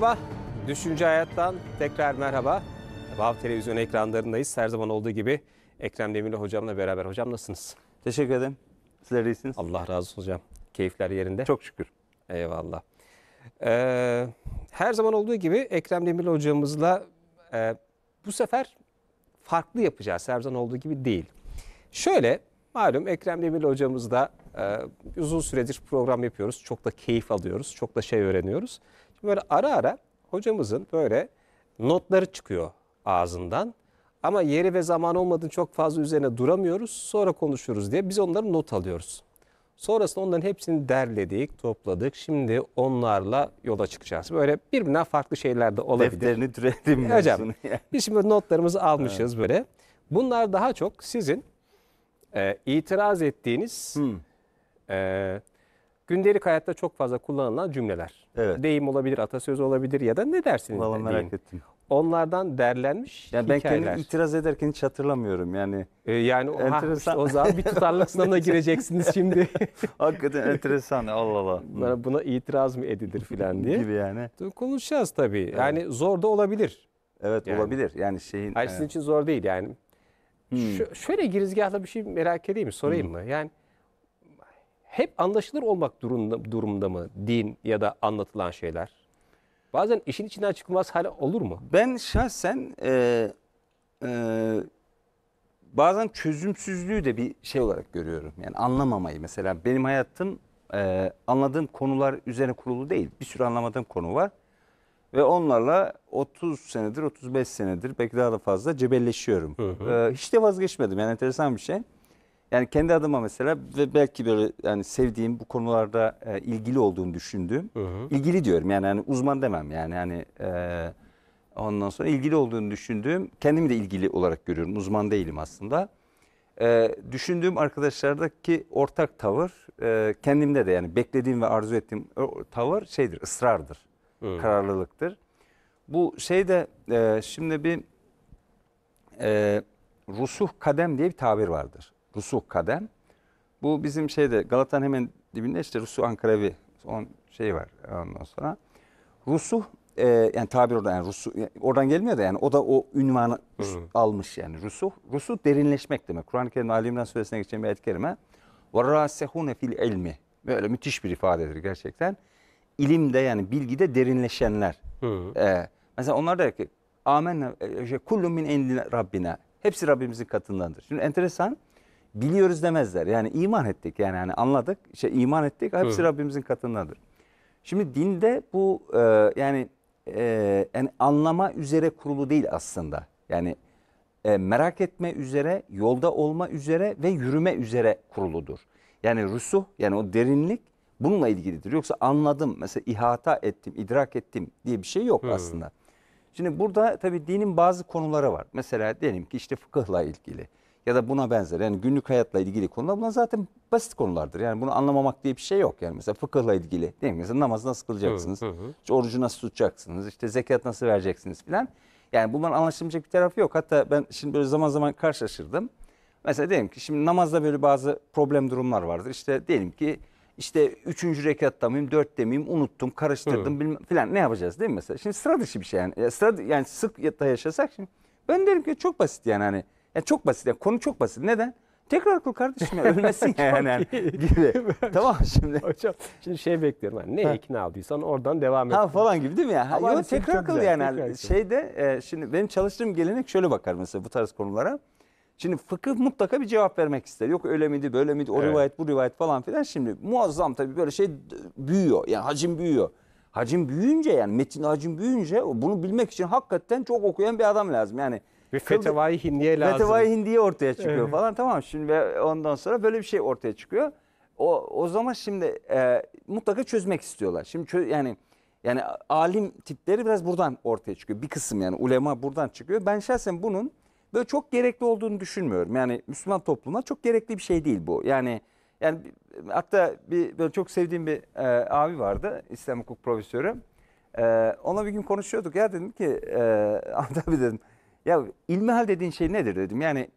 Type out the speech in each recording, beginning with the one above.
Merhaba, Düşünce Hayat'tan tekrar merhaba. Vav Televizyon ekranlarındayız. Her zaman olduğu gibi Ekrem Demirli hocamla beraber. Hocam nasılsınız? Teşekkür ederim. Sizler iyisiniz. Allah razı olsun hocam. Keyifler yerinde. Çok şükür. Eyvallah. Ee, her zaman olduğu gibi Ekrem Demirli hocamızla e, bu sefer farklı yapacağız. Her zaman olduğu gibi değil. Şöyle, malum Ekrem Demirli hocamızla e, uzun süredir program yapıyoruz. Çok da keyif alıyoruz. Çok da şey öğreniyoruz. Böyle ara ara hocamızın böyle notları çıkıyor ağzından. Ama yeri ve zaman olmadığını çok fazla üzerine duramıyoruz. Sonra konuşuruz diye biz onları not alıyoruz. Sonrasında onların hepsini derledik, topladık. Şimdi onlarla yola çıkacağız. Böyle birbirinden farklı şeyler de olabilir. Defterini türedim. E, hocam yani. biz şimdi notlarımızı almışız evet. böyle. Bunlar daha çok sizin e, itiraz ettiğiniz hmm. e, gündelik hayatta çok fazla kullanılan cümleler. Evet. Deyim olabilir, atasözü olabilir ya da ne dersiniz? Valla merak diyeyim. ettim. Onlardan derlenmiş yani hikayeler. Ben kendim itiraz ederken hiç hatırlamıyorum yani. Ee, yani enteresan. Ha, o zaman bir tutarlılık sınavına gireceksiniz şimdi. Hakikaten enteresan Allah Allah. Buna, buna itiraz mı edilir filan diye. Gibi yani. Konuşacağız tabii. Evet. Yani zor da olabilir. Evet yani. olabilir. Yani şeyin. Hayır evet. için zor değil yani. Hmm. Ş şöyle girizgahla bir şey merak edeyim sorayım hmm. mı? Yani hep anlaşılır olmak durumda, durumda mı din ya da anlatılan şeyler? Bazen işin içinden çıkılmaz hale olur mu? Ben şahsen e, e, bazen çözümsüzlüğü de bir şey olarak görüyorum. Yani anlamamayı mesela benim hayatım e, anladığım konular üzerine kurulu değil. Bir sürü anlamadığım konu var. Ve onlarla 30 senedir, 35 senedir belki daha da fazla cebelleşiyorum. Hı hı. E, hiç de vazgeçmedim. Yani enteresan bir şey. Yani kendi adıma mesela ve belki böyle yani sevdiğim bu konularda e, ilgili olduğunu düşündüğüm hı hı. ilgili diyorum yani hani uzman demem yani hani e, ondan sonra ilgili olduğunu düşündüğüm kendimi de ilgili olarak görüyorum uzman değilim aslında. E, düşündüğüm arkadaşlardaki ortak tavır e, kendimde de yani beklediğim ve arzu ettiğim e, tavır şeydir ısrardır hı. kararlılıktır. Bu şey de e, şimdi bir e, rusuh kadem diye bir tabir vardır. Rusuk Kadem. Bu bizim şeyde Galata'nın hemen dibinde işte Rusu Ankarevi on şey var ondan sonra. Rusuh e, yani tabir oradan yani Rusu oradan gelmiyor da yani o da o ünvanı almış yani Rusuh. Rusuh derinleşmek demek. Kur'an-ı Kerim'de Ali İmran suresine geçen bir ayet-i kerime. وَرَّاسَهُونَ fil ilmi. Böyle müthiş bir ifadedir gerçekten. İlimde yani bilgide derinleşenler. Hı. E, mesela onlar der ki Amenna e, şey, kullu min endi Rabbina. Hepsi Rabbimizin katındandır. Şimdi enteresan biliyoruz demezler. Yani iman ettik yani hani anladık. Şey iman ettik. Hepsi Hı. Rabbimizin katındadır. Şimdi dinde bu e, yani e, yani anlama üzere kurulu değil aslında. Yani e, merak etme üzere, yolda olma üzere ve yürüme üzere kuruludur. Yani rusuh yani o derinlik bununla ilgilidir. Yoksa anladım mesela ihata ettim, idrak ettim diye bir şey yok Hı. aslında. Şimdi burada tabii dinin bazı konuları var. Mesela diyelim ki işte fıkıhla ilgili ya da buna benzer yani günlük hayatla ilgili konular bunlar zaten basit konulardır. Yani bunu anlamamak diye bir şey yok. Yani mesela fıkıhla ilgili değil mi? Mesela namazı nasıl kılacaksınız? Hı hı. orucu nasıl tutacaksınız? İşte zekat nasıl vereceksiniz filan. Yani bunların anlaşılmayacak bir tarafı yok. Hatta ben şimdi böyle zaman zaman karşılaşırdım. Mesela diyelim ki şimdi namazda böyle bazı problem durumlar vardır. İşte diyelim ki işte üçüncü rekatta mıyım, dörtte miyim, unuttum, karıştırdım Hı. bilmem filan ne yapacağız değil mi mesela? Şimdi sıra dışı bir şey yani. Sıra, yani sık da yaşasak şimdi. Ben derim ki çok basit yani hani yani çok basit. Yani konu çok basit. Neden? Tekrar kıl kardeşim ya, ölmesin yani. gibi. tamam şimdi. Hocam şimdi şey bekliyorum. Hani ne ikna aldıysan oradan devam et. Ha falan gibi değil mi ya? Ama Yok, hani tekrar kıl yani. tekrar kıl. Şeyde e, şimdi benim çalıştığım gelenek şöyle bakar mesela bu tarz konulara. Şimdi fıkıh mutlaka bir cevap vermek ister. Yok öyle miydi böyle miydi o Evet. rivayet bu rivayet falan filan. Şimdi muazzam tabii böyle şey büyüyor yani hacim büyüyor. Hacim büyüyünce yani metin hacim büyüyünce bunu bilmek için hakikaten çok okuyan bir adam lazım. Yani ve fetavai hindiye lazım. Fetavai hindiye ortaya çıkıyor evet. falan tamam şimdi ve ondan sonra böyle bir şey ortaya çıkıyor. O o zaman şimdi e, mutlaka çözmek istiyorlar. Şimdi çö yani yani alim tipleri biraz buradan ortaya çıkıyor. Bir kısım yani ulema buradan çıkıyor. Ben şahsen bunun böyle çok gerekli olduğunu düşünmüyorum. Yani Müslüman topluma çok gerekli bir şey değil bu. Yani yani hatta bir böyle çok sevdiğim bir e, abi vardı İslam hukuk profesörü. E, ona bir gün konuşuyorduk ya dedim ki e, abi dedim ya ilmihal dediğin şey nedir dedim. Yani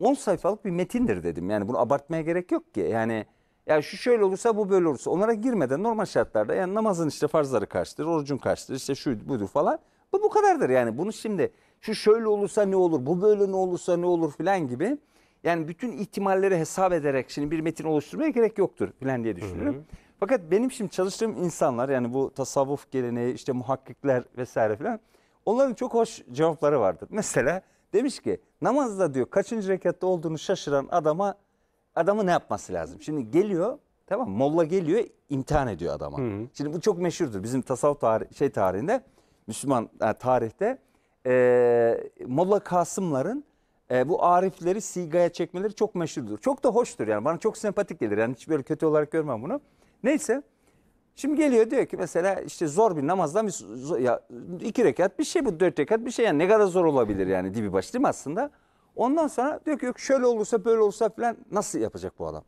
10 sayfalık bir metindir dedim. Yani bunu abartmaya gerek yok ki. Yani ya şu şöyle olursa bu böyle olursa onlara girmeden normal şartlarda yani namazın işte farzları kaçtır, orucun kaçtır, işte şu budur falan. Bu bu kadardır yani. Bunu şimdi şu şöyle olursa ne olur, bu böyle ne olursa ne olur filan gibi. Yani bütün ihtimalleri hesap ederek şimdi bir metin oluşturmaya gerek yoktur filan diye düşünüyorum. Hı hı. Fakat benim şimdi çalıştığım insanlar yani bu tasavvuf geleneği işte muhakkikler vesaire filan Onların çok hoş cevapları vardır. Mesela demiş ki namazda diyor kaçıncı rekatta olduğunu şaşıran adama adamı ne yapması lazım? Şimdi geliyor tamam molla geliyor imtihan ediyor adama. Hı hı. Şimdi bu çok meşhurdur bizim tasavvuf tarih, şey tarihinde Müslüman yani e, tarihte e, molla Kasımların e, bu arifleri sigaya çekmeleri çok meşhurdur. Çok da hoştur yani bana çok sempatik gelir yani hiç böyle kötü olarak görmem bunu. Neyse. Şimdi geliyor diyor ki mesela işte zor bir namazdan bir, ya iki rekat bir şey bu dört rekat bir şey yani ne kadar zor olabilir yani dibi baş değil mi aslında? Ondan sonra diyor ki yok şöyle olursa böyle olursa falan nasıl yapacak bu adam?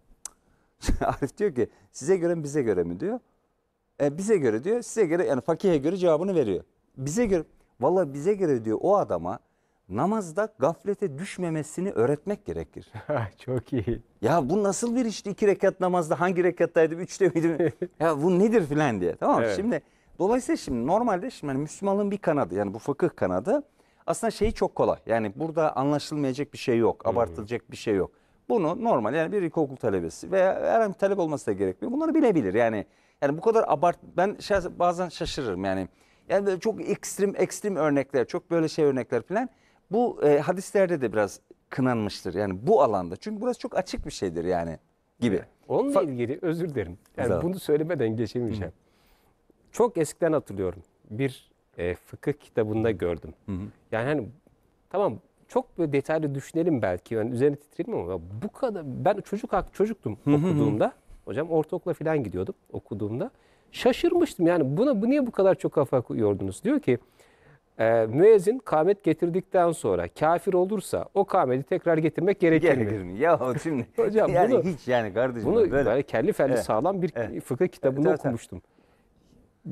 Arif diyor ki size göre mi bize göre mi diyor. E, bize göre diyor size göre yani fakihe göre cevabını veriyor. Bize göre valla bize göre diyor o adama namazda gaflete düşmemesini öğretmek gerekir. Çok iyi. Ya bu nasıl bir işti iki rekat namazda hangi rekattaydı üçte miydim ya bu nedir filan diye tamam mı? Evet. Şimdi dolayısıyla şimdi normalde şimdi hani Müslümanlığın bir kanadı yani bu fıkıh kanadı aslında şeyi çok kolay yani burada anlaşılmayacak bir şey yok hmm. abartılacak bir şey yok. Bunu normal yani bir ilkokul talebesi veya herhangi bir talep olması da gerekmiyor bunları bilebilir yani yani bu kadar abart ben şahsen bazen şaşırırım yani. Yani çok ekstrem ekstrem örnekler, çok böyle şey örnekler falan. Bu e, hadislerde de biraz kınanmıştır. Yani bu alanda. Çünkü burası çok açık bir şeydir yani gibi. Onunla Fa ilgili özür dilerim. Yani Zaten. bunu söylemeden geçemeyeceğim. Hı. Çok eskiden hatırlıyorum. Bir e, fıkıh kitabında gördüm. Hı hı. Yani hani tamam çok böyle detaylı düşünelim belki. Yani üzerine titreyelim ama bu kadar ben çocuk çocuktum hı hı okuduğumda. Hocam ortaokula falan gidiyordum okuduğumda. Şaşırmıştım yani buna bu niye bu kadar çok kafa yordunuz? Diyor ki e, müezzin kamet getirdikten sonra kafir olursa o kameti tekrar getirmek gerekir mi? Gerekir mi? Ya şimdi Hocam yani bunu, hiç yani kardeşim bunu böyle, böyle kelli felli evet. sağlam bir evet. fıkıh kitabında evet, okumuştum.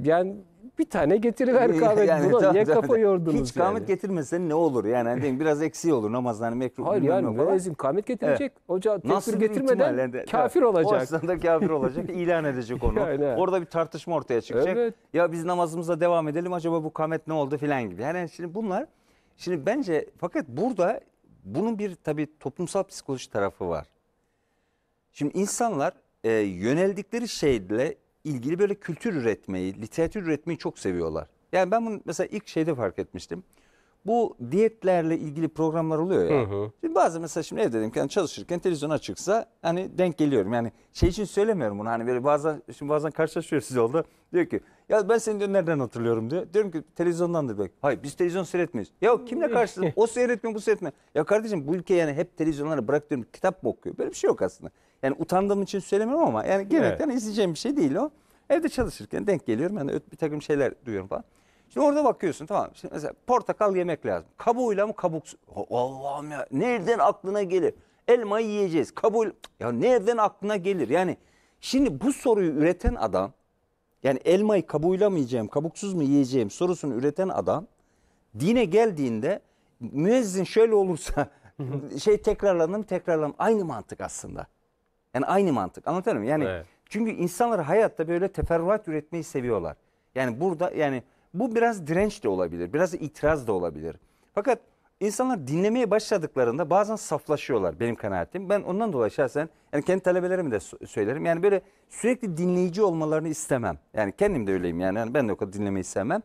Yani bir tane getiriver kahve. yani, Buna niye kafa yordunuz Hiç yani? getirmesen ne olur yani? yani biraz eksiği olur namazdan hani mekruh. Hayır yani müezzin Kahmet getirecek. Evet. Hoca tekbir getirmeden ihtimalle, kafir olacak. O da kafir olacak. ilan edecek onu. yani, Orada bir tartışma ortaya çıkacak. Evet. Ya biz namazımıza devam edelim acaba bu kahmet ne oldu filan gibi. Yani şimdi bunlar şimdi bence fakat burada bunun bir tabii toplumsal psikoloji tarafı var. Şimdi insanlar e, yöneldikleri şeyle ilgili böyle kültür üretmeyi, literatür üretmeyi çok seviyorlar. Yani ben bunu mesela ilk şeyde fark etmiştim. Bu diyetlerle ilgili programlar oluyor ya. Hı hı. Şimdi bazen mesela şimdi evde dedim ki yani çalışırken televizyon açıksa hani denk geliyorum. Yani şey için söylemiyorum bunu hani böyle bazen şimdi bazen karşılaşıyor siz oldu. Diyor ki ya ben seni diyor nereden hatırlıyorum diyor. Diyorum ki televizyondan da bak. Hayır biz televizyon seyretmeyiz. Ya kimle karşılaştın? o seyretmiyor bu seyretmiyor. Ya kardeşim bu ülke yani hep televizyonları bırak diyorum kitap mı okuyor? Böyle bir şey yok aslında. Yani utandığım için söylemiyorum ama yani genellikle evet. izleyeceğim bir şey değil o. Evde çalışırken denk geliyorum. Yani bir takım şeyler duyuyorum falan. Şimdi orada bakıyorsun tamam. Şimdi mesela portakal yemek lazım. Kabuğuyla mı kabuksuz? Allah'ım ya nereden aklına gelir? Elmayı yiyeceğiz. Kabul. Ya nereden aklına gelir? Yani şimdi bu soruyu üreten adam yani elmayı kabuğuyla mı yiyeceğim, kabuksuz mu yiyeceğim sorusunu üreten adam dine geldiğinde müezzin şöyle olursa şey tekrarlanır tekrarlanır. Aynı mantık aslında. Yani aynı mantık anlatır mı? Yani evet. çünkü insanlar hayatta böyle teferruat üretmeyi seviyorlar. Yani burada yani bu biraz direnç de olabilir, biraz itiraz da olabilir. Fakat insanlar dinlemeye başladıklarında bazen saflaşıyorlar benim kanaatim. Ben ondan dolayı şahsen yani kendi talebelerime de söylerim. Yani böyle sürekli dinleyici olmalarını istemem. Yani kendim de öyleyim yani, yani ben de o kadar dinlemeyi sevmem.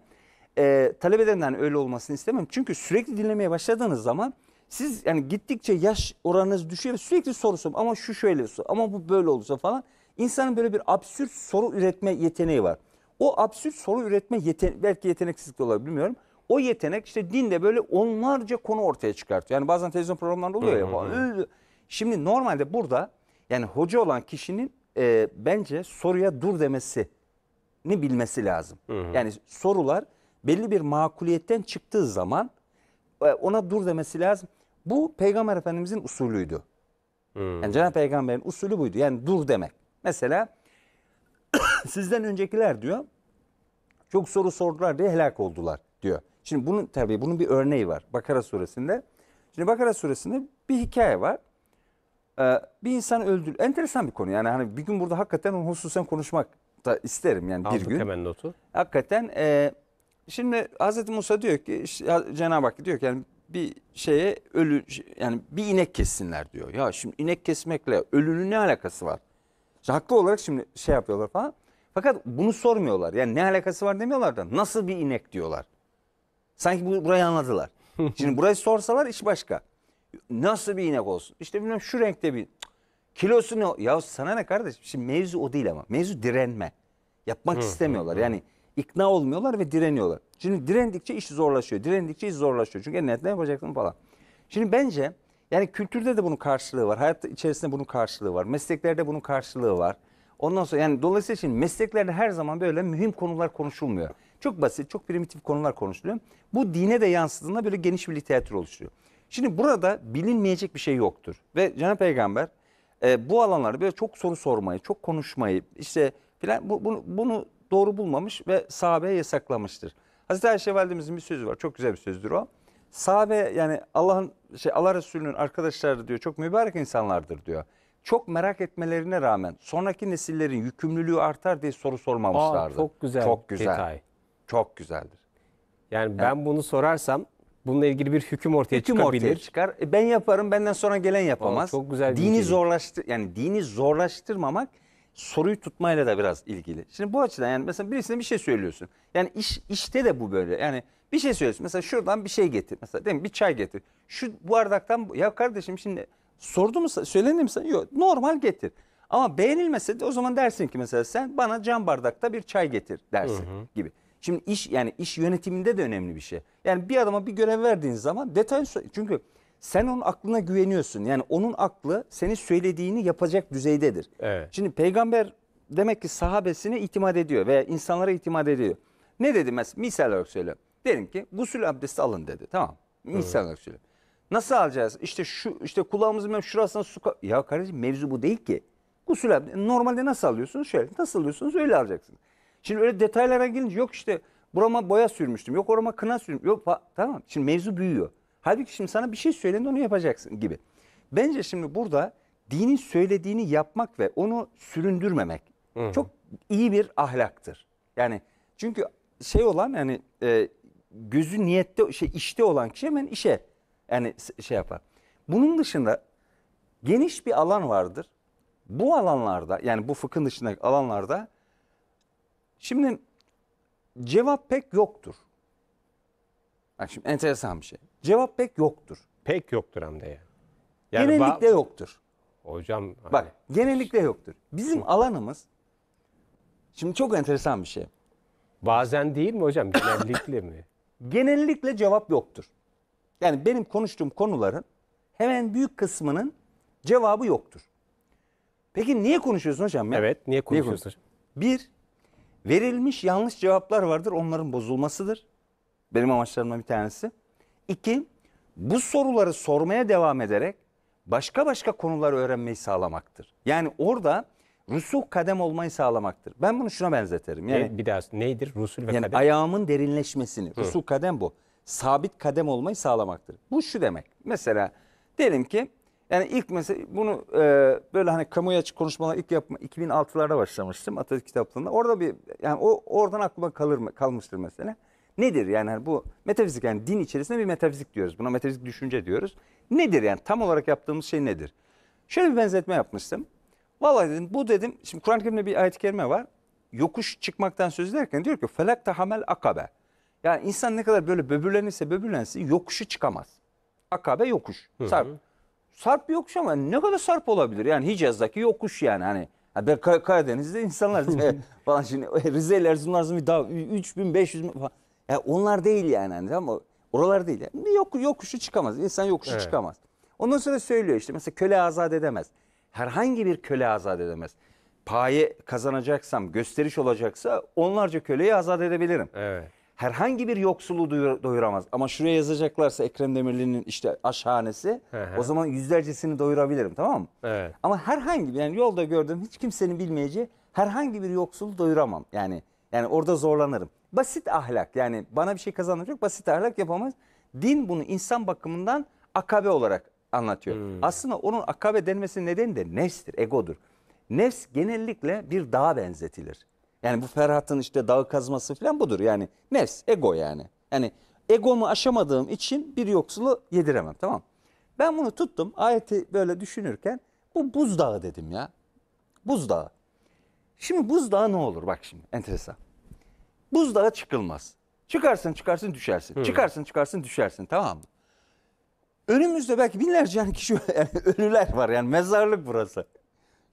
Ee, talebelerinden öyle olmasını istemem. Çünkü sürekli dinlemeye başladığınız zaman siz yani gittikçe yaş oranınız düşüyor ve sürekli soru soruyor. Ama şu şöyle soru ama bu böyle olursa falan. İnsanın böyle bir absürt soru üretme yeteneği var. O absürt soru üretme yeten belki yeteneksizlik olabilir bilmiyorum. O yetenek işte dinde böyle onlarca konu ortaya çıkartıyor. Yani bazen televizyon programlarında oluyor ya. Şimdi normalde burada yani hoca olan kişinin e, bence soruya dur demesi ne bilmesi lazım. Hı hı. Yani sorular belli bir makuliyetten çıktığı zaman e, ona dur demesi lazım. Bu Peygamber Efendimizin usulüydü. Hmm. Yani Cenab-ı Peygamber'in usulü buydu. Yani dur demek. Mesela sizden öncekiler diyor çok soru sordular diye helak oldular diyor. Şimdi bunun tabii bunun bir örneği var Bakara suresinde. Şimdi Bakara suresinde bir hikaye var. Ee, bir insan öldür. Enteresan bir konu. Yani hani bir gün burada hakikaten onu hususen konuşmak da isterim yani Aldık bir gün. hemen notu. Hakikaten e, şimdi Hazreti Musa diyor ki Cenab-ı Hak diyor ki yani bir şeye ölü yani bir inek kessinler diyor. Ya şimdi inek kesmekle ölünün ne alakası var? İşte haklı olarak şimdi şey yapıyorlar falan. Fakat bunu sormuyorlar. Yani ne alakası var demiyorlar da nasıl bir inek diyorlar. Sanki bu, burayı anladılar. şimdi burayı sorsalar iş başka. Nasıl bir inek olsun? İşte bilmem şu renkte bir kilosu ne? Ya sana ne kardeş Şimdi mevzu o değil ama. Mevzu direnme. Yapmak istemiyorlar. Yani ikna olmuyorlar ve direniyorlar. Şimdi direndikçe iş zorlaşıyor. Direndikçe iş zorlaşıyor. Çünkü en ne yapacaksın falan. Şimdi bence yani kültürde de bunun karşılığı var. Hayat içerisinde bunun karşılığı var. Mesleklerde bunun karşılığı var. Ondan sonra yani dolayısıyla şimdi mesleklerde her zaman böyle mühim konular konuşulmuyor. Çok basit, çok primitif konular konuşuluyor. Bu dine de yansıdığında böyle geniş bir literatür oluşuyor. Şimdi burada bilinmeyecek bir şey yoktur. Ve Cenab-ı Peygamber e, bu alanlarda böyle çok soru sormayı, çok konuşmayı işte filan bu, bunu, bunu doğru bulmamış ve sahabeye yasaklamıştır. Hazreti Ayşe validemizin bir sözü var. Çok güzel bir sözdür o. Sahabe yani Allah'ın şey Allah Resulü'nün arkadaşları diyor çok mübarek insanlardır diyor. Çok merak etmelerine rağmen sonraki nesillerin yükümlülüğü artar diye soru sormamışlardı. Aa, çok güzel. Çok güzel. Detay. Çok güzeldir. Yani evet. ben bunu sorarsam bununla ilgili bir hüküm ortaya hüküm çıkabilir. ortaya çıkar. E ben yaparım benden sonra gelen yapamaz. Aa, çok güzel. Dini zorlaştır yani dini zorlaştırmamak soruyu tutmayla da biraz ilgili. Şimdi bu açıdan yani mesela birisine bir şey söylüyorsun. Yani iş işte de bu böyle. Yani bir şey söylüyorsun. Mesela şuradan bir şey getir. Mesela değil mi? Bir çay getir. Şu bardaktan ya kardeşim şimdi sordu mu söylenir mi sen? Yok normal getir. Ama beğenilmese de o zaman dersin ki mesela sen bana cam bardakta bir çay getir dersin hı hı. gibi. Şimdi iş yani iş yönetiminde de önemli bir şey. Yani bir adama bir görev verdiğin zaman detay çünkü sen onun aklına güveniyorsun. Yani onun aklı senin söylediğini yapacak düzeydedir. Evet. Şimdi peygamber demek ki sahabesine itimat ediyor veya insanlara itimat ediyor. Ne dedi mesela? Misal olarak söylüyorum. Dedim ki gusül abdesti alın dedi. Tamam. Misal olarak söylüyorum. Nasıl alacağız? İşte şu işte kulağımızın ben şurasına su... Ya kardeşim mevzu bu değil ki. Gusül abdesti normalde nasıl alıyorsunuz? Şöyle nasıl alıyorsunuz öyle alacaksınız. Şimdi öyle detaylara gelince yok işte burama boya sürmüştüm. Yok orama kına sürmüştüm. Yok tamam. Şimdi mevzu büyüyor. Halbuki şimdi sana bir şey söylendi onu yapacaksın gibi. Bence şimdi burada dinin söylediğini yapmak ve onu süründürmemek Hı -hı. çok iyi bir ahlaktır. Yani çünkü şey olan yani e, gözü niyette şey işte olan kişi hemen işe yani şey yapar. Bunun dışında geniş bir alan vardır. Bu alanlarda yani bu fıkhın dışındaki alanlarda şimdi cevap pek yoktur. Bak şimdi enteresan bir şey. Cevap pek yoktur. Pek yoktur hem de. Yani genellikle yoktur. Hocam. Bak hani... genellikle yoktur. Bizim alanımız şimdi çok enteresan bir şey. Bazen değil mi hocam? Genellikle mi? Genellikle cevap yoktur. Yani benim konuştuğum konuların hemen büyük kısmının cevabı yoktur. Peki niye konuşuyorsun hocam? Ya? Evet niye konuşuyorsun? Niye konuşuyorsun? Bir, verilmiş yanlış cevaplar vardır onların bozulmasıdır. Benim amaçlarımdan bir tanesi. İki, bu soruları sormaya devam ederek başka başka konuları öğrenmeyi sağlamaktır. Yani orada rusuh kadem olmayı sağlamaktır. Ben bunu şuna benzetirim. Yani, ne, bir daha neydir rusul ve yani kadem? Ayağımın derinleşmesini. Hı. Rusuh kadem bu. Sabit kadem olmayı sağlamaktır. Bu şu demek. Mesela diyelim ki yani ilk mesela bunu e, böyle hani kamuya açık konuşmalar ilk yapma 2006'larda başlamıştım Atatürk kitaplığında. Orada bir yani o oradan aklıma kalır mı kalmıştır mesela nedir? Yani hani bu metafizik yani din içerisinde bir metafizik diyoruz. Buna metafizik düşünce diyoruz. Nedir yani tam olarak yaptığımız şey nedir? Şöyle bir benzetme yapmıştım. Vallahi dedim bu dedim şimdi Kur'an-ı Kerim'de bir ayet-i kerime var. Yokuş çıkmaktan söz ederken diyor ki felak tahamel akabe. Yani insan ne kadar böyle böbürlenirse böbürlensin yokuşu çıkamaz. Akabe yokuş. Hı hı. Sarp. Sarp yokuş ama ne kadar sarp olabilir? Yani Hicaz'daki yokuş yani hani. Ben Karadeniz'de insanlar falan şimdi Rize'li Erzurum'un bir dağ 3500 falan. E, onlar değil yani hani ama oralar değil. Yani. E, yok, yokuşu çıkamaz. İnsan yokuşu evet. çıkamaz. Ondan sonra söylüyor işte mesela köle azat edemez. Herhangi bir köle azat edemez. Paye kazanacaksam, gösteriş olacaksa onlarca köleyi azat edebilirim. Evet. Herhangi bir yoksulu doyuramaz. Ama şuraya yazacaklarsa Ekrem Demirli'nin işte aşhanesi o zaman yüzlercesini doyurabilirim tamam mı? Evet. Ama herhangi bir yani yolda gördüğüm hiç kimsenin bilmeyeceği herhangi bir yoksulu doyuramam. Yani yani orada zorlanırım. Basit ahlak yani bana bir şey kazandıracak basit ahlak yapamaz. Din bunu insan bakımından akabe olarak anlatıyor. Hmm. Aslında onun akabe denmesinin nedeni de nefstir, egodur. Nefs genellikle bir dağa benzetilir. Yani bu Ferhat'ın işte dağı kazması falan budur. Yani nefs, ego yani. Yani egomu aşamadığım için bir yoksulu yediremem tamam Ben bunu tuttum ayeti böyle düşünürken bu buzdağı dedim ya. Buzdağı. Şimdi buzdağı ne olur bak şimdi enteresan. Buzdağı çıkılmaz. Çıkarsın çıkarsın düşersin. Hı. Çıkarsın çıkarsın düşersin tamam mı? Önümüzde belki binlerce yani kişi yani ölüler var yani mezarlık burası.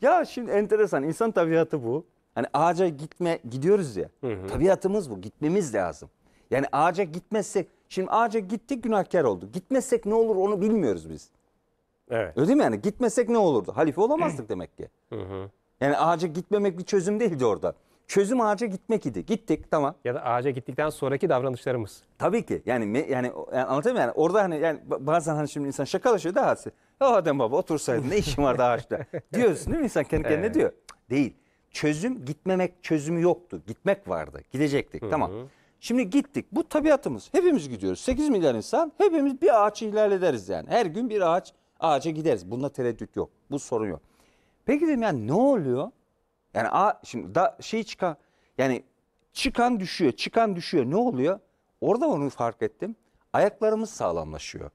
Ya şimdi enteresan insan tabiatı bu. Hani ağaca gitme gidiyoruz ya. Hı hı. Tabiatımız bu. Gitmemiz lazım. Yani ağaca gitmezsek şimdi ağaca gittik günahkar olduk. Gitmezsek ne olur onu bilmiyoruz biz. Evet. Öyle değil mi yani? Gitmezsek ne olurdu? Halife olamazdık demek ki. Hı hı. Yani ağaca gitmemek bir çözüm değildi orada çözüm ağaca gitmek idi. Gittik tamam. Ya da ağaca gittikten sonraki davranışlarımız. Tabii ki. Yani yani, yani anlatayım yani orada hani yani bazen hani şimdi insan şakalaşıyor da hasi. Ya Adem baba otursaydın ne işin vardı ağaçta diyorsun değil mi insan kendi kendine evet. diyor. Değil. Çözüm gitmemek çözümü yoktu. Gitmek vardı. Gidecektik Hı-hı. tamam. Şimdi gittik. Bu tabiatımız. Hepimiz gidiyoruz. 8 milyar insan hepimiz bir ağaç ilerlederiz yani. Her gün bir ağaç ağaca gideriz. Bunda tereddüt yok. Bu sorun yok. Peki dedim yani ne oluyor? Yani A şimdi da şey çıkan yani çıkan düşüyor, çıkan düşüyor. Ne oluyor? Orada onu fark ettim. Ayaklarımız sağlamlaşıyor.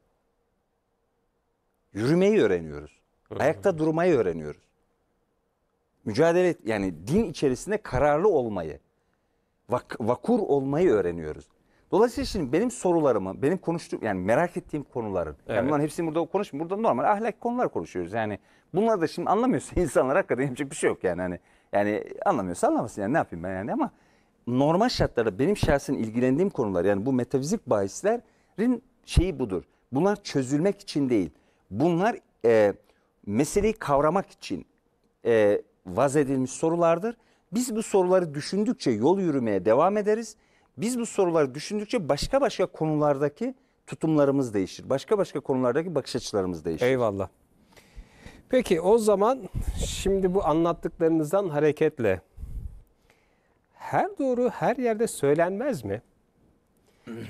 Yürümeyi öğreniyoruz. Ayakta durmayı öğreniyoruz. Mücadele yani din içerisinde kararlı olmayı, vak, vakur olmayı öğreniyoruz. Dolayısıyla şimdi benim sorularımı, benim konuştuğum yani merak ettiğim konuların. Evet. Yani bunların hepsini burada konuşmuyoruz. Burada normal ahlak konular konuşuyoruz. Yani bunları da şimdi anlamıyorsa insanlar hakikaten yapacak bir şey yok yani. Hani yani anlamıyorsa anlamasın yani ne yapayım ben yani ama normal şartlarda benim şahsen ilgilendiğim konular yani bu metafizik bahislerin şeyi budur. Bunlar çözülmek için değil. Bunlar e, meseleyi kavramak için e, vaz edilmiş sorulardır. Biz bu soruları düşündükçe yol yürümeye devam ederiz. Biz bu soruları düşündükçe başka başka konulardaki tutumlarımız değişir. Başka başka konulardaki bakış açılarımız değişir. Eyvallah. Peki o zaman şimdi bu anlattıklarınızdan hareketle her doğru her yerde söylenmez mi?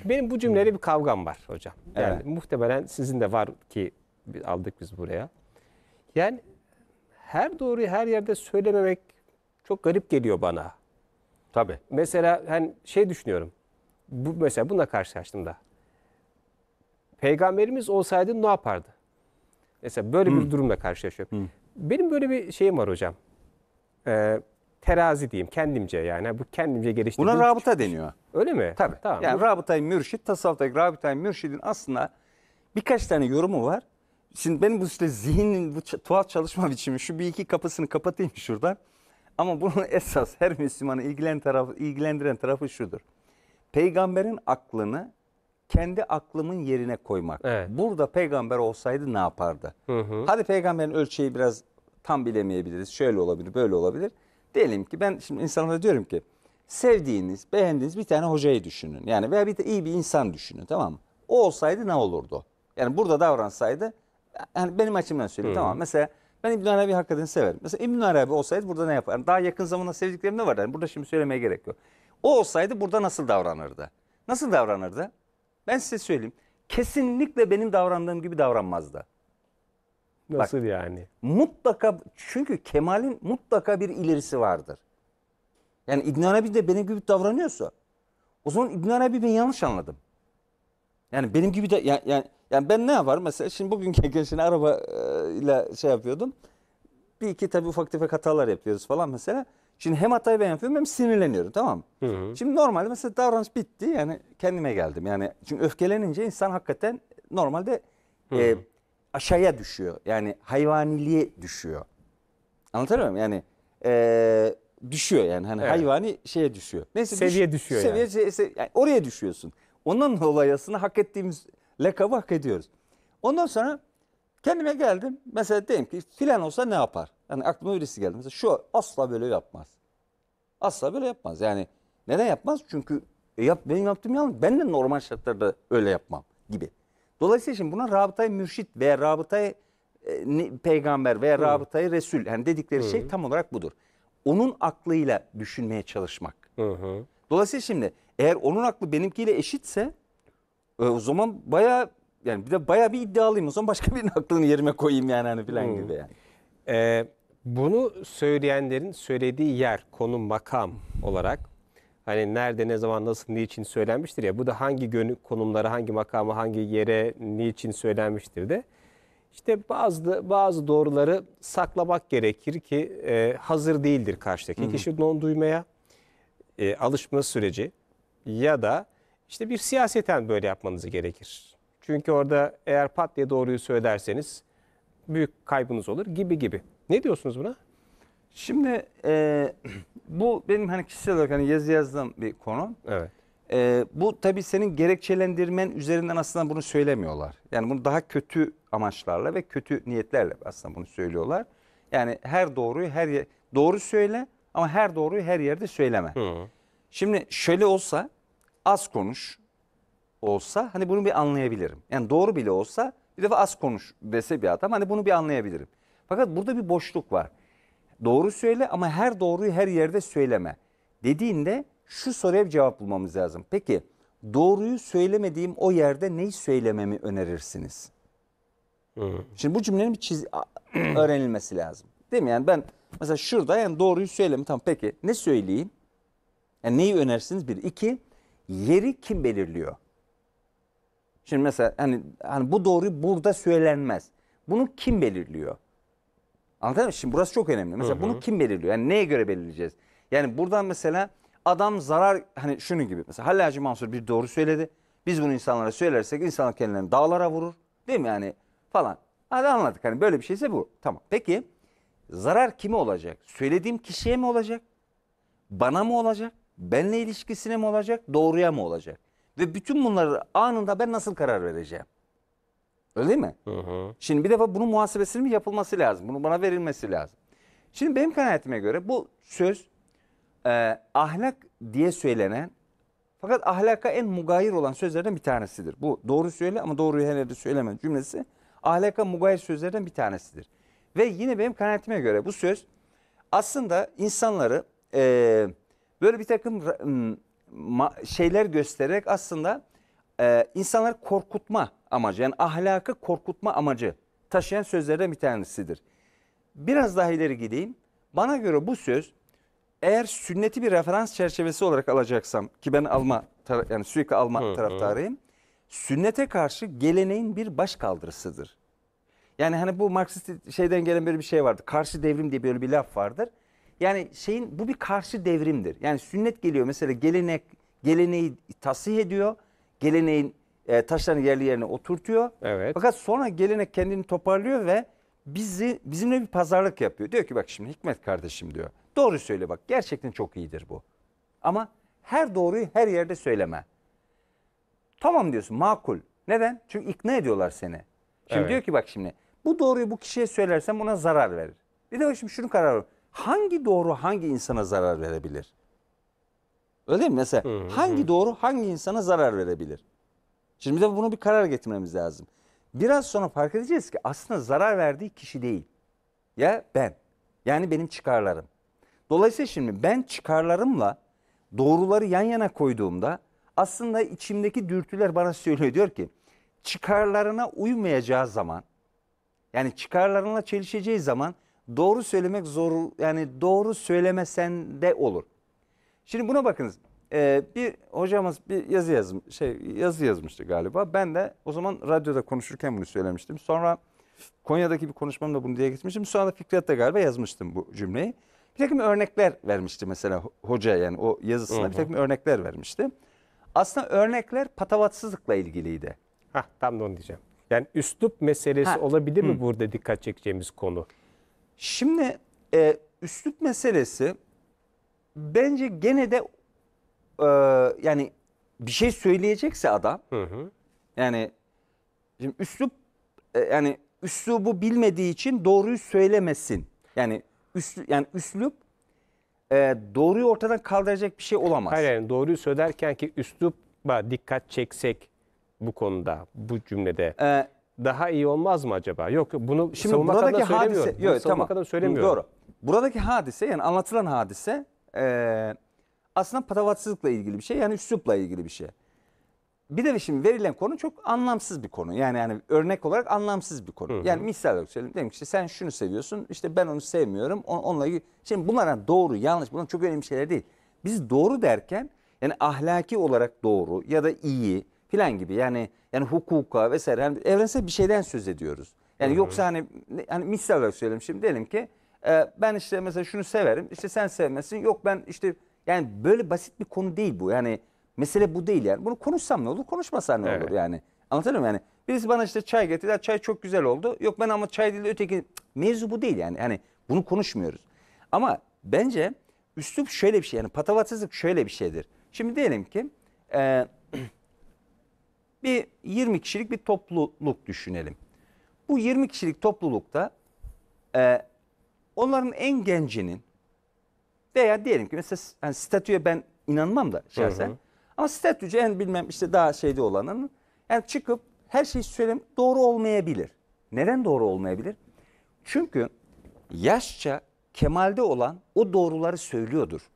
Benim bu cümleyle bir kavgam var hocam. Yani evet. muhtemelen sizin de var ki aldık biz buraya. Yani her doğruyu her yerde söylememek çok garip geliyor bana. Tabii. Mesela hani şey düşünüyorum. Bu mesela buna karşılaştım da. Peygamberimiz olsaydı ne yapardı? Mesela böyle hmm. bir durumla karşılaşıyorum. Hmm. Benim böyle bir şeyim var hocam. Ee, terazi diyeyim kendimce yani. Bu kendimce geliştirdiğim. Buna rabıta küçük. Şey. deniyor. Öyle mi? Tabii. Tamam. Yani rabıtay mürşid tasavvuftaki rabıtay mürşidin aslında birkaç tane yorumu var. Şimdi benim bu işte zihnin bu tuhaf çalışma biçimi şu bir iki kapısını kapatayım şuradan. Ama bunun esas her Müslümanı ilgilen tarafı, ilgilendiren tarafı şudur. Peygamberin aklını kendi aklımın yerine koymak. Evet. Burada peygamber olsaydı ne yapardı? Hı hı. Hadi peygamberin ölçeği biraz tam bilemeyebiliriz. Şöyle olabilir, böyle olabilir. Diyelim ki ben şimdi insanlara diyorum ki sevdiğiniz, beğendiğiniz bir tane hocayı düşünün. Yani veya bir de iyi bir insan düşünün tamam mı? O olsaydı ne olurdu? Yani burada davransaydı yani benim açımdan söyleyeyim hı. tamam Mesela ben İbn Arabi hakikaten severim. Mesela İbn Arabi olsaydı burada ne yapardı? Yani daha yakın zamanda sevdiklerim ne var? Yani burada şimdi söylemeye gerek yok. O olsaydı burada nasıl davranırdı? Nasıl davranırdı? Ben size söyleyeyim. Kesinlikle benim davrandığım gibi davranmazdı. Nasıl Bak, yani? Mutlaka çünkü Kemal'in mutlaka bir ilerisi vardır. Yani İbn Arabi de benim gibi davranıyorsa o zaman İbn Arabi ben yanlış anladım. Yani benim gibi de yani, yani, yani ben ne yaparım mesela şimdi bugün gün araba ile şey yapıyordum. Bir iki tabii ufak tefek hatalar yapıyoruz falan mesela. Şimdi hem hatayı ben yapıyorum hem sinirleniyorum tamam mı? Hı hı. Şimdi normalde mesela davranış bitti yani kendime geldim. Yani çünkü öfkelenince insan hakikaten normalde hı hı. E, aşağıya düşüyor. Yani hayvaniliğe düşüyor. Anlatabiliyor muyum? Yani e, düşüyor yani hani evet. hayvani şeye düşüyor. Neyse seviye düş, düşüyor seviye, yani. Seviye, seviye, yani oraya düşüyorsun. Onun olayasını aslında hak ettiğimiz lakabı hak ediyoruz. Ondan sonra Kendime geldim. Mesela diyeyim ki filan olsa ne yapar? Yani aklıma birisi geldi. Mesela şu asla böyle yapmaz. Asla böyle yapmaz. Yani neden yapmaz? Çünkü e yap, benim yaptığım yanlış. Ben de normal şartlarda öyle yapmam gibi. Dolayısıyla şimdi buna rabıtayı mürşit veya rabıtayı e, peygamber veya Hı. rabıtayı resul. Yani dedikleri şey Hı. şey tam olarak budur. Onun aklıyla düşünmeye çalışmak. Hı hı. Dolayısıyla şimdi eğer onun aklı benimkiyle eşitse e, o zaman bayağı yani bir de bayağı bir iddialıyım. O zaman başka birinin aklını yerime koyayım yani hani filan hmm. gibi yani. Ee, bunu söyleyenlerin söylediği yer, konu, makam olarak hani nerede, ne zaman, nasıl, niçin söylenmiştir ya. Bu da hangi gönül, konumlara, hangi makama, hangi yere, niçin söylenmiştir de. İşte bazı bazı doğruları saklamak gerekir ki e, hazır değildir karşıdaki Hı-hı. kişi onu duymaya e, alışma süreci ya da işte bir siyaseten böyle yapmanız gerekir. Çünkü orada eğer pat diye doğruyu söylerseniz büyük kaybınız olur gibi gibi. Ne diyorsunuz buna? Şimdi e, bu benim hani kişisel olarak hani yazı yazdığım bir konu. Evet. E, bu tabii senin gerekçelendirmen üzerinden aslında bunu söylemiyorlar. Yani bunu daha kötü amaçlarla ve kötü niyetlerle aslında bunu söylüyorlar. Yani her doğruyu her yer, doğru söyle ama her doğruyu her yerde söyleme. Hı. Şimdi şöyle olsa az konuş, olsa hani bunu bir anlayabilirim. Yani doğru bile olsa bir defa az konuş dese bir adam hani bunu bir anlayabilirim. Fakat burada bir boşluk var. Doğru söyle ama her doğruyu her yerde söyleme. Dediğinde şu soruya bir cevap bulmamız lazım. Peki doğruyu söylemediğim o yerde neyi söylememi önerirsiniz? Hı. Şimdi bu cümlenin bir çiz öğrenilmesi lazım. Değil mi? Yani ben mesela şurada yani doğruyu söylemi tam peki ne söyleyeyim? Yani neyi önersiniz? Bir. iki yeri kim belirliyor? Şimdi mesela hani, hani bu doğruyu burada söylenmez. Bunu kim belirliyor? Anladın mı? Şimdi burası çok önemli. Mesela hı hı. bunu kim belirliyor? Yani neye göre belirleyeceğiz? Yani buradan mesela adam zarar hani şunu gibi. Mesela Halil Hacı Mansur bir doğru söyledi. Biz bunu insanlara söylersek insanlar kendilerini dağlara vurur. Değil mi yani falan. Hadi anladık hani böyle bir şeyse bu. Tamam peki zarar kime olacak? Söylediğim kişiye mi olacak? Bana mı olacak? Benle ilişkisine mi olacak? Doğruya mı olacak? Ve bütün bunları anında ben nasıl karar vereceğim? Öyle değil mi? Hı hı. Şimdi bir defa bunun muhasebesinin yapılması lazım. Bunu bana verilmesi lazım. Şimdi benim kanaatime göre bu söz e, ahlak diye söylenen fakat ahlaka en mugayir olan sözlerden bir tanesidir. Bu doğru söyle ama doğruyu her yerde söyleme cümlesi ahlaka mugayir sözlerden bir tanesidir. Ve yine benim kanaatime göre bu söz aslında insanları e, böyle bir takım şeyler göstererek aslında e, insanları korkutma amacı yani ahlakı korkutma amacı taşıyan sözlerden bir tanesidir. Biraz daha ileri gideyim. Bana göre bu söz eğer sünneti bir referans çerçevesi olarak alacaksam ki ben alma yani sürekli alma taraftarıyım. Sünnete karşı geleneğin bir baş kaldırısıdır. Yani hani bu Marksist şeyden gelen böyle bir şey vardı. Karşı devrim diye böyle bir laf vardır. Yani şeyin bu bir karşı devrimdir. Yani sünnet geliyor mesela gelenek geleneği tasih ediyor. Geleneğin e, taşlarını yerli yerine oturtuyor. Evet. Fakat sonra gelenek kendini toparlıyor ve bizi bizimle bir pazarlık yapıyor. Diyor ki bak şimdi Hikmet kardeşim diyor. Doğru söyle bak gerçekten çok iyidir bu. Ama her doğruyu her yerde söyleme. Tamam diyorsun makul. Neden? Çünkü ikna ediyorlar seni. Şimdi evet. diyor ki bak şimdi bu doğruyu bu kişiye söylersem buna zarar verir. Bir de bak şimdi şunu karar ver hangi doğru hangi insana zarar verebilir? Öyle mi? Mesela hı, hangi doğru hangi insana zarar verebilir? Şimdi de bunu bir karar getirmemiz lazım. Biraz sonra fark edeceğiz ki aslında zarar verdiği kişi değil. Ya ben. Yani benim çıkarlarım. Dolayısıyla şimdi ben çıkarlarımla doğruları yan yana koyduğumda aslında içimdeki dürtüler bana söylüyor diyor ki çıkarlarına uymayacağı zaman yani çıkarlarına çelişeceği zaman doğru söylemek zor yani doğru söylemesen de olur. Şimdi buna bakınız. Ee, bir hocamız bir yazı yazmış, şey yazı yazmıştı galiba. Ben de o zaman radyoda konuşurken bunu söylemiştim. Sonra Konya'daki bir konuşmamda bunu diye gitmiştim. Sonra da Fikret'te galiba yazmıştım bu cümleyi. Bir takım örnekler vermişti mesela hoca yani o yazısına Hı -hı. bir takım örnekler vermişti. Aslında örnekler patavatsızlıkla ilgiliydi. Hah tam da onu diyeceğim. Yani üslup meselesi ha. olabilir mi Hı. burada dikkat çekeceğimiz konu? Şimdi e, üslup meselesi bence gene de e, yani bir şey söyleyecekse adam hı hı. yani şimdi üslup e, yani üslubu bilmediği için doğruyu söylemesin. Yani üslü, yani üslup e, doğruyu ortadan kaldıracak bir şey olamaz. Hayır yani doğruyu söylerken ki üsluba dikkat çeksek bu konuda bu cümlede. E, daha iyi olmaz mı acaba? Yok bunu Şimdi savunmak buradaki hadise, Yok, tamam. adına söylemiyorum. Doğru. Buradaki hadise yani anlatılan hadise e, aslında patavatsızlıkla ilgili bir şey yani üslupla ilgili bir şey. Bir de şimdi verilen konu çok anlamsız bir konu. Yani yani örnek olarak anlamsız bir konu. Hı hı. Yani misal olarak söyleyeyim. Demek ki işte sen şunu seviyorsun işte ben onu sevmiyorum. On, onunla ilgili. Şimdi bunlara doğru yanlış bunlar çok önemli şeyler değil. Biz doğru derken yani ahlaki olarak doğru ya da iyi filan gibi yani yani hukuka vesaire yani evrensel bir şeyden söz ediyoruz. Yani Hı-hı. yoksa hani hani misal olarak söyleyeyim şimdi diyelim ki e, ben işte mesela şunu severim işte sen sevmesin yok ben işte yani böyle basit bir konu değil bu yani mesele bu değil yani bunu konuşsam ne olur konuşmasam ne evet. olur yani anlatabiliyor muyum yani birisi bana işte çay getirdi çay çok güzel oldu yok ben ama çay değil öteki mevzu bu değil yani hani bunu konuşmuyoruz ama bence üslup şöyle bir şey yani patavatsızlık şöyle bir şeydir şimdi diyelim ki e, bir 20 kişilik bir topluluk düşünelim. Bu 20 kişilik toplulukta e, onların en gencinin veya diyelim ki mesela yani statüye ben inanmam da şahsen. Hı hı. Ama statüce en bilmem işte daha şeyde olanın yani çıkıp her şeyi söylem doğru olmayabilir. Neden doğru olmayabilir? Çünkü yaşça kemalde olan o doğruları söylüyordur.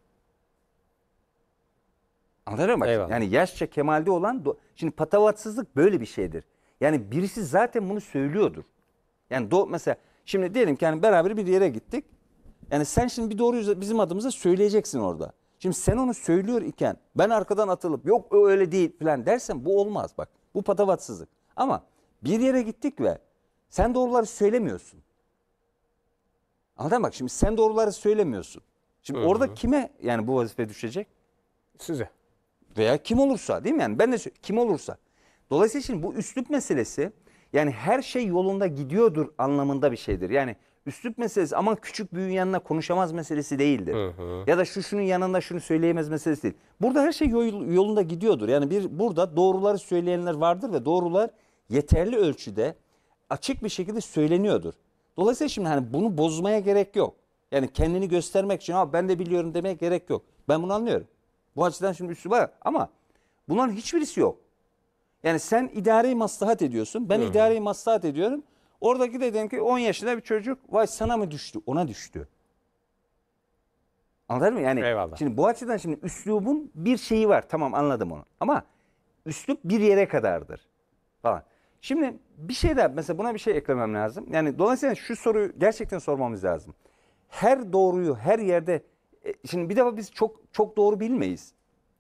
Anladın mı? Eyvallah. Yani yaşça kemalde olan... Şimdi patavatsızlık böyle bir şeydir. Yani birisi zaten bunu söylüyordur. Yani do mesela şimdi diyelim ki yani beraber bir yere gittik. Yani sen şimdi bir doğruyu bizim adımıza söyleyeceksin orada. Şimdi sen onu söylüyor iken ben arkadan atılıp yok öyle değil falan dersen bu olmaz bak. Bu patavatsızlık. Ama bir yere gittik ve sen doğruları söylemiyorsun. Anladın mı? Bak şimdi sen doğruları söylemiyorsun. Şimdi Öyle. orada kime yani bu vazife düşecek? Size veya kim olursa değil mi? Yani ben de kim olursa. Dolayısıyla şimdi bu üslup meselesi yani her şey yolunda gidiyordur anlamında bir şeydir. Yani üslup meselesi ama küçük büyüğün yanına konuşamaz meselesi değildir. Hı hı. Ya da şu şunun yanında şunu söyleyemez meselesi değil. Burada her şey yol, yolunda gidiyordur. Yani bir burada doğruları söyleyenler vardır ve doğrular yeterli ölçüde açık bir şekilde söyleniyordur. Dolayısıyla şimdi hani bunu bozmaya gerek yok. Yani kendini göstermek için ben de biliyorum demeye gerek yok. Ben bunu anlıyorum. Bu açıdan şimdi üstü var ama bunların hiçbirisi yok. Yani sen idareyi maslahat ediyorsun. Ben evet. idareyi maslahat ediyorum. Oradaki de dedim ki 10 yaşında bir çocuk vay sana mı düştü? Ona düştü. Anladın mı? Yani Eyvallah. şimdi bu açıdan şimdi üslubun bir şeyi var. Tamam anladım onu. Ama üslup bir yere kadardır falan. Şimdi bir şey de mesela buna bir şey eklemem lazım. Yani dolayısıyla şu soruyu gerçekten sormamız lazım. Her doğruyu her yerde e, şimdi bir defa biz çok çok doğru bilmeyiz.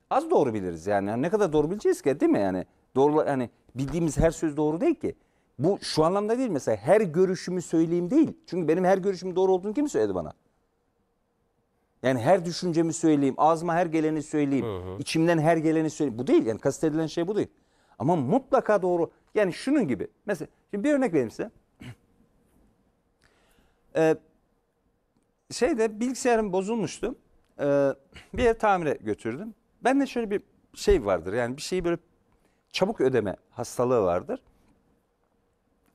Az doğru biliriz yani. Ne kadar doğru bileceğiz ki değil mi yani? Doğru yani bildiğimiz her söz doğru değil ki. Bu şu anlamda değil mesela her görüşümü söyleyeyim değil. Çünkü benim her görüşüm doğru olduğunu kim söyledi bana? Yani her düşüncemi söyleyeyim, ağzıma her geleni söyleyeyim, hı hı. içimden her geleni söyleyeyim. Bu değil yani kastedilen şey bu değil. Ama mutlaka doğru. Yani şunun gibi. Mesela şimdi bir örnek vereyim size. ee, şeyde bilgisayarım bozulmuştu. Ee, bir yer tamire götürdüm. Ben de şöyle bir şey vardır. Yani bir şeyi böyle çabuk ödeme hastalığı vardır.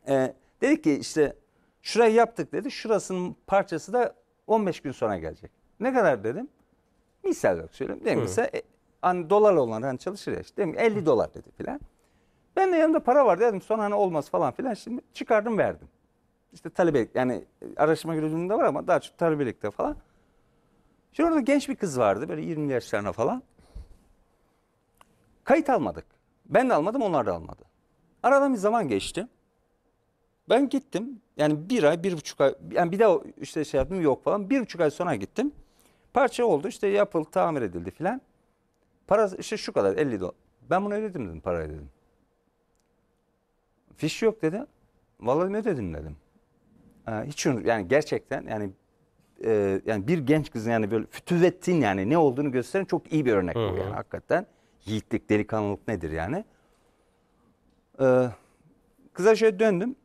Ee, dedik ki işte şurayı yaptık dedi. Şurasının parçası da 15 gün sonra gelecek. Ne kadar dedim? Misal yok söyleyeyim. Değil mi? E, hani dolar olan hani çalışır ya işte. Değil mi? 50 dolar dedi filan. Ben de yanımda para var dedim. Sonra hani olmaz falan filan. Şimdi çıkardım verdim işte talebelik yani araştırma görevliliğinde var ama daha çok talebelikte falan. Şimdi orada genç bir kız vardı böyle 20 yaşlarına falan. Kayıt almadık. Ben de almadım onlar da almadı. Aradan bir zaman geçti. Ben gittim yani bir ay bir buçuk ay yani bir daha işte şey yaptım yok falan bir buçuk ay sonra gittim. Parça oldu işte yapıldı tamir edildi filan. Para işte şu kadar 50 dolar. Ben bunu ödedim dedim parayı dedim. Fiş yok dedi. Vallahi ne dedim dedim. Ee, hiç yani gerçekten yani e, yani bir genç kızın yani böyle fütüvvetin yani ne olduğunu gösteren çok iyi bir örnek bu yani hakikaten. Yiğitlik, delikanlılık nedir yani. Ee, kıza şöyle döndüm.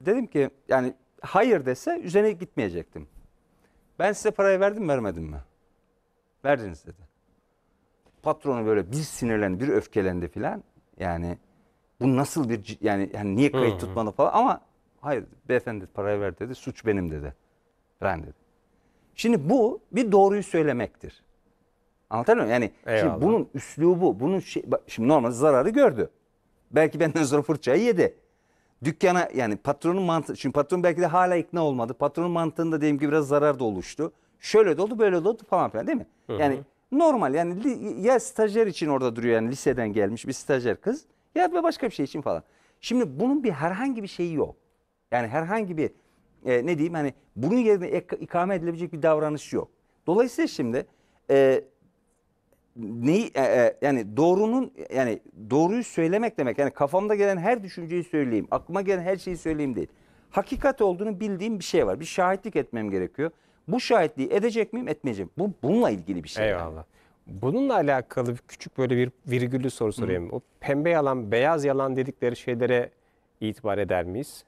Dedim ki yani hayır dese üzerine gitmeyecektim. Ben size parayı verdim vermedim mi? Verdiniz dedi. Patronu böyle bir sinirlendi, bir öfkelendi filan. Yani bu nasıl bir yani, yani niye kayıt tutmalı falan ama Hayır beyefendi parayı ver dedi. Suç benim dedi. Ben dedi. Şimdi bu bir doğruyu söylemektir. Anlatabiliyor muyum? Yani Eyvallah. şimdi bunun üslubu, bunun şey, şimdi normal zararı gördü. Belki benden sonra fırçayı yedi. Dükkana yani patronun mantığı, şimdi patron belki de hala ikna olmadı. Patronun mantığında diyelim ki biraz zarar da oluştu. Şöyle de oldu, böyle de oldu falan filan değil mi? Hı-hı. Yani normal yani ya stajyer için orada duruyor yani liseden gelmiş bir stajyer kız ya da başka bir şey için falan. Şimdi bunun bir herhangi bir şeyi yok. Yani herhangi bir e, ne diyeyim hani bunun yerine ikame edilebilecek bir davranış yok. Dolayısıyla şimdi e, neyi e, e, yani doğrunun yani doğruyu söylemek demek yani kafamda gelen her düşünceyi söyleyeyim, aklıma gelen her şeyi söyleyeyim değil. Hakikat olduğunu bildiğim bir şey var. Bir şahitlik etmem gerekiyor. Bu şahitliği edecek miyim, etmeyeceğim. Bu bununla ilgili bir şey. Eyvallah. Bununla alakalı küçük böyle bir virgüllü soru sorayım. Hı. O pembe yalan, beyaz yalan dedikleri şeylere itibar eder miyiz?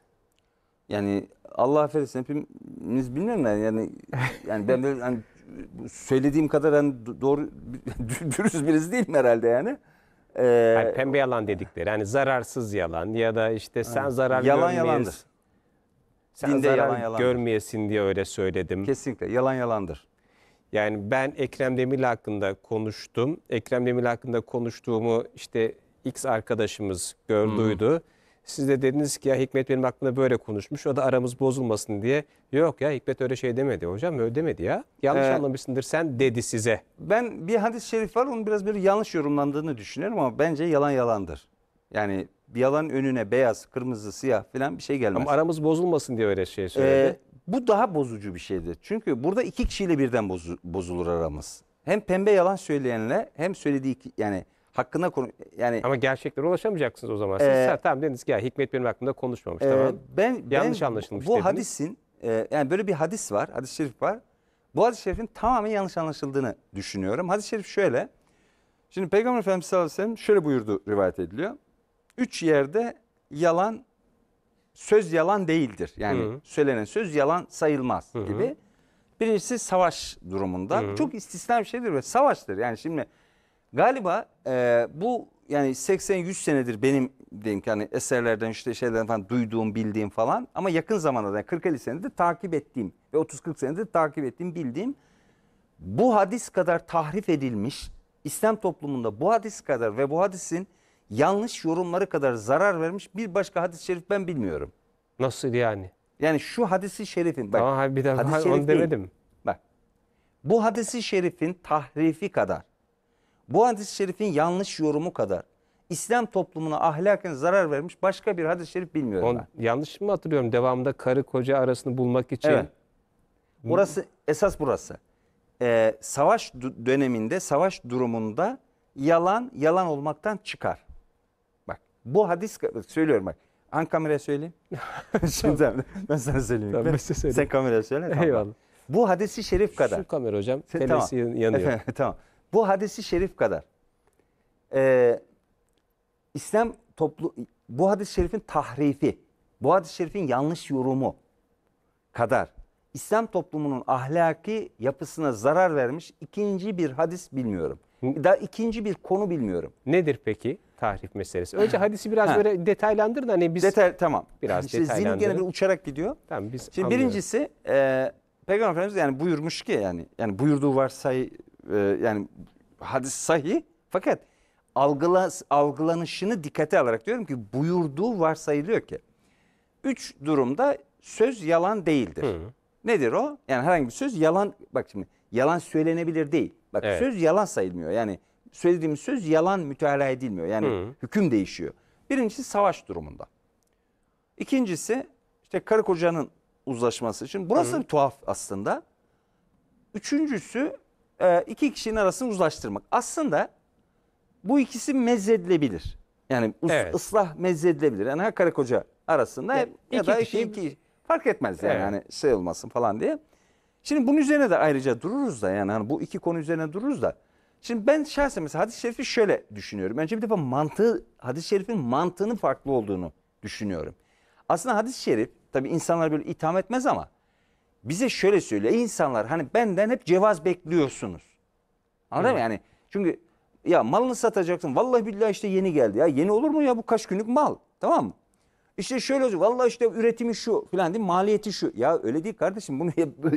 Yani Allah affetsin hepimiz bilmem ben yani yani ben böyle hani söylediğim kadar hani doğru dürüst birisi değilim herhalde yani. Ee, yani pembe yalan dedikleri yani zararsız yalan ya da işte sen yani, zarar yalan yalandır. Sen Dinde zarar yalan yalandır. görmeyesin diye öyle söyledim. Kesinlikle yalan yalandır. Yani ben Ekrem Demir hakkında konuştum. Ekrem Demir hakkında konuştuğumu işte X arkadaşımız gördüydü. Hmm. Siz de dediniz ki ya Hikmet benim aklımda böyle konuşmuş. O da aramız bozulmasın diye. Yok ya Hikmet öyle şey demedi hocam. Öyle demedi ya. Yanlış ee, anlamışsındır sen dedi size. Ben bir hadis-i şerif var. Onun biraz böyle yanlış yorumlandığını düşünüyorum ama bence yalan yalandır. Yani bir yalan önüne beyaz, kırmızı, siyah falan bir şey gelmez. Ama aramız bozulmasın diye öyle şey söyledi. Ee, bu daha bozucu bir şeydir. Çünkü burada iki kişiyle birden bozu, bozulur aramız. Hem pembe yalan söyleyenle hem söylediği yani hakkında konu yani Ama gerçeklere ulaşamayacaksınız o zaman. Siz Ee, tamam dediniz ki "Ya, Hikmet benim hakkımda konuşmamış. e, tamam. ben Yanlış ben anlaşılmış bu dediniz. hadisin e, yani böyle bir hadis var, hadis-i şerif var. Bu hadis-i şerifin tamamen yanlış anlaşıldığını düşünüyorum. Hadis-i şerif şöyle. Şimdi Peygamber Efendimiz sallallahu aleyhi ve sellem şöyle buyurdu rivayet ediliyor. Üç yerde yalan söz yalan değildir. Yani Hı. söylenen söz yalan sayılmaz gibi. Birincisi savaş durumunda. Çok istisna bir şeydir ve savaştır. Yani şimdi Galiba e, bu yani 80-100 senedir benim diyeyim ki hani eserlerden işte şeylerden falan duyduğum, bildiğim falan ama yakın zamanda yani 40-50 senedir takip ettiğim ve 30-40 senedir takip ettiğim, bildiğim bu hadis kadar tahrif edilmiş İslam toplumunda bu hadis kadar ve bu hadisin yanlış yorumları kadar zarar vermiş bir başka hadis-i şerif ben bilmiyorum. Nasıl yani? Yani şu hadisi şerifin bak. Aa, bir daha hadis onu demedim. Bak. Bu hadisi şerifin tahrifi kadar bu hadis-i şerifin yanlış yorumu kadar İslam toplumuna ahlaken zarar vermiş başka bir hadis-i şerif bilmiyorum On, ben. Yanlış mı hatırlıyorum? Devamında karı koca arasını bulmak için. Evet. Burası esas burası. Ee, savaş döneminde, savaş durumunda yalan yalan olmaktan çıkar. Bak bu hadis söylüyorum bak. an kameraya söyleyeyim. Şimdi tamam. ben sana söyleyeyim. Tamam, ben söyleyeyim. Sen kameraya söyle. Tamam. Eyvallah. Bu hadisi şerif kadar. Şu kamera hocam. Sen, tamam. yanıyor. tamam. Bu hadisi şerif kadar. Ee, İslam toplu bu hadis-i şerifin tahrifi, bu hadis-i şerifin yanlış yorumu kadar İslam toplumunun ahlaki yapısına zarar vermiş ikinci bir hadis bilmiyorum. Daha ikinci bir konu bilmiyorum. Nedir peki tahrif meselesi? Önce hadisi biraz ha. böyle detaylandırın hani biz Detay, tamam. biraz işte detaylandırın. zil gene bir uçarak gidiyor. Tamam biz Şimdi anlıyoruz. birincisi e, Peygamber Efendimiz yani buyurmuş ki yani yani buyurduğu varsay e, yani hadis sahi, fakat algıla, algılanışını dikkate alarak diyorum ki buyurduğu varsayılıyor ki. Üç durumda söz yalan değildir. Hı. Nedir o? Yani herhangi bir söz yalan bak şimdi yalan söylenebilir değil. Bak evet. söz yalan sayılmıyor. Yani söylediğim söz yalan mütalaa edilmiyor. Yani Hı. hüküm değişiyor. Birincisi savaş durumunda. İkincisi işte karı kocanın uzlaşması için. Burası Hı. bir tuhaf aslında. Üçüncüsü e, iki kişinin arasını uzlaştırmak. Aslında bu ikisi mezzedilebilir. Yani evet. ıslah mezzedilebilir. Yani Hakkari Koca arasında ya, ya iki da kişi... iki fark etmez yani. Evet. yani şey olmasın falan diye. Şimdi bunun üzerine de ayrıca dururuz da yani hani bu iki konu üzerine dururuz da. Şimdi ben şahsen mesela hadis-i şerifi şöyle düşünüyorum. Önce bir defa mantığı, hadis-i şerifin mantığının farklı olduğunu düşünüyorum. Aslında hadis-i şerif tabii insanlar böyle itham etmez ama bize şöyle söyle insanlar hani benden hep cevaz bekliyorsunuz. Anladın evet. mı yani? Çünkü ya malını satacaksın. Vallahi billahi işte yeni geldi. Ya yeni olur mu ya bu kaç günlük mal? Tamam mı? İşte şöyle olacak. Vallahi işte üretimi şu filan değil maliyeti şu. Ya öyle değil kardeşim. Bunu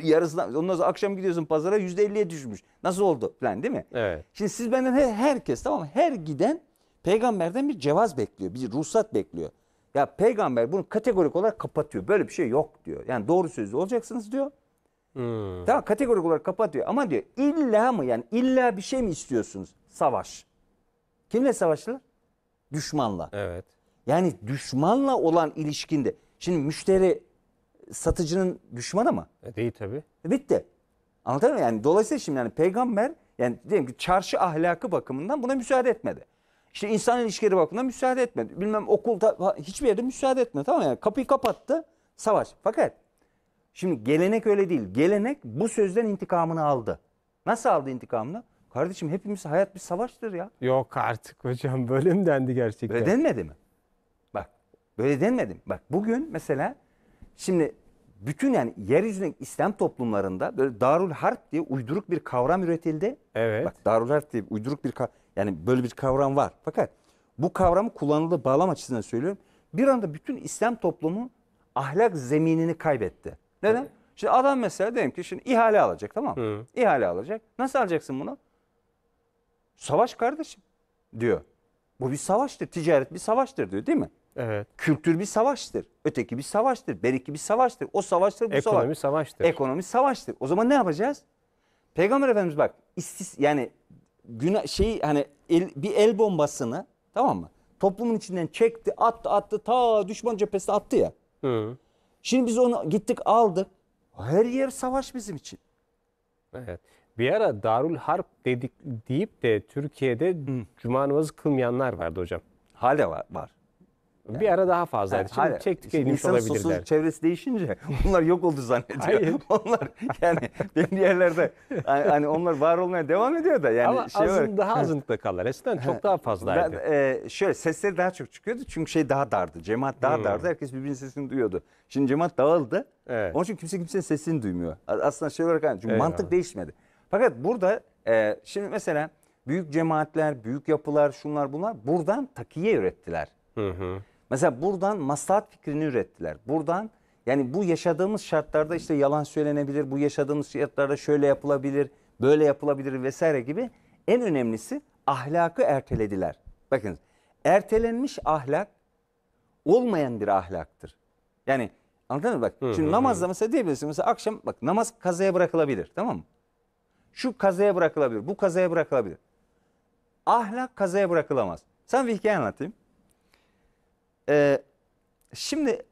yarısından ondan sonra akşam gidiyorsun pazara yüzde elliye düşmüş. Nasıl oldu filan değil mi? Evet. Şimdi siz benden her, herkes tamam mı? Her giden peygamberden bir cevaz bekliyor. Bir ruhsat bekliyor. Ya peygamber bunu kategorik olarak kapatıyor. Böyle bir şey yok diyor. Yani doğru sözlü olacaksınız diyor. Hmm. Tamam kategorik olarak kapatıyor. Ama diyor illa mı yani illa bir şey mi istiyorsunuz? Savaş. Kimle savaştılar? Düşmanla. Evet. Yani düşmanla olan ilişkinde. Şimdi müşteri satıcının düşmanı mı? E değil tabii. Bitti. Anlatabiliyor muyum? Yani dolayısıyla şimdi yani peygamber yani diyelim ki çarşı ahlakı bakımından buna müsaade etmedi. İşte insan ilişkileri bakımından müsaade etmedi. Bilmem okulda hiçbir yerde müsaade etmedi. Tamam yani kapıyı kapattı savaş. Fakat şimdi gelenek öyle değil. Gelenek bu sözden intikamını aldı. Nasıl aldı intikamını? Kardeşim hepimiz hayat bir savaştır ya. Yok artık hocam böyle mi dendi gerçekten? Böyle denmedi mi? Bak böyle denmedi mi? Bak bugün mesela şimdi bütün yani yeryüzündeki İslam toplumlarında böyle Darul Harp diye uyduruk bir kavram üretildi. Evet. Bak Darul Harp diye uyduruk bir kavram. Yani böyle bir kavram var. Fakat bu kavramı kullanıldığı bağlam açısından söylüyorum. Bir anda bütün İslam toplumu ahlak zeminini kaybetti. Neden? Evet. Şimdi adam mesela diyelim ki şimdi ihale alacak tamam mı? Hı. İhale alacak. Nasıl alacaksın bunu? Savaş kardeşim diyor. Bu bir savaştır. Ticaret bir savaştır diyor değil mi? Evet. Kültür bir savaştır. Öteki bir savaştır. Beriki bir savaştır. O savaştır bu Ekonomi savaş. Ekonomi savaştır. Ekonomi savaştır. O zaman ne yapacağız? Peygamber Efendimiz bak istis yani günah şey hani el, bir el bombasını tamam mı? Toplumun içinden çekti, attı, attı, ta düşman cephesine attı ya. Hı. Şimdi biz onu gittik aldık. Her yer savaş bizim için. Evet. Bir ara Darul Harp dedik deyip de Türkiye'de Hı. cuma namazı kılmayanlar vardı hocam. Hala var. var. Bir ara daha fazlaydı. Yani, Şimdi hayır. tek tüketilmiş Şimdi olabilirler. sosyal çevresi değişince onlar yok oldu zannediyor. Hayır. onlar yani belli yerlerde hani, hani onlar var olmaya devam ediyor da. Yani Ama şey azın, olarak, daha azınlıkta kalır. Eskiden çok daha fazlaydı. Ben, e, şöyle sesleri daha çok çıkıyordu çünkü şey daha dardı. Cemaat daha hmm. dardı. Herkes birbirinin sesini duyuyordu. Şimdi cemaat dağıldı. Evet. Onun için kimse kimsenin sesini duymuyor. Aslında şey olarak hani, çünkü evet, mantık değişmedi. Fakat burada e, şimdi mesela büyük cemaatler, büyük yapılar, şunlar bunlar buradan takiye ürettiler. Hı hı. Mesela buradan maslahat fikrini ürettiler. Buradan yani bu yaşadığımız şartlarda işte yalan söylenebilir, bu yaşadığımız şartlarda şöyle yapılabilir, böyle yapılabilir vesaire gibi en önemlisi ahlakı ertelediler. Bakın ertelenmiş ahlak olmayan bir ahlaktır. Yani anladın mı bak hı, şimdi hı, namazda hı. mesela diyebilirsin mesela akşam bak namaz kazaya bırakılabilir tamam mı? Şu kazaya bırakılabilir, bu kazaya bırakılabilir. Ahlak kazaya bırakılamaz. Sen bir hikaye anlatayım. Ee, şimdi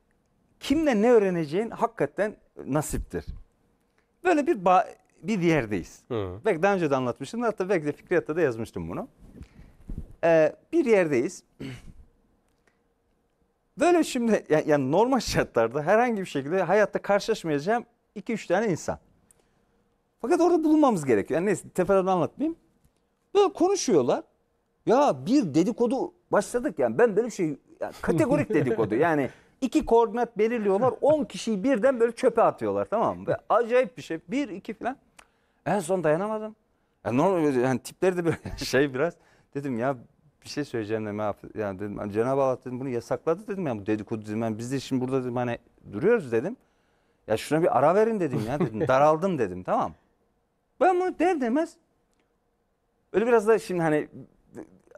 kimle ne öğreneceğin hakikaten nasiptir. Böyle bir bir yerdeyiz. Hı. Belki daha önce de anlatmıştım. Hatta belki de Fikriyat'ta da yazmıştım bunu. Ee, bir yerdeyiz. Böyle şimdi yani, yani normal şartlarda herhangi bir şekilde hayatta karşılaşmayacağım iki üç tane insan. Fakat orada bulunmamız gerekiyor. Yani neyse teferruatını anlatmayayım. Böyle konuşuyorlar. Ya bir dedikodu başladık yani ben böyle bir şey yani kategorik dedikodu. Yani iki koordinat belirliyorlar. 10 kişiyi birden böyle çöpe atıyorlar tamam mı? Ve acayip bir şey. Bir iki falan. En son dayanamadım. Yani, normal, yani tipleri de böyle şey biraz. Dedim ya bir şey söyleyeceğim de yani dedim hani Cenab-ı Allah dedim bunu yasakladı dedim ya bu dedikodu dedim yani biz de şimdi burada dedim hani duruyoruz dedim. Ya şuna bir ara verin dedim ya dedim daraldım dedim tamam. Ben bunu der demez Öyle biraz da şimdi hani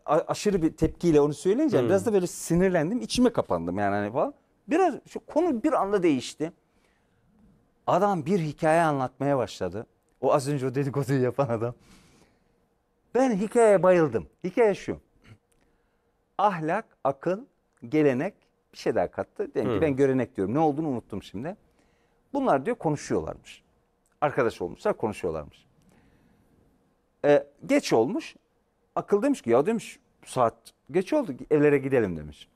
aşırı bir tepkiyle onu söyleyince hmm. biraz da böyle sinirlendim. içime kapandım yani hani falan. Biraz şu konu bir anda değişti. Adam bir hikaye anlatmaya başladı. O az önce o dedikoduyu yapan adam. Ben hikayeye bayıldım. Hikaye şu. Ahlak, akıl, gelenek bir şey daha kattı. Dedim ki hmm. ben görenek diyorum. Ne olduğunu unuttum şimdi. Bunlar diyor konuşuyorlarmış. Arkadaş olmuşlar konuşuyorlarmış. Ee, geç olmuş. Akıl demiş ki ya demiş saat geç oldu evlere gidelim demiş.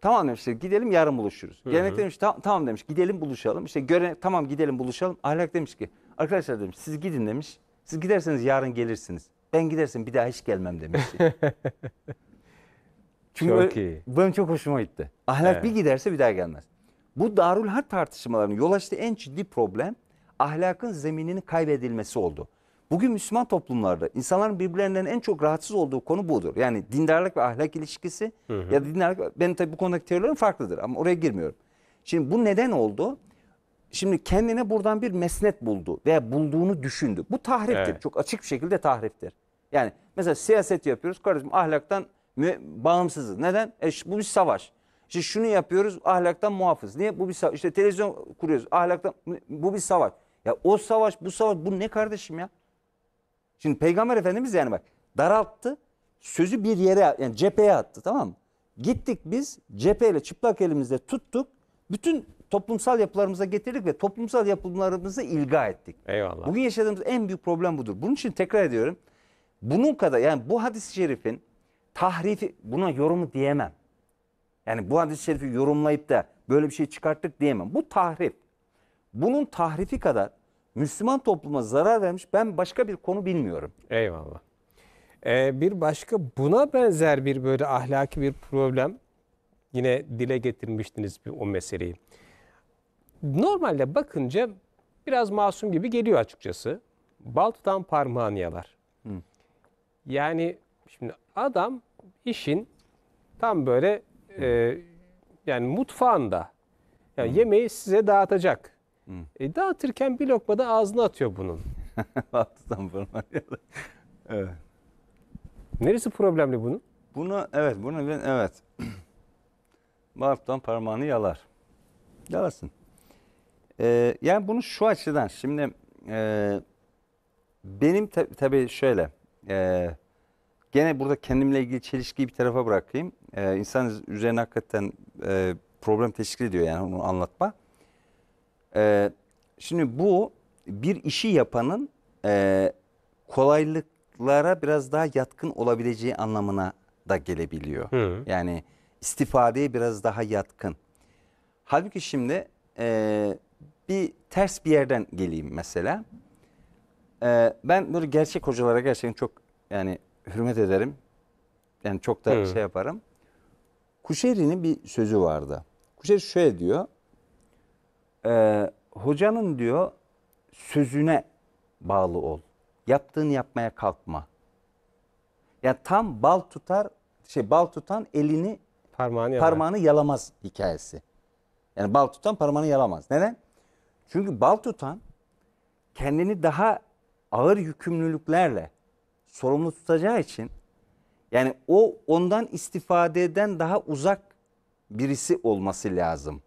Tamam demiş işte gidelim yarın buluşuruz. Hı Gelenek demiş tam, tamam demiş gidelim buluşalım. İşte gören tamam gidelim buluşalım. Ahlak demiş ki arkadaşlar demiş siz gidin demiş. Siz giderseniz yarın gelirsiniz. Ben gidersin bir daha hiç gelmem demiş. Çünkü çok iyi. benim çok hoşuma gitti. Ahlak evet. bir giderse bir daha gelmez. Bu Darül Harp tartışmalarının yol açtığı en ciddi problem ahlakın zemininin kaybedilmesi oldu. Bugün Müslüman toplumlarda insanların birbirlerinden en çok rahatsız olduğu konu budur. Yani dindarlık ve ahlak ilişkisi hı hı. ya da dindarlık benim tabii bu konudaki teorilerim farklıdır ama oraya girmiyorum. Şimdi bu neden oldu? Şimdi kendine buradan bir mesnet buldu veya bulduğunu düşündü. Bu tahriftir. Evet. Çok açık bir şekilde tahriftir. Yani mesela siyaset yapıyoruz. Kardeşim ahlaktan bağımsızız. Neden? E, bu bir savaş. İşte şunu yapıyoruz ahlaktan muhafız. Niye? Bu bir savaş. İşte televizyon kuruyoruz ahlaktan bu bir savaş. Ya o savaş bu savaş bu ne kardeşim ya? Şimdi Peygamber Efendimiz yani bak daralttı. Sözü bir yere yani cepheye attı tamam mı? Gittik biz cepheyle çıplak elimizle tuttuk. Bütün toplumsal yapılarımıza getirdik ve toplumsal yapılarımızı ilga ettik. Eyvallah. Bugün yaşadığımız en büyük problem budur. Bunun için tekrar ediyorum. Bunun kadar yani bu hadis-i şerifin tahrifi buna yorumu diyemem. Yani bu hadis-i şerifi yorumlayıp da böyle bir şey çıkarttık diyemem. Bu tahrif. Bunun tahrifi kadar Müslüman topluma zarar vermiş ben başka bir konu bilmiyorum. Eyvallah. Ee, bir başka buna benzer bir böyle ahlaki bir problem yine dile getirmiştiniz bir o meseleyi. Normalde bakınca biraz masum gibi geliyor açıkçası. Bal tutan parmağını yalar. Hı. Yani şimdi adam işin tam böyle e, yani mutfağında yani yemeği size dağıtacak. Hı. E, dağıtırken bir lokma da ağzına atıyor bunun. Altından fırına. evet. Neresi problemli bunun? Bunu evet bunu ben evet. Bart'tan parmağını yalar. Yalasın. Ee, yani bunu şu açıdan şimdi e, benim tabi tabii şöyle e, gene burada kendimle ilgili çelişkiyi bir tarafa bırakayım. E, insan üzerine hakikaten e, problem teşkil ediyor yani onu anlatma. E, şimdi bu bir işi yapanın e, kolaylıklara biraz daha yatkın olabileceği anlamına da gelebiliyor. Hı. Yani istifadeye biraz daha yatkın. Halbuki şimdi e, bir ters bir yerden geleyim mesela. E, ben böyle gerçek hocalara gerçekten çok yani hürmet ederim. Yani çok da Hı. şey yaparım. Kuşeri'nin bir sözü vardı. Kuşeri şöyle diyor e, hocanın diyor sözüne bağlı ol. Yaptığını yapmaya kalkma. Yani tam bal tutar şey bal tutan elini parmağını, yalar. parmağını yalamaz hikayesi. Yani bal tutan parmağını yalamaz. Neden? Çünkü bal tutan kendini daha ağır yükümlülüklerle sorumlu tutacağı için yani o ondan istifade istifadeden daha uzak birisi olması lazım.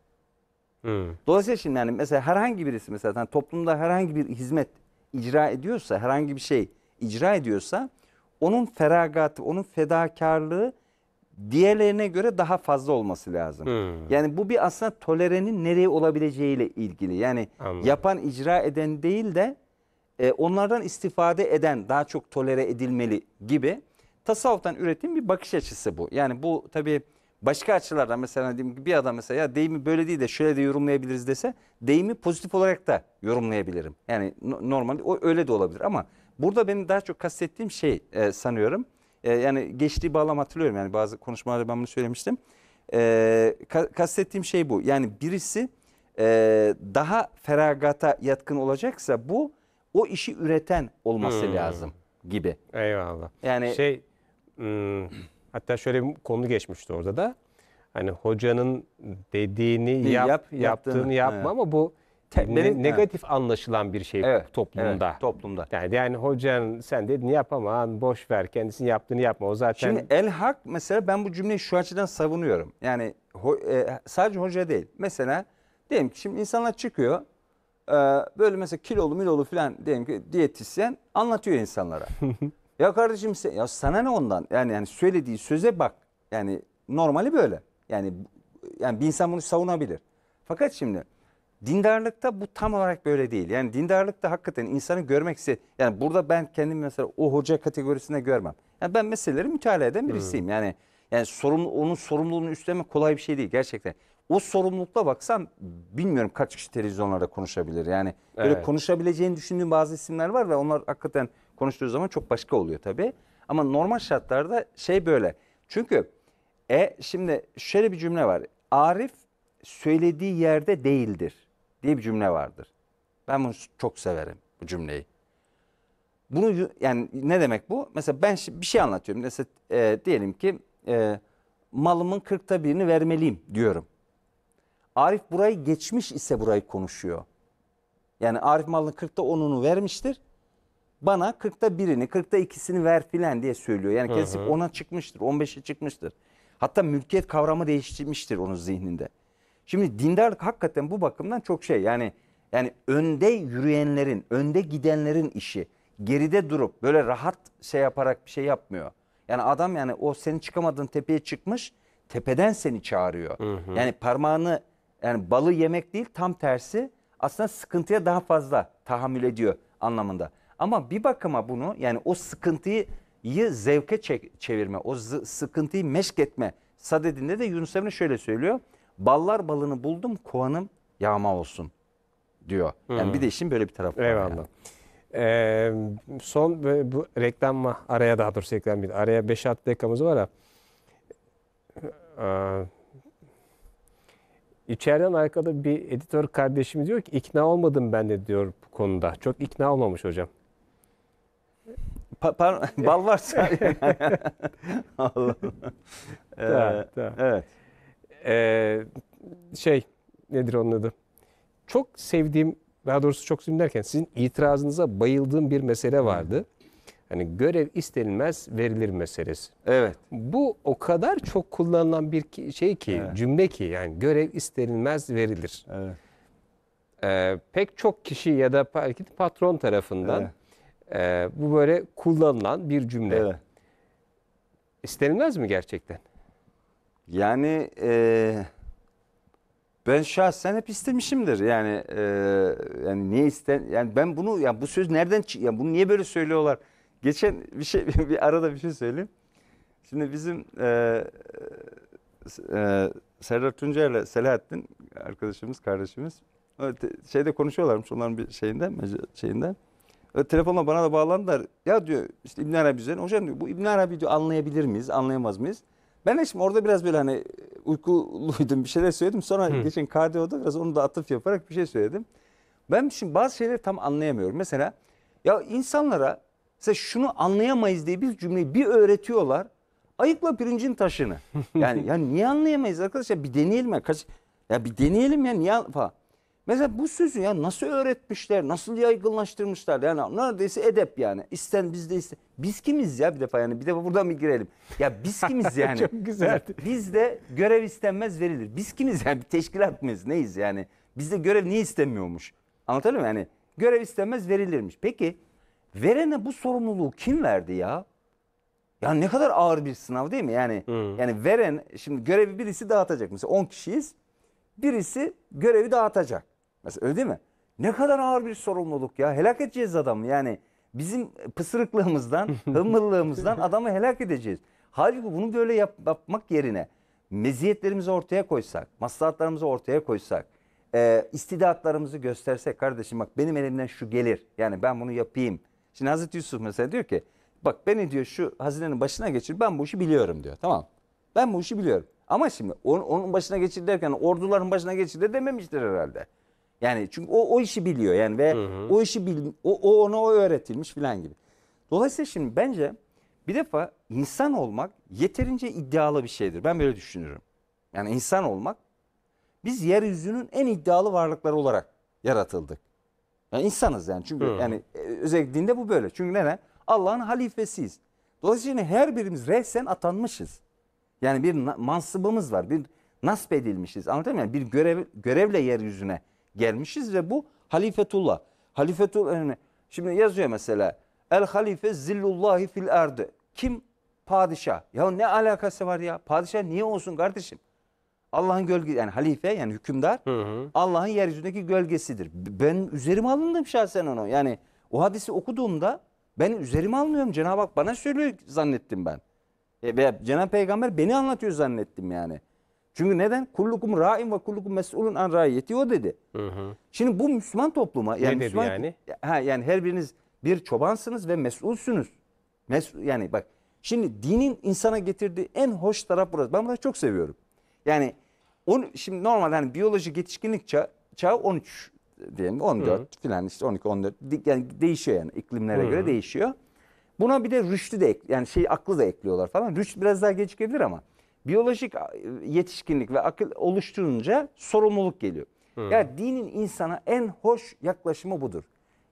Hmm. Dolayısıyla şimdi yani mesela herhangi birisi mesela yani toplumda herhangi bir hizmet icra ediyorsa, herhangi bir şey icra ediyorsa onun feragatı, onun fedakarlığı diğerlerine göre daha fazla olması lazım. Hmm. Yani bu bir aslında tolerenin nereye olabileceğiyle ilgili. Yani Anladım. yapan icra eden değil de e, onlardan istifade eden daha çok tolere edilmeli gibi tasavvuftan üretim bir bakış açısı bu. Yani bu tabii Başka açılardan mesela diyelim ki bir adam mesela ya deyimi böyle değil de şöyle de yorumlayabiliriz dese deyimi pozitif olarak da yorumlayabilirim. Yani normal o öyle de olabilir ama burada benim daha çok kastettiğim şey e, sanıyorum. E, yani geçtiği bağlam hatırlıyorum yani bazı konuşmalarda ben bunu söylemiştim. E, ka, kastettiğim şey bu. Yani birisi e, daha feragata yatkın olacaksa bu o işi üreten olması hmm. lazım gibi. Eyvallah. Yani şey hmm Hatta şöyle bir konu geçmişti orada da. Hani hocanın dediğini yap, yap yaptığını, yaptığını yapma evet. ama bu ne, negatif evet. anlaşılan bir şey evet, toplumda. Evet, toplumda. Yani, yani hocanın sen dediğini yap ama boş ver kendisinin yaptığını yapma. O zaten Şimdi el hak mesela ben bu cümleyi şu açıdan savunuyorum. Yani ho, e, sadece hoca değil. Mesela diyelim ki şimdi insanlar çıkıyor. E, böyle mesela kilolu milolu falan diyelim ki diyetisyen anlatıyor insanlara. Ya kardeşim sen, ya sana ne ondan? Yani yani söylediği söze bak. Yani normali böyle. Yani yani bir insan bunu savunabilir. Fakat şimdi dindarlıkta bu tam olarak böyle değil. Yani dindarlıkta hakikaten insanı görmekse, yani burada ben kendim mesela o hoca kategorisine görmem. Yani ben meseleleri mütalaa eden birisiyim. Yani yani sorumlu onun sorumluluğunu üstlenmek kolay bir şey değil gerçekten. O sorumlulukla baksan bilmiyorum kaç kişi televizyonlarda konuşabilir. Yani evet. böyle konuşabileceğini düşündüğüm bazı isimler var ve onlar hakikaten konuştuğu zaman çok başka oluyor tabii. Ama normal şartlarda şey böyle. Çünkü e şimdi şöyle bir cümle var. Arif söylediği yerde değildir diye bir cümle vardır. Ben bunu çok severim bu cümleyi. Bunu yani ne demek bu? Mesela ben bir şey anlatıyorum. Mesela e, diyelim ki e, malımın kırkta birini vermeliyim diyorum. Arif burayı geçmiş ise burayı konuşuyor. Yani Arif malının kırkta onunu vermiştir bana 40'ta birini 40'ta ikisini ver filan diye söylüyor. Yani kesin ona çıkmıştır 15'e çıkmıştır. Hatta mülkiyet kavramı değiştirmiştir onun zihninde. Şimdi dindarlık hakikaten bu bakımdan çok şey yani yani önde yürüyenlerin, önde gidenlerin işi. Geride durup böyle rahat şey yaparak bir şey yapmıyor. Yani adam yani o seni çıkamadığın tepeye çıkmış, tepeden seni çağırıyor. Hı hı. Yani parmağını yani balı yemek değil tam tersi aslında sıkıntıya daha fazla tahammül ediyor anlamında. Ama bir bakıma bunu yani o sıkıntıyı zevke çevirme, o sıkıntıyı meşk etme sadedinde de Yunus Emre şöyle söylüyor. Ballar balını buldum, kovanım yağma olsun diyor. Yani bir de işin böyle bir tarafı var. Eyvallah. Yani. Ee, son bu reklam mı araya daha doğrusu reklam değil. Araya 5-6 dakikamız var ha. İçeriden içeriden arkada bir editör kardeşim diyor ki ikna olmadım ben de diyor bu konuda. Çok ikna olmamış hocam. Pa- par- bal varsa. Allah. Ee, Tamam, evet. Ee, şey nedir onun adı? Çok sevdiğim daha doğrusu çok sevdiğim derken sizin itirazınıza bayıldığım bir mesele hmm. vardı. Hani görev istenilmez verilir meselesi. Evet. Bu o kadar çok kullanılan bir şey ki cümle ki yani görev istenilmez verilir. Evet. Ee, pek çok kişi ya da belki patron tarafından Evet. Ee, bu böyle kullanılan bir cümle. Evet. İstenilmez mi gerçekten? Yani e, ben şahsen hep istemişimdir. Yani e, yani niye isten yani ben bunu yani bu söz nereden yani bunu niye böyle söylüyorlar? Geçen bir şey bir arada bir şey söyleyeyim. Şimdi bizim e, e, Serdar Tuncer ile Selahattin arkadaşımız, kardeşimiz şeyde konuşuyorlarmış onların bir şeyinde şeyinde. E, telefonla bana da bağlandılar. Ya diyor işte İbn Arabi üzerine. Hocam diyor bu İbn Arabi diyor anlayabilir miyiz, anlayamaz mıyız? Ben de şimdi orada biraz böyle hani e, uykuluydum bir şeyler söyledim. Sonra Hı. geçen kardiyoda biraz onu da atıf yaparak bir şey söyledim. Ben şimdi bazı şeyleri tam anlayamıyorum. Mesela ya insanlara mesela şunu anlayamayız diye bir cümleyi bir öğretiyorlar. Ayıkla pirincin taşını. Yani yani niye anlayamayız arkadaşlar? Bir deneyelim ya. Kaç, ya bir deneyelim ya niye falan. Mesela bu sözü ya nasıl öğretmişler, nasıl yaygınlaştırmışlar yani neredeyse edep yani. İsten bizde iste. Biz kimiz ya bir defa yani bir defa buradan bir girelim. Ya biz kimiz yani? Çok güzel. Bizde görev istenmez verilir. Biz kimiz yani bir teşkilat mıyız neyiz yani? Bizde görev niye istenmiyormuş? Anlatalım muyum yani? Görev istenmez verilirmiş. Peki verene bu sorumluluğu kim verdi ya? Ya ne kadar ağır bir sınav değil mi? Yani hmm. yani veren şimdi görevi birisi dağıtacak. Mesela 10 kişiyiz. Birisi görevi dağıtacak. Mesela öyle değil mi? Ne kadar ağır bir sorumluluk ya. Helak edeceğiz adamı yani. Bizim pısırıklığımızdan, hımmıllığımızdan adamı helak edeceğiz. Halbuki bunu böyle yap, yapmak yerine meziyetlerimizi ortaya koysak, maslahatlarımızı ortaya koysak, e, istidatlarımızı göstersek kardeşim bak benim elimden şu gelir. Yani ben bunu yapayım. Şimdi Hazreti Yusuf mesela diyor ki bak beni diyor şu hazinenin başına geçir ben bu işi biliyorum diyor. Tamam ben bu işi biliyorum. Ama şimdi onun, onun başına geçir derken orduların başına geçir de dememiştir herhalde. Yani çünkü o o işi biliyor yani ve hı hı. o işi bil, o, o ona o öğretilmiş filan gibi. Dolayısıyla şimdi bence bir defa insan olmak yeterince iddialı bir şeydir. Ben böyle düşünüyorum. Yani insan olmak biz yeryüzünün en iddialı varlıkları olarak yaratıldık. Yani insanız yani çünkü hı. yani e, özellikle dinde bu böyle. Çünkü neden? Allah'ın halifesiyiz. Dolayısıyla her birimiz rehsen atanmışız. Yani bir mansıbımız var. Bir nasip edilmişiz. Anlatabiliyor muyum? Yani bir görev, görevle yeryüzüne gelmişiz ve bu halifetullah. Halifetullah yani e, şimdi yazıyor mesela el halife zillullahi fil ardı. Kim? Padişah. Ya ne alakası var ya? Padişah niye olsun kardeşim? Allah'ın gölge yani halife yani hükümdar Allah'ın yeryüzündeki gölgesidir. Ben üzerime alındım şahsen onu. Yani o hadisi okuduğumda ben üzerime alınıyorum. Cenab-ı Hak bana söylüyor zannettim ben. E, Cenab-ı Peygamber beni anlatıyor zannettim yani. Çünkü neden? Kullukum ra'in ve kullukum mes'ulun an ra'iyeti o dedi. Hı hı. Şimdi bu Müslüman topluma yani ne dedi Müslüman, yani? Ha, yani her biriniz bir çobansınız ve mesulsünüz. Mesul yani bak şimdi dinin insana getirdiği en hoş taraf burası. Ben burayı çok seviyorum. Yani on, şimdi normalde hani biyoloji yetişkinlik ça çağı 13 diyelim 14 hı. filan işte 12 14 yani değişiyor yani iklimlere hı. göre değişiyor. Buna bir de rüştü de yani şey aklı da ekliyorlar falan. Rüşt biraz daha gecikebilir ama biyolojik yetişkinlik ve akıl oluşturunca sorumluluk geliyor. Hı. Yani dinin insana en hoş yaklaşımı budur.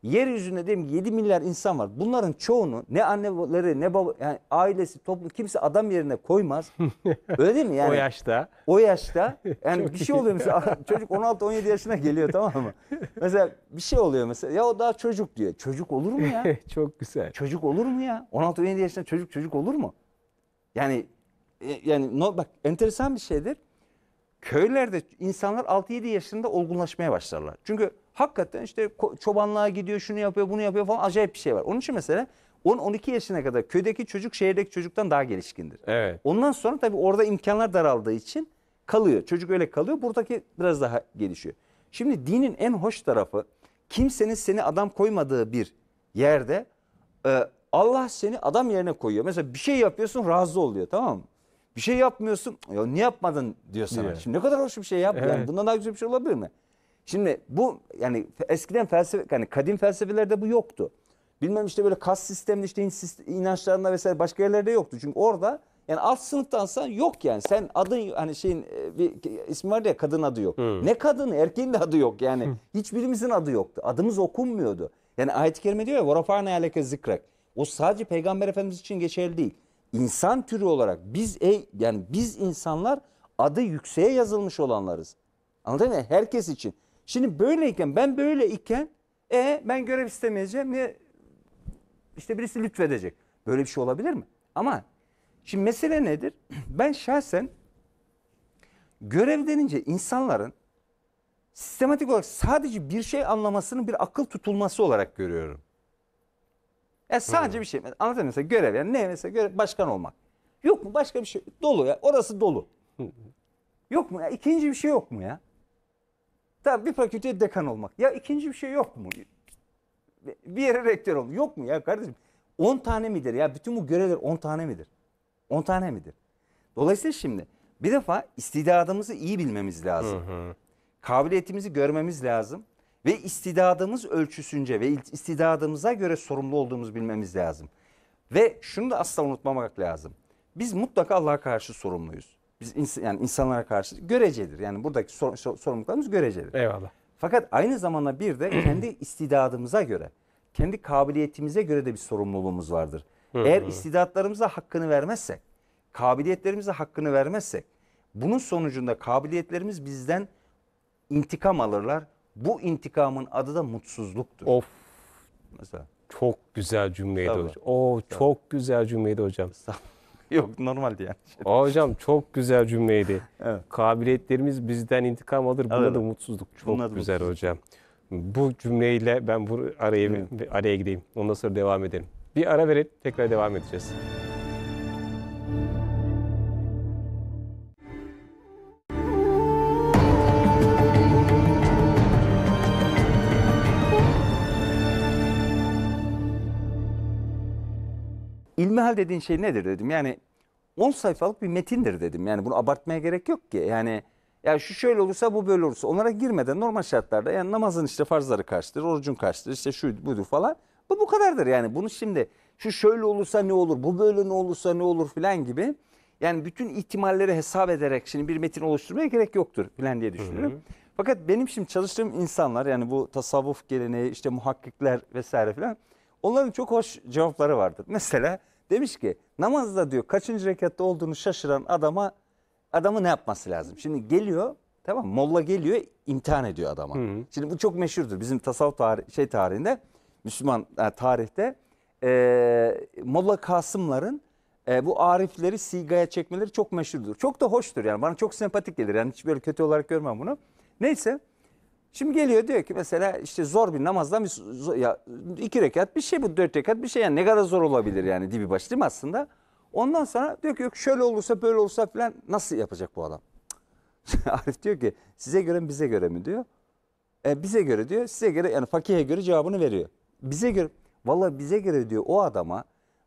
Yeryüzünde diyelim 7 milyar insan var. Bunların çoğunu ne anneleri ne baba yani ailesi toplu kimse adam yerine koymaz. Öyle değil mi yani? o yaşta. O yaşta. Yani bir şey oluyor mesela çocuk 16 17 yaşına geliyor tamam mı? Mesela bir şey oluyor mesela ya o daha çocuk diyor. Çocuk olur mu ya? Çok güzel. Çocuk olur mu ya? 16 17 yaşında çocuk çocuk olur mu? Yani e, yani bak enteresan bir şeydir. Köylerde insanlar 6-7 yaşında olgunlaşmaya başlarlar. Çünkü hakikaten işte çobanlığa gidiyor, şunu yapıyor, bunu yapıyor falan acayip bir şey var. Onun için mesela 10-12 yaşına kadar köydeki çocuk şehirdeki çocuktan daha gelişkindir. Evet. Ondan sonra tabii orada imkanlar daraldığı için kalıyor. Çocuk öyle kalıyor. Buradaki biraz daha gelişiyor. Şimdi dinin en hoş tarafı kimsenin seni adam koymadığı bir yerde e, Allah seni adam yerine koyuyor. Mesela bir şey yapıyorsun razı oluyor tamam mı? Bir şey yapmıyorsun. Ya niye yapmadın diyor sana. Diyor. Şimdi ne kadar hoş bir şey yap. Evet. Yani bundan daha güzel bir şey olabilir mi? Şimdi bu yani eskiden felsefe yani kadim felsefelerde bu yoktu. Bilmem işte böyle kas sistemli işte inançlarında vesaire başka yerlerde yoktu. Çünkü orada yani alt sınıftansan yok yani. Sen adın hani şeyin e, bir ismi var ya kadın adı yok. Hmm. Ne kadın erkeğin de adı yok yani. Hmm. Hiçbirimizin adı yoktu. Adımız okunmuyordu. Yani ayet-i kerime diyor ya varafane aleke zikrek. O sadece peygamber efendimiz için geçerli değil insan türü olarak biz ey yani biz insanlar adı yükseğe yazılmış olanlarız. Anladın mı? Herkes için. Şimdi böyleyken ben böyle iken e ben görev istemeyeceğim ve işte birisi lütfedecek. Böyle bir şey olabilir mi? Ama şimdi mesele nedir? Ben şahsen görev denince insanların sistematik olarak sadece bir şey anlamasının bir akıl tutulması olarak görüyorum. Yani sadece bir şey. Anlatayım mesela görev. Yani ne mesela görev? Başkan olmak. Yok mu? Başka bir şey. Dolu ya. Orası dolu. Yok mu ya? İkinci bir şey yok mu ya? Tamam bir fakülteye dekan olmak. Ya ikinci bir şey yok mu? Bir yere rektör olmak. Yok mu ya kardeşim? 10 tane midir ya? Bütün bu görevler 10 tane midir? 10 tane midir? Dolayısıyla şimdi bir defa istidadımızı iyi bilmemiz lazım. Kabiliyetimizi görmemiz lazım ve istidadımız ölçüsünce ve istidadımıza göre sorumlu olduğumuz bilmemiz lazım. Ve şunu da asla unutmamak lazım. Biz mutlaka Allah'a karşı sorumluyuz. Biz ins yani insanlara karşı görecedir. Yani buradaki sor sorumluluklarımız görecedir. Eyvallah. Fakat aynı zamanda bir de kendi istidadımıza göre, kendi kabiliyetimize göre de bir sorumluluğumuz vardır. Eğer istidatlarımıza hakkını vermezsek, kabiliyetlerimize hakkını vermezsek, bunun sonucunda kabiliyetlerimiz bizden intikam alırlar, bu intikamın adı da mutsuzluktur. Of. Mesela. Çok güzel cümleydi Tabii. hocam. Oo, Tabii. çok güzel cümleydi hocam. Yok normaldi yani. Aa, hocam çok güzel cümleydi. evet. Kabiliyetlerimiz bizden intikam alır. Buna evet. da mutsuzluk. Çok da güzel mutsuzluk. hocam. Bu cümleyle ben bu araya, evet. araya gideyim. Ondan sonra devam edelim. Bir ara verelim. Tekrar devam edeceğiz. İlmihal dediğin şey nedir dedim. Yani 10 sayfalık bir metindir dedim. Yani bunu abartmaya gerek yok ki. Yani ya şu şöyle olursa bu böyle olursa onlara girmeden normal şartlarda yani namazın işte farzları kaçtır, orucun kaçtır, işte şu budur falan. Bu bu kadardır yani. Bunu şimdi şu şöyle olursa ne olur, bu böyle ne olursa ne olur filan gibi. Yani bütün ihtimalleri hesap ederek şimdi bir metin oluşturmaya gerek yoktur filan diye düşünüyorum. Hı hı. Fakat benim şimdi çalıştığım insanlar yani bu tasavvuf geleneği işte muhakkikler vesaire filan onların çok hoş cevapları vardır. Mesela Demiş ki namazda diyor kaçıncı rekatta olduğunu şaşıran adama adamı ne yapması lazım? Şimdi geliyor tamam molla geliyor imtihan ediyor adama. Hı hı. Şimdi bu çok meşhurdur bizim tasavvuf tarih, şey tarihinde Müslüman yani e, tarihte e, molla Kasımların e, bu arifleri sigaya çekmeleri çok meşhurdur. Çok da hoştur yani bana çok sempatik gelir yani hiç böyle kötü olarak görmem bunu. Neyse Şimdi geliyor diyor ki mesela işte zor bir namazdan bir zor, ya iki rekat bir şey bu dört rekat bir şey yani ne kadar zor olabilir yani dibi baş değil mi aslında? Ondan sonra diyor ki yok şöyle olursa böyle olursa falan nasıl yapacak bu adam? Arif diyor ki size göre mi bize göre mi diyor. E, bize göre diyor size göre yani fakihe göre cevabını veriyor. Bize göre valla bize göre diyor o adama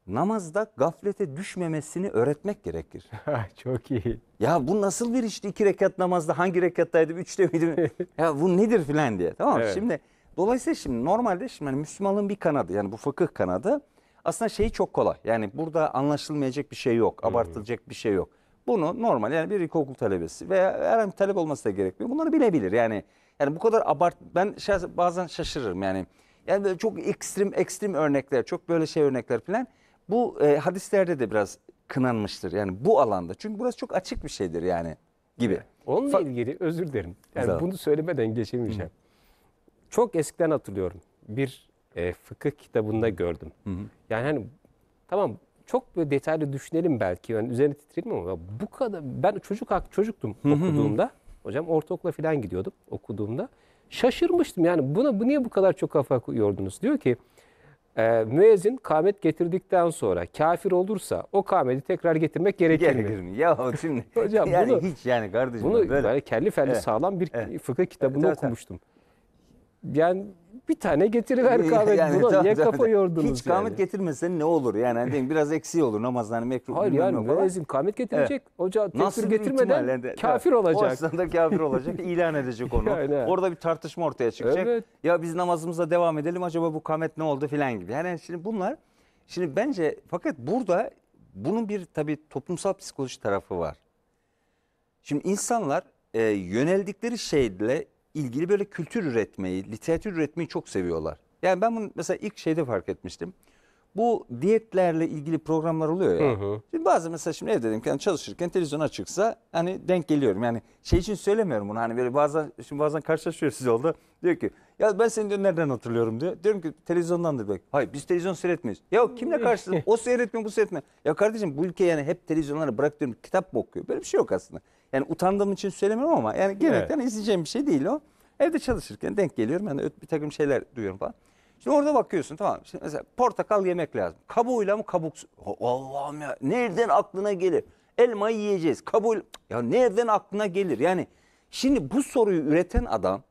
namazda gaflete düşmemesini öğretmek gerekir. Çok iyi. Ya bu nasıl bir işti iki rekat namazda hangi rekattaydı üçte miydi? ya bu nedir filan diye tamam evet. şimdi dolayısıyla şimdi normalde şimdi yani Müslümanlığın bir kanadı yani bu fıkıh kanadı aslında şeyi çok kolay yani burada anlaşılmayacak bir şey yok abartılacak bir şey yok. Bunu normal yani bir ilkokul talebesi veya herhangi bir talep olması da gerekmiyor bunları bilebilir yani yani bu kadar abart ben şahsen bazen şaşırırım yani yani böyle çok ekstrem ekstrem örnekler çok böyle şey örnekler filan. Bu e, hadislerde de biraz kınanmıştır. Yani bu alanda. Çünkü burası çok açık bir şeydir yani gibi. Onunla Fa- ilgili özür dilerim. Yani Estağfurullah. bunu söylemeden geçemeyeceğim. Çok eskiden hatırlıyorum. Bir e, fıkıh kitabında gördüm. Yani hani tamam çok böyle detaylı düşünelim belki. Yani üzerine titreyelim ama bu kadar ben çocuk hak çocuktum okuduğumda. Hocam ortaokula falan gidiyordum okuduğumda. Şaşırmıştım yani buna bu niye bu kadar çok kafa yorduğunuz Diyor ki e, müezzin kamet getirdikten sonra kafir olursa o kameti tekrar getirmek gerekir, gerekir mi? Ya şimdi Hocam, yani bunu, hiç yani kardeşim. Bunu böyle. böyle kelli felli evet. sağlam bir evet. fıkıh kitabında evet, okumuştum. Yani bir tane getiriver kahve. yani, Buna niye zaten. kafa yordunuz Hiç yani. kamet getirmesen ne olur? Yani hani biraz eksiği olur namazlarını mekruh. Hayır yani müezzin kamet getirecek. Evet. Hoca tekbir getirmeden ihtimalle? kafir olacak. O aslında kafir olacak. İlan edecek onu. yani, Orada bir tartışma ortaya çıkacak. Evet. Ya biz namazımıza devam edelim acaba bu kamet ne oldu filan gibi. Yani şimdi bunlar şimdi bence fakat burada bunun bir tabii toplumsal psikoloji tarafı var. Şimdi insanlar e, yöneldikleri şeyle ilgili böyle kültür üretmeyi, literatür üretmeyi çok seviyorlar. Yani ben bunu mesela ilk şeyde fark etmiştim. Bu diyetlerle ilgili programlar oluyor ya. Hı hı. Şimdi bazen mesela şimdi evde dedim ki yani çalışırken televizyon açıksa hani denk geliyorum. Yani şey için söylemiyorum bunu hani böyle bazen şimdi bazen karşılaşıyoruz siz oldu. Diyor ki ya ben seni diyor nereden hatırlıyorum diyor. Diyorum ki televizyondandır belki. Hayır biz televizyon seyretmeyiz. Ya kimle karşılaştın? o seyretmiyor bu seyretmiyor. Ya kardeşim bu ülke yani hep televizyonları bırak diyorum kitap mı okuyor? Böyle bir şey yok aslında. Yani utandığım için söylemiyorum ama yani genellikle evet. Hani izleyeceğim bir şey değil o. Evde çalışırken denk geliyorum. Yani bir takım şeyler duyuyorum falan. Şimdi orada bakıyorsun tamam. Şimdi mesela portakal yemek lazım. Kabuğuyla mı kabuksuz? Allah'ım ya nereden aklına gelir? Elmayı yiyeceğiz. kabul. Ya nereden aklına gelir? Yani şimdi bu soruyu üreten adam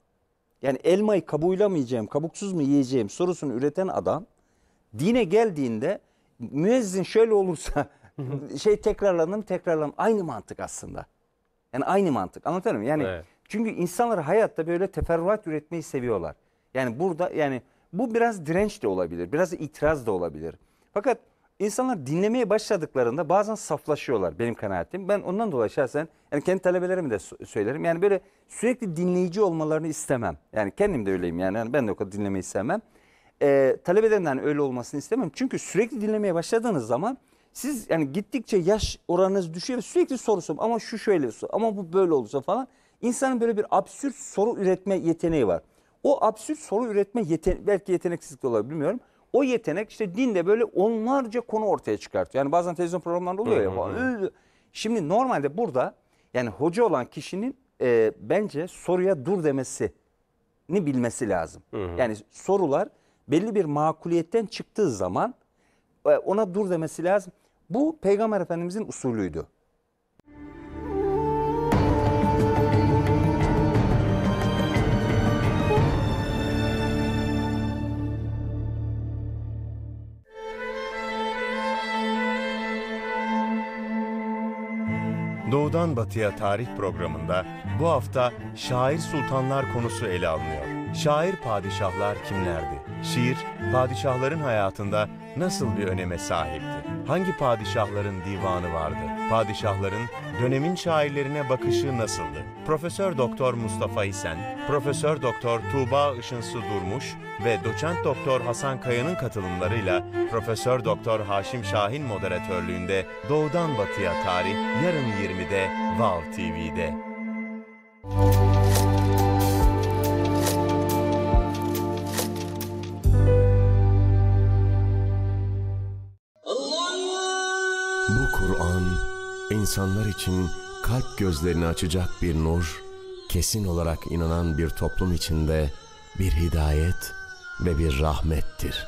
yani elmayı kabuğuyla mı yiyeceğim, kabuksuz mu yiyeceğim sorusunu üreten adam dine geldiğinde müezzin şöyle olursa şey tekrarlanır mı tekrarlanır. Aynı mantık aslında. Yani aynı mantık anlatırım yani evet. çünkü insanlar hayatta böyle teferruat üretmeyi seviyorlar. Yani burada yani bu biraz direnç de olabilir biraz itiraz da olabilir. Fakat insanlar dinlemeye başladıklarında bazen saflaşıyorlar benim kanaatim. Ben ondan dolayı şahsen yani kendi talebelerimi de söylerim. Yani böyle sürekli dinleyici olmalarını istemem. Yani kendim de öyleyim yani, yani ben de o kadar dinlemeyi sevmem. Ee, talebelerinden öyle olmasını istemem. Çünkü sürekli dinlemeye başladığınız zaman siz yani gittikçe yaş oranınız düşüyor ve sürekli sorusun ama şu şöyle sor ama bu böyle olursa falan. İnsanın böyle bir absürt soru üretme yeteneği var. O absürt soru üretme yeten belki yeteneksizlik de olabilir bilmiyorum. O yetenek işte dinde böyle onlarca konu ortaya çıkartıyor. Yani bazen televizyon programlarında oluyor ya. Şimdi normalde burada yani hoca olan kişinin e, bence soruya dur demesini bilmesi lazım. Hı hı. Yani sorular belli bir makuliyetten çıktığı zaman e, ona dur demesi lazım. Bu Peygamber Efendimizin usulüydü. Doğudan Batıya tarih programında bu hafta şair sultanlar konusu ele alınıyor. Şair padişahlar kimlerdi? Şiir padişahların hayatında nasıl bir öneme sahipti? hangi padişahların divanı vardı? Padişahların dönemin şairlerine bakışı nasıldı? Profesör Doktor Mustafa İsen, Profesör Doktor Tuğba Işınsu Durmuş ve Doçent Doktor Hasan Kaya'nın katılımlarıyla Profesör Doktor Haşim Şahin moderatörlüğünde Doğudan Batıya Tarih yarın 20'de Vav TV'de. insanlar için kalp gözlerini açacak bir nur, kesin olarak inanan bir toplum içinde bir hidayet ve bir rahmettir.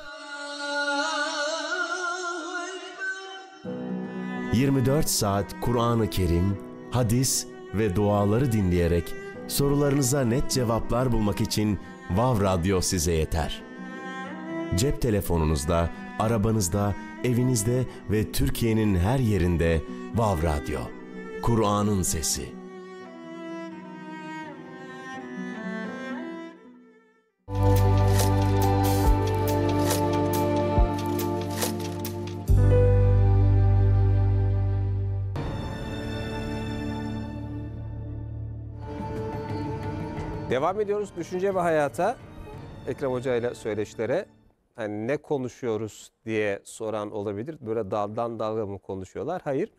24 saat Kur'an-ı Kerim, hadis ve duaları dinleyerek sorularınıza net cevaplar bulmak için Vav Radyo size yeter. Cep telefonunuzda, arabanızda, evinizde ve Türkiye'nin her yerinde Vav Radyo, Kur'an'ın Sesi Devam ediyoruz düşünce ve hayata. Ekrem Hoca ile söyleşilere hani ne konuşuyoruz diye soran olabilir. Böyle daldan dalga mı konuşuyorlar? Hayır.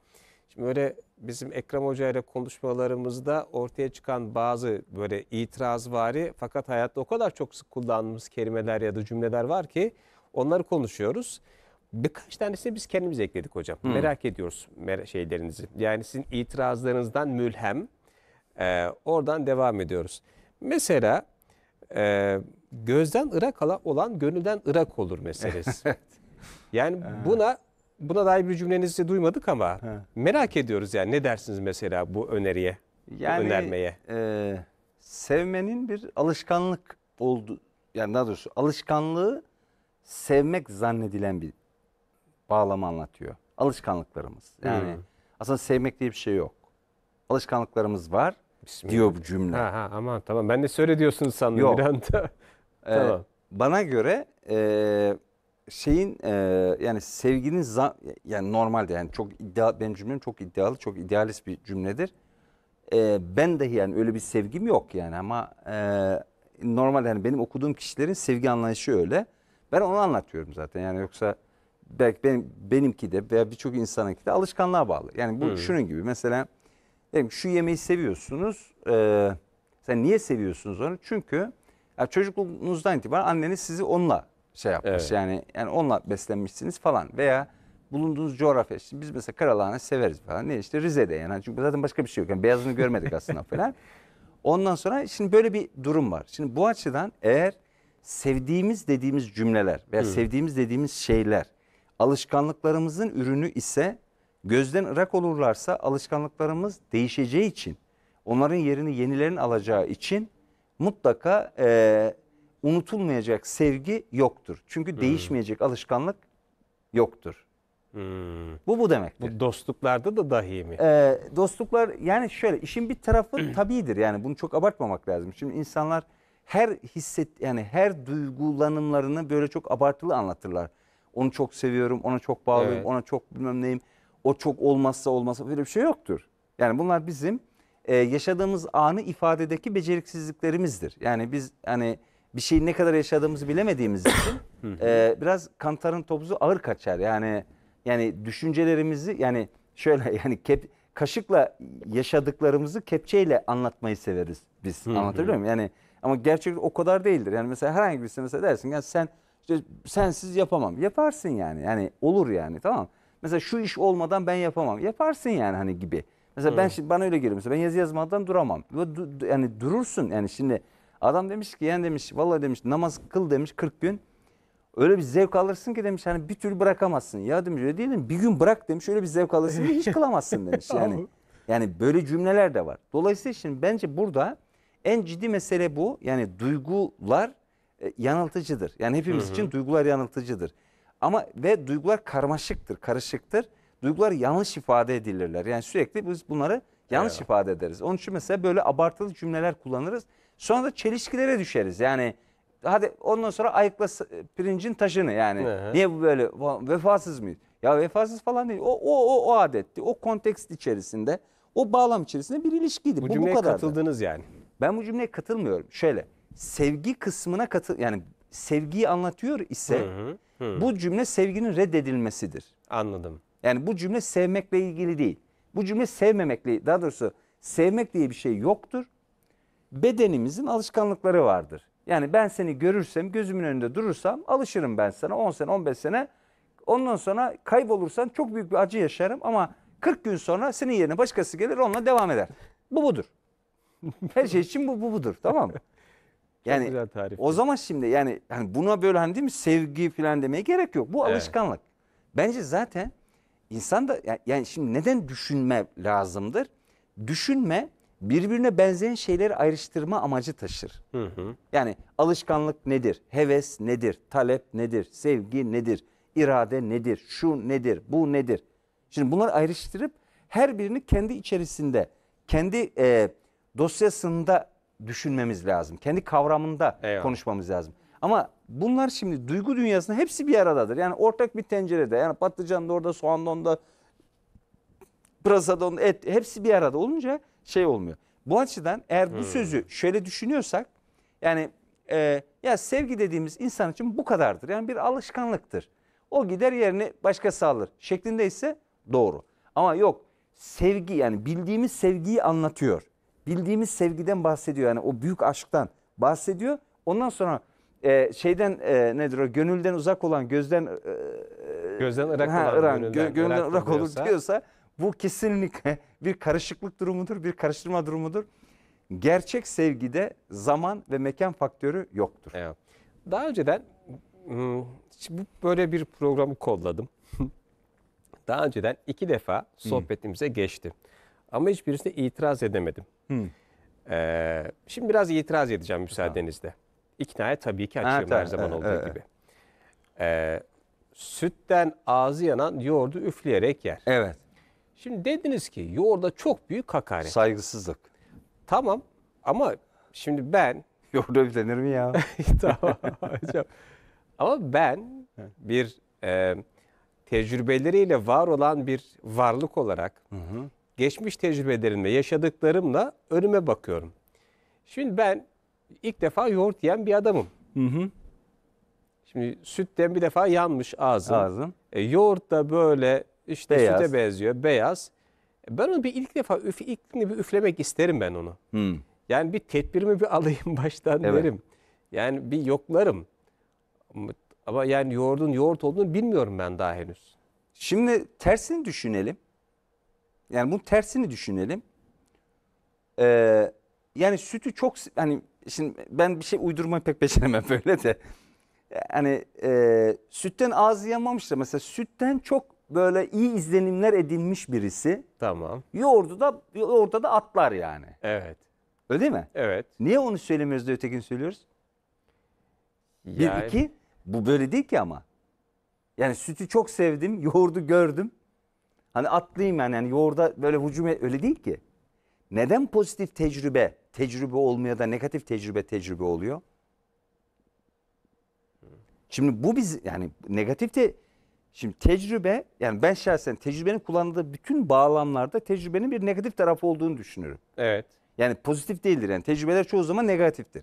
Şimdi öyle bizim Ekrem Hoca ile konuşmalarımızda ortaya çıkan bazı böyle itirazvari fakat hayatta o kadar çok sık kullandığımız kelimeler ya da cümleler var ki onları konuşuyoruz. Birkaç tanesini biz kendimiz ekledik hocam. Hmm. Merak ediyoruz şeylerinizi. Yani sizin itirazlarınızdan mülhem. Ee, oradan devam ediyoruz. Mesela e, gözden ırak olan gönülden ırak olur meselesi. yani buna buna dair bir cümlenizi duymadık ama He. merak ediyoruz yani ne dersiniz mesela bu öneriye, yani, bu önermeye? E, sevmenin bir alışkanlık oldu yani daha doğrusu alışkanlığı sevmek zannedilen bir bağlamı anlatıyor. Alışkanlıklarımız. Yani hmm. aslında sevmek diye bir şey yok. Alışkanlıklarımız var Bismillah. diyor bu cümle. Ha, ha, aman tamam ben de söyle diyorsunuz sandım yok. bir anda. E, tamam. Ee, bana göre e, şeyin e, yani sevginin zan yani normalde yani çok iddia benim cümlem çok iddialı çok idealist bir cümledir. E, ben dahi yani öyle bir sevgim yok yani ama e, normal yani benim okuduğum kişilerin sevgi anlayışı öyle. Ben onu anlatıyorum zaten yani yoksa belki benim, benimki de veya birçok insanınki de alışkanlığa bağlı. Yani bu hmm. şunun gibi mesela dedim şu yemeği seviyorsunuz. E, sen niye seviyorsunuz onu? Çünkü yani çocukluğunuzdan itibaren anneniz sizi onunla şey yapmış. Evet. Yani yani onunla beslenmişsiniz falan veya bulunduğunuz coğrafya. Şimdi biz mesela Karalahane severiz falan. Ne işte Rize'de yani. Hani çünkü zaten başka bir şey yok. Yani beyazını görmedik aslında falan. Ondan sonra şimdi böyle bir durum var. Şimdi bu açıdan eğer sevdiğimiz dediğimiz cümleler veya Hı. Hmm. sevdiğimiz dediğimiz şeyler alışkanlıklarımızın ürünü ise gözden ırak olurlarsa alışkanlıklarımız değişeceği için onların yerini yenilerin alacağı için mutlaka e, unutulmayacak sevgi yoktur. Çünkü hmm. değişmeyecek alışkanlık yoktur. Hmm. Bu bu demek. Bu dostluklarda da dahi mi? Ee, dostluklar yani şöyle işin bir tarafı tabidir. Yani bunu çok abartmamak lazım. Şimdi insanlar her hisset yani her duygulanımlarını böyle çok abartılı anlatırlar. Onu çok seviyorum, ona çok bağlıyım, evet. ona çok bilmem neyim. O çok olmazsa olmazsa böyle bir şey yoktur. Yani bunlar bizim e, yaşadığımız anı ifadedeki beceriksizliklerimizdir. Yani biz hani bir şeyi ne kadar yaşadığımızı bilemediğimiz için e, biraz kantarın topuzu ağır kaçar. Yani yani düşüncelerimizi yani şöyle yani kep, kaşıkla yaşadıklarımızı kepçeyle anlatmayı severiz biz. Anlatabiliyor muyum? Yani ama gerçek o kadar değildir. Yani mesela herhangi birisi mesela dersin yani sen işte sensiz yapamam. Yaparsın yani. Yani olur yani tamam. Mesela şu iş olmadan ben yapamam. Yaparsın yani hani gibi. Mesela ben şimdi bana öyle geliyor. Mesela ben yazı yazmadan duramam. Yani durursun yani şimdi Adam demiş ki yani demiş vallahi demiş namaz kıl demiş 40 gün. Öyle bir zevk alırsın ki demiş hani bir türlü bırakamazsın. Ya demiş öyle değil mi? Bir gün bırak demiş öyle bir zevk alırsın ki hiç kılamazsın demiş. Yani yani böyle cümleler de var. Dolayısıyla şimdi bence burada en ciddi mesele bu. Yani duygular e, yanıltıcıdır. Yani hepimiz hı hı. için duygular yanıltıcıdır. Ama ve duygular karmaşıktır, karışıktır. Duygular yanlış ifade edilirler. Yani sürekli biz bunları yanlış evet. ifade ederiz. Onun için mesela böyle abartılı cümleler kullanırız. Sonra da çelişkilere düşeriz. Yani hadi ondan sonra ayıkla pirincin taşını yani. Hı hı. Niye bu böyle vefasız mıyız? Ya vefasız falan değil. O o o, o adetti. O kontekst içerisinde, o bağlam içerisinde bir ilişkiydi. Bu, bu cümleye bu katıldınız yani. Ben bu cümleye katılmıyorum. Şöyle sevgi kısmına katıl yani sevgiyi anlatıyor ise hı, hı. bu cümle sevginin reddedilmesidir. Anladım. Yani bu cümle sevmekle ilgili değil. Bu cümle sevmemekle daha doğrusu sevmek diye bir şey yoktur bedenimizin alışkanlıkları vardır. Yani ben seni görürsem, gözümün önünde durursam alışırım ben sana 10 sene, 15 sene. Ondan sonra kaybolursan çok büyük bir acı yaşarım ama 40 gün sonra senin yerine başkası gelir onunla devam eder. Bu budur. Her şey için bu, bu budur tamam mı? Yani o zaman şimdi yani hani buna böyle hani değil mi sevgi falan demeye gerek yok. Bu evet. alışkanlık. Bence zaten insan da yani şimdi neden düşünme lazımdır? Düşünme birbirine benzeyen şeyleri ayrıştırma amacı taşır. Hı hı. Yani alışkanlık nedir? Heves nedir? Talep nedir? Sevgi nedir? irade nedir? Şu nedir? Bu nedir? Şimdi bunları ayrıştırıp her birini kendi içerisinde, kendi e, dosyasında düşünmemiz lazım. Kendi kavramında Eyvallah. konuşmamız lazım. Ama bunlar şimdi duygu dünyasında hepsi bir aradadır. Yani ortak bir tencerede yani patlıcan da orada, soğan da orada pırasadon et hepsi bir arada olunca şey olmuyor. Bu açıdan eğer bu hmm. sözü şöyle düşünüyorsak yani e, ya sevgi dediğimiz insan için bu kadardır. Yani bir alışkanlıktır. O gider yerini başka sağlar. şeklinde ise doğru. Ama yok sevgi yani bildiğimiz sevgiyi anlatıyor. Bildiğimiz sevgiden bahsediyor yani o büyük aşktan bahsediyor. Ondan sonra e, şeyden e, nedir o gönülden uzak olan gözden e, e gözden ırak olan gönülden, gönülden ırak, ırak olur diyorsa bu kesinlikle bir karışıklık durumudur, bir karıştırma durumudur. Gerçek sevgide zaman ve mekan faktörü yoktur. Evet. Daha önceden hmm, böyle bir programı kodladım. Daha önceden iki defa hmm. sohbetimize hmm. geçti. Ama hiçbirisine itiraz edemedim. Hmm. Ee, şimdi biraz itiraz edeceğim müsaadenizle. İknaya tabii ki açığım evet, her zaman evet, olduğu evet. gibi. Ee, sütten ağzı yanan yoğurdu üfleyerek yer. Evet. Şimdi dediniz ki yoğurda çok büyük hakaret. Saygısızlık. Tamam ama şimdi ben... Yoğurda denir mi ya? tamam Ama ben bir e, tecrübeleriyle var olan bir varlık olarak hı hı. geçmiş tecrübelerimle, yaşadıklarımla önüme bakıyorum. Şimdi ben ilk defa yoğurt yiyen bir adamım. Hı hı. Şimdi sütten bir defa yanmış ağzım. Ağzım. E, yoğurt da böyle işte beyaz. süte benziyor, beyaz. Ben onu bir ilk defa üf, ilk bir üflemek isterim ben onu. Hmm. Yani bir tedbirimi bir alayım baştan evet. derim. Yani bir yoklarım. Ama yani yoğurdun yoğurt olduğunu bilmiyorum ben daha henüz. Şimdi tersini düşünelim. Yani bunun tersini düşünelim. Ee, yani sütü çok hani şimdi ben bir şey uydurmayı pek beceremem böyle de. Ee, hani e, sütten ağzı yanmamıştır. Mesela sütten çok böyle iyi izlenimler edinmiş birisi. Tamam. Yoğurdu da yoğurda da atlar yani. Evet. Öyle değil mi? Evet. Niye onu söylemiyoruz da ötekini söylüyoruz? Yani... Bir iki bu böyle değil ki ama. Yani sütü çok sevdim, yoğurdu gördüm. Hani atlayayım yani, yani yoğurda böyle hücum et, öyle değil ki. Neden pozitif tecrübe tecrübe olmaya da negatif tecrübe tecrübe oluyor? Şimdi bu biz yani negatif de Şimdi tecrübe yani ben şahsen tecrübenin kullanıldığı bütün bağlamlarda tecrübenin bir negatif tarafı olduğunu düşünüyorum. Evet. Yani pozitif değildir yani tecrübeler çoğu zaman negatiftir.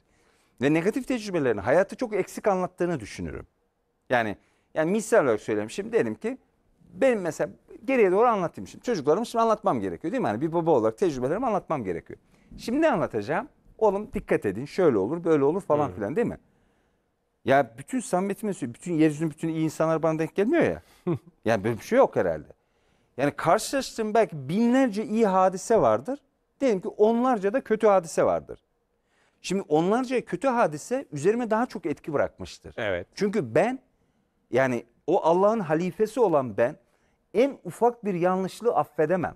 Ve negatif tecrübelerin hayatı çok eksik anlattığını düşünüyorum. Yani yani misal olarak söyleyeyim şimdi diyelim ki benim mesela geriye doğru anlatayım şimdi. Çocuklarımı şimdi anlatmam gerekiyor değil mi? Hani bir baba olarak tecrübelerimi anlatmam gerekiyor. Şimdi ne anlatacağım? Oğlum dikkat edin şöyle olur böyle olur falan hmm. filan değil mi? Ya bütün samimiyetimle söylüyorum. Bütün yeryüzünün bütün iyi insanlar bana denk gelmiyor ya. yani böyle bir şey yok herhalde. Yani karşılaştığım belki binlerce iyi hadise vardır. Diyelim ki onlarca da kötü hadise vardır. Şimdi onlarca kötü hadise üzerime daha çok etki bırakmıştır. Evet. Çünkü ben yani o Allah'ın halifesi olan ben en ufak bir yanlışlığı affedemem.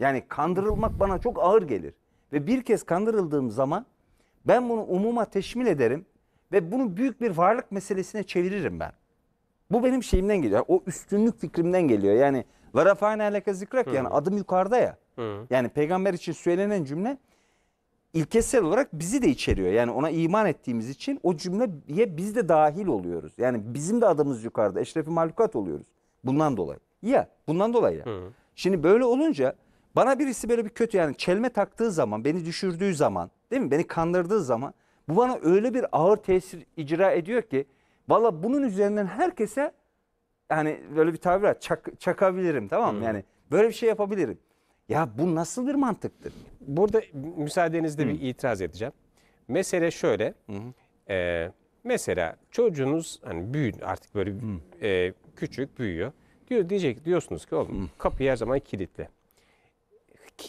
Yani kandırılmak bana çok ağır gelir. Ve bir kez kandırıldığım zaman ben bunu umuma teşmil ederim ve bunu büyük bir varlık meselesine çeviririm ben. Bu benim şeyimden geliyor. O üstünlük fikrimden geliyor. Yani varafane alaka zikrak yani adım yukarıda ya. Hı. Yani peygamber için söylenen cümle ilkesel olarak bizi de içeriyor. Yani ona iman ettiğimiz için o cümleye biz de dahil oluyoruz. Yani bizim de adımız yukarıda. Eşrefi mahlukat oluyoruz. Bundan dolayı. Ya bundan dolayı ya. Hı. Şimdi böyle olunca bana birisi böyle bir kötü yani çelme taktığı zaman, beni düşürdüğü zaman, değil mi? Beni kandırdığı zaman bu bana öyle bir ağır tesir icra ediyor ki valla bunun üzerinden herkese yani böyle bir tabir var çak, çakabilirim tamam mı? Hmm. Yani böyle bir şey yapabilirim. Ya bu nasıl bir mantıktır? Burada müsaadenizle Hı. bir hmm. itiraz edeceğim. Mesele şöyle. Hı. E, mesela çocuğunuz hani büyün artık böyle Hı. Hmm. e, küçük büyüyor. Diyor diyecek diyorsunuz ki oğlum Hı. Hmm. kapıyı her zaman kilitle.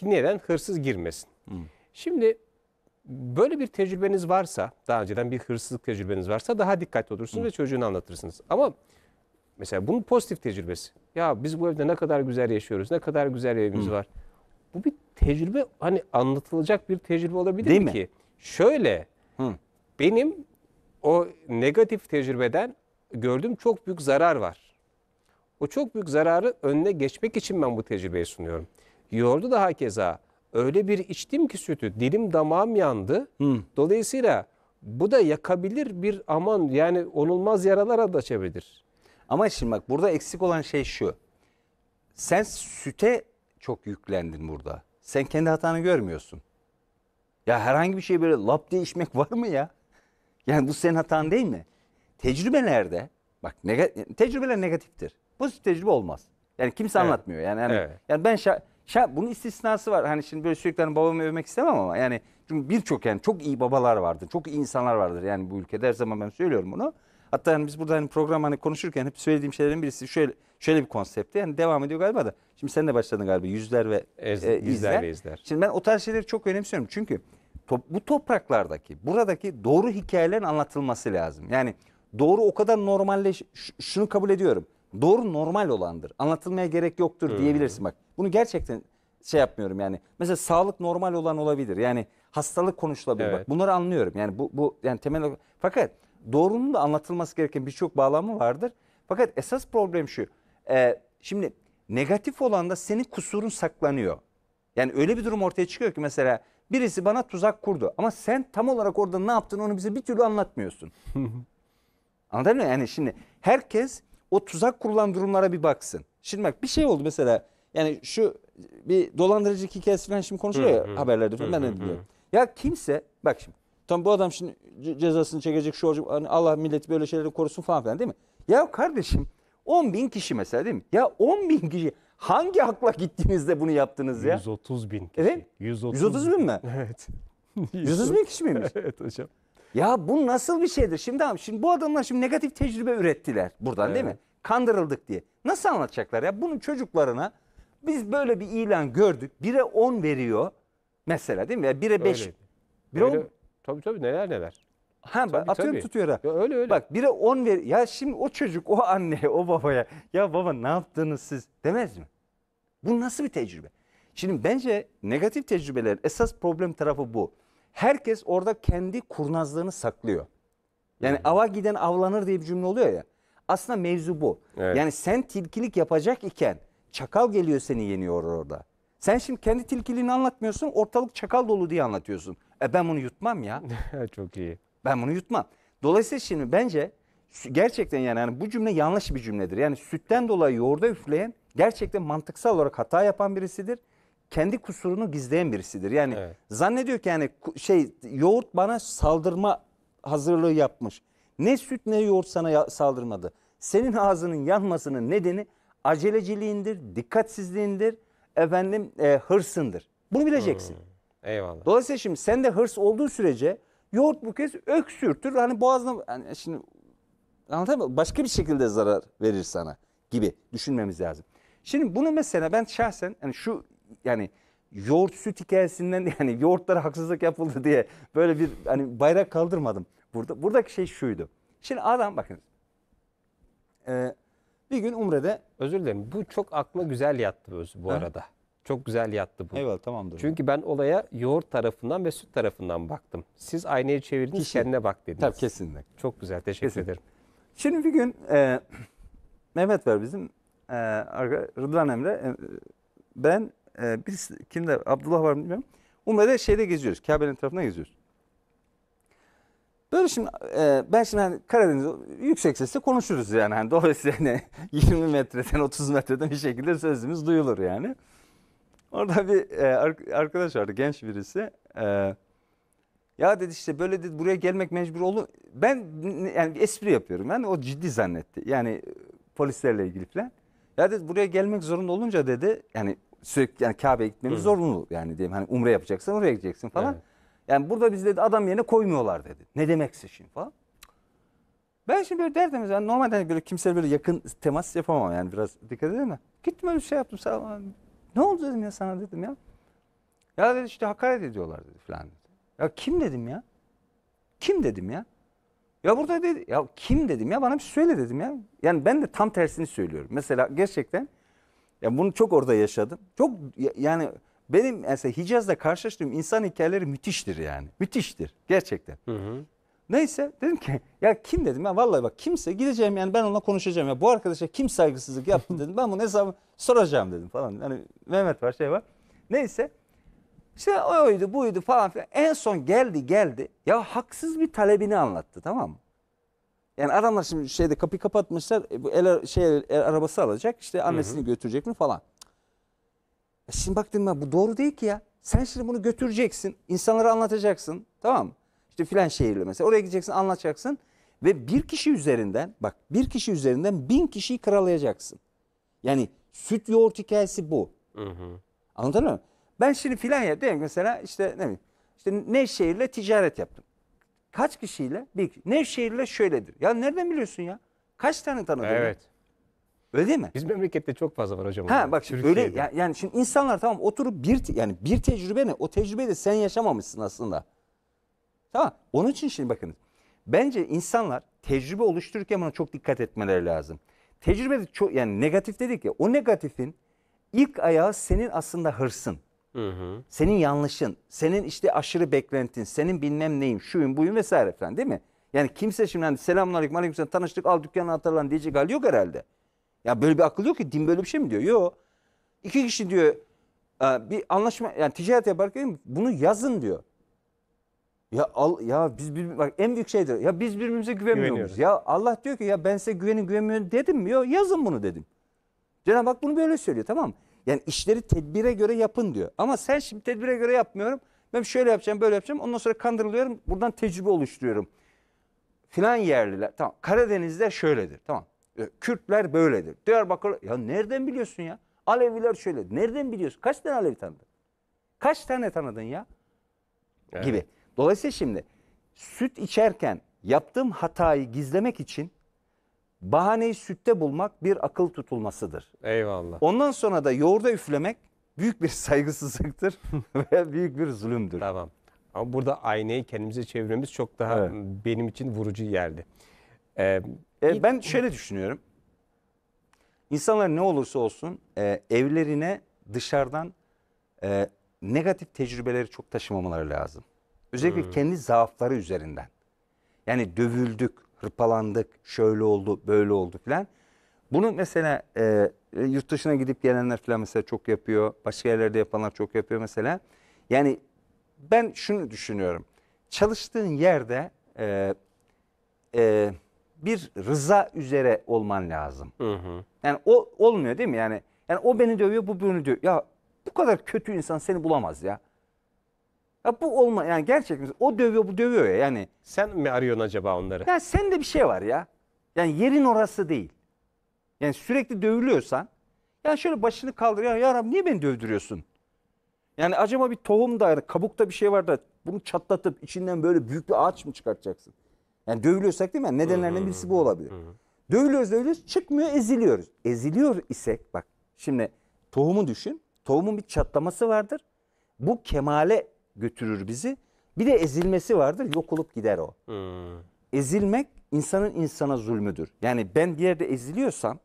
Neden hırsız girmesin? Hı. Şimdi Böyle bir tecrübeniz varsa, daha önceden bir hırsızlık tecrübeniz varsa daha dikkatli olursunuz Hı. ve çocuğunu anlatırsınız. Ama mesela bunun pozitif tecrübesi. Ya biz bu evde ne kadar güzel yaşıyoruz, ne kadar güzel evimiz Hı. var. Bu bir tecrübe, hani anlatılacak bir tecrübe olabilir Değil mi ki? Şöyle, Hı. benim o negatif tecrübeden gördüğüm çok büyük zarar var. O çok büyük zararı önüne geçmek için ben bu tecrübeyi sunuyorum. Yoğurdu da hakeza öyle bir içtim ki sütü dilim damağım yandı. Hı. Dolayısıyla bu da yakabilir bir aman yani onulmaz yaralara da açabilir. Ama şimdi bak burada eksik olan şey şu. Sen süte çok yüklendin burada. Sen kendi hatanı görmüyorsun. Ya herhangi bir şey böyle lap diye içmek var mı ya? Yani bu senin hatan değil mi? Tecrübelerde bak neg tecrübeler negatiftir. Pozitif tecrübe olmaz. Yani kimse evet. anlatmıyor. Yani, yani, evet. yani ben şa Şah, bunun istisnası var. Hani şimdi böyle sürekli hani babamı övmek istemem ama yani çünkü birçok yani çok iyi babalar vardır. Çok iyi insanlar vardır yani bu ülkede her zaman ben söylüyorum bunu. Hatta hani biz burada hani program hani konuşurken hep söylediğim şeylerin birisi şöyle şöyle bir konsepti. Yani devam ediyor galiba da. Şimdi sen de başladın galiba yüzler ve Ez, e, izler. izler ve izler. Şimdi ben o tarz şeyleri çok önemsiyorum. Çünkü top, bu topraklardaki buradaki doğru hikayelerin anlatılması lazım. Yani doğru o kadar normalleş şunu kabul ediyorum. Doğru normal olandır. Anlatılmaya gerek yoktur diyebilirsin bak. Bunu gerçekten şey yapmıyorum yani. Mesela sağlık normal olan olabilir. Yani hastalık konuşulabilir. Evet. Bak bunları anlıyorum. Yani bu bu yani temel fakat doğrunun da anlatılması gereken birçok bağlamı vardır. Fakat esas problem şu. E, şimdi negatif olan da senin kusurun saklanıyor. Yani öyle bir durum ortaya çıkıyor ki mesela birisi bana tuzak kurdu ama sen tam olarak orada ne yaptın onu bize bir türlü anlatmıyorsun. Anladın mı? Yani şimdi herkes o tuzak kurulan durumlara bir baksın. Şimdi bak bir şey oldu mesela yani şu bir dolandırıcı hikayesi falan şimdi konuşuyor ya haberlerde falan ben de biliyorum. Ya kimse bak şimdi tam bu adam şimdi cezasını çekecek şu olacak hani Allah milleti böyle şeyleri korusun falan filan değil mi? Ya kardeşim 10 bin kişi mesela değil mi? Ya 10 bin kişi hangi hakla gittiğinizde bunu yaptınız ya? 130 bin kişi. Evet. 130, 130 bin mi? Evet. 130 bin kişi miymiş? evet hocam. Ya bu nasıl bir şeydir? Şimdi abi şimdi bu adamlar şimdi negatif tecrübe ürettiler buradan evet. değil mi? Kandırıldık diye. Nasıl anlatacaklar ya? Bunun çocuklarına biz böyle bir ilan gördük. 1'e 10 veriyor mesela değil mi? Ya 1'e 5. 1'e 10. Tabii tabii neler neler. Ha tabii, atıyorum tabii. tutuyor ha. Ya öyle öyle. Bak 1'e 10 ver. Ya şimdi o çocuk o anne, o babaya ya baba ne yaptınız siz demez mi? Bu nasıl bir tecrübe? Şimdi bence negatif tecrübelerin esas problem tarafı bu herkes orada kendi kurnazlığını saklıyor. Yani hmm. ava giden avlanır diye bir cümle oluyor ya. Aslında mevzu bu. Evet. Yani sen tilkilik yapacak iken çakal geliyor seni yeniyor orada. Sen şimdi kendi tilkiliğini anlatmıyorsun ortalık çakal dolu diye anlatıyorsun. E ben bunu yutmam ya. Çok iyi. Ben bunu yutmam. Dolayısıyla şimdi bence gerçekten yani, yani bu cümle yanlış bir cümledir. Yani sütten dolayı yoğurda üfleyen gerçekten mantıksal olarak hata yapan birisidir kendi kusurunu gizleyen birisidir. Yani evet. zannediyor ki yani şey yoğurt bana saldırma hazırlığı yapmış. Ne süt ne yoğurt sana saldırmadı. Senin ağzının yanmasının nedeni aceleciliğindir, dikkatsizliğindir, efendim e, hırsındır. Bunu bileceksin. Hmm, eyvallah. Dolayısıyla şimdi sen de hırs olduğu sürece yoğurt bu kez öksürtür. Hani boğazına yani şimdi anlatayım mı? Başka bir şekilde zarar verir sana gibi düşünmemiz lazım. Şimdi bunu mesela ben şahsen yani şu yani yoğurt süt hikayesinden yani yoğurtlara haksızlık yapıldı diye böyle bir hani bayrak kaldırmadım. Burada buradaki şey şuydu. Şimdi adam bakın e, bir gün Umre'de Özür dilerim. Bu çok aklıma güzel yattı bu, bu arada. Çok güzel yattı bu. Eyvallah tamamdır. Çünkü ben olaya yoğurt tarafından ve süt tarafından baktım. Siz aynayı çevirdiniz Kişi. kendine bak dediniz. Tabii kesinlikle. Çok güzel teşekkür Kesinlikle. ederim. Şimdi bir gün e, Mehmet var bizim e, arka- Rıdvan Emre e, ben e, birisi kimde Abdullah var mı bilmiyorum. Umre'de şeyde geziyoruz. Kabe'nin tarafına geziyoruz. Böyle şimdi e, ben şimdi hani Karadeniz yüksek sesle konuşuruz yani. hani dolayısıyla hani 20 metreden 30 metreden bir şekilde sözümüz duyulur yani. Orada bir e, arkadaş vardı genç birisi. E, ya dedi işte böyle dedi buraya gelmek mecbur olun. Ben yani bir espri yapıyorum. Yani o ciddi zannetti. Yani polislerle ilgili falan. Ya dedi buraya gelmek zorunda olunca dedi yani sürekli yani Kabe'ye gitmemiz Hı. zorunlu yani diyeyim hani umre yapacaksan oraya gideceksin falan. Evet. Yani burada biz dedi adam yerine koymuyorlar dedi. Ne demekse şimdi falan. Ben şimdi böyle derdimiz yani normalde hani böyle kimseyle böyle yakın temas yapamam yani biraz dikkat edin mi? Gittim öyle bir şey yaptım sağ Ne oldu dedim ya sana dedim ya. Ya dedi işte hakaret ediyorlar dedi falan dedi. Ya kim dedim ya? Kim dedim ya? Ya burada dedi ya kim dedim ya bana bir şey söyle dedim ya. Yani ben de tam tersini söylüyorum. Mesela gerçekten yani bunu çok orada yaşadım. Çok yani benim mesela Hicaz'da karşılaştığım insan hikayeleri müthiştir yani. Müthiştir gerçekten. Hı hı. Neyse dedim ki ya kim dedim ya vallahi bak kimse gideceğim yani ben onunla konuşacağım ya bu arkadaşa kim saygısızlık yaptı dedim ben bunun hesabı soracağım dedim falan. Yani Mehmet var şey var. Neyse işte oydu buydu falan filan en son geldi geldi ya haksız bir talebini anlattı tamam mı? Yani adamlar şimdi şeyde kapı kapatmışlar. E, bu el, şey, el arabası alacak. işte annesini hı hı. götürecek mi falan. E şimdi baktım ben bu doğru değil ki ya. Sen şimdi bunu götüreceksin. insanlara anlatacaksın. Tamam mı? İşte filan şehirli mesela. Oraya gideceksin anlatacaksın. Ve bir kişi üzerinden bak bir kişi üzerinden bin kişiyi kralayacaksın. Yani süt yoğurt hikayesi bu. Hı hı. Anladın mı? Ben şimdi filan yer diyelim mesela işte ne bileyim. İşte Nevşehir'le ticaret yaptım. Kaç kişiyle? Bir kişi. Nevşehir'le şöyledir. Ya nereden biliyorsun ya? Kaç tane tanıdın? Evet. Öyle değil mi? Biz memlekette çok fazla var hocam. Ha orada. bak şimdi Öyle. ya, yani şimdi insanlar tamam oturup bir yani bir tecrübe ne? O tecrübeyi de sen yaşamamışsın aslında. Tamam. Onun için şimdi bakın. Bence insanlar tecrübe oluştururken buna çok dikkat etmeleri lazım. Tecrübe de çok yani negatif dedik ya o negatifin ilk ayağı senin aslında hırsın. Hı hı. Senin yanlışın, senin işte aşırı beklentin, senin bilmem neyim, şuyum buyum vesaire falan değil mi? Yani kimse şimdi hani selamun aleyküm aleyküm selam tanıştık al dükkanı atarlan diyecek hali yok herhalde. Ya böyle bir akıl yok ki din böyle bir şey mi diyor? Yok. İki kişi diyor bir anlaşma yani ticaret yaparken bunu yazın diyor. Ya al ya biz bir, bak en büyük şeydir. Ya biz birbirimize güvenmiyoruz. Ya Allah diyor ki ya ben size güvenin güvenmiyorum dedim mi? Yok yazın bunu dedim. Cenab-ı Hak bunu böyle söylüyor tamam mı? Yani işleri tedbire göre yapın diyor. Ama sen şimdi tedbire göre yapmıyorum. Ben şöyle yapacağım, böyle yapacağım. Ondan sonra kandırılıyorum. Buradan tecrübe oluşturuyorum. Filan yerliler. Tamam. Karadeniz'de şöyledir. Tamam. E, Kürtler böyledir. Diyarbakır. Ya nereden biliyorsun ya? Aleviler şöyle. Nereden biliyorsun? Kaç tane Alevi tanıdın? Kaç tane tanıdın ya? Evet. Gibi. Dolayısıyla şimdi süt içerken yaptığım hatayı gizlemek için bahaneyi sütte bulmak bir akıl tutulmasıdır. Eyvallah. Ondan sonra da yoğurda üflemek büyük bir saygısızlıktır ve büyük bir zulümdür. Tamam. Ama burada aynayı kendimize çevirmemiz çok daha evet. benim için vurucu geldi. Ee, e, ben şöyle düşünüyorum. İnsanlar ne olursa olsun e, evlerine dışarıdan e, negatif tecrübeleri çok taşımamaları lazım. Özellikle hmm. kendi zaafları üzerinden. Yani dövüldük, hırpalandık, şöyle oldu, böyle oldu filan. Bunu mesela e, yurt dışına gidip gelenler filan mesela çok yapıyor. Başka yerlerde yapanlar çok yapıyor mesela. Yani ben şunu düşünüyorum. Çalıştığın yerde e, e, bir rıza üzere olman lazım. Hı hı. Yani o olmuyor değil mi? Yani yani o beni dövüyor, bu beni dövüyor. Ya bu kadar kötü insan seni bulamaz ya. Ya bu olma yani gerçekten o dövüyor bu dövüyor ya yani. Sen mi arıyorsun acaba onları? Ya de bir şey var ya. Yani yerin orası değil. Yani sürekli dövülüyorsan ya şöyle başını kaldır ya, ya Rabbi niye beni dövdürüyorsun? Yani acaba bir tohumda yani kabukta bir şey var da bunu çatlatıp içinden böyle büyük bir ağaç mı çıkartacaksın? Yani dövülüyorsak değil mi? Yani nedenlerden birisi bu olabilir. dövülüyoruz dövülüyoruz çıkmıyor eziliyoruz. Eziliyor isek bak şimdi tohumu düşün. Tohumun bir çatlaması vardır. Bu kemale götürür bizi. Bir de ezilmesi vardır. Yok olup gider o. Hmm. Ezilmek insanın insana zulmüdür. Yani ben bir yerde eziliyorsam,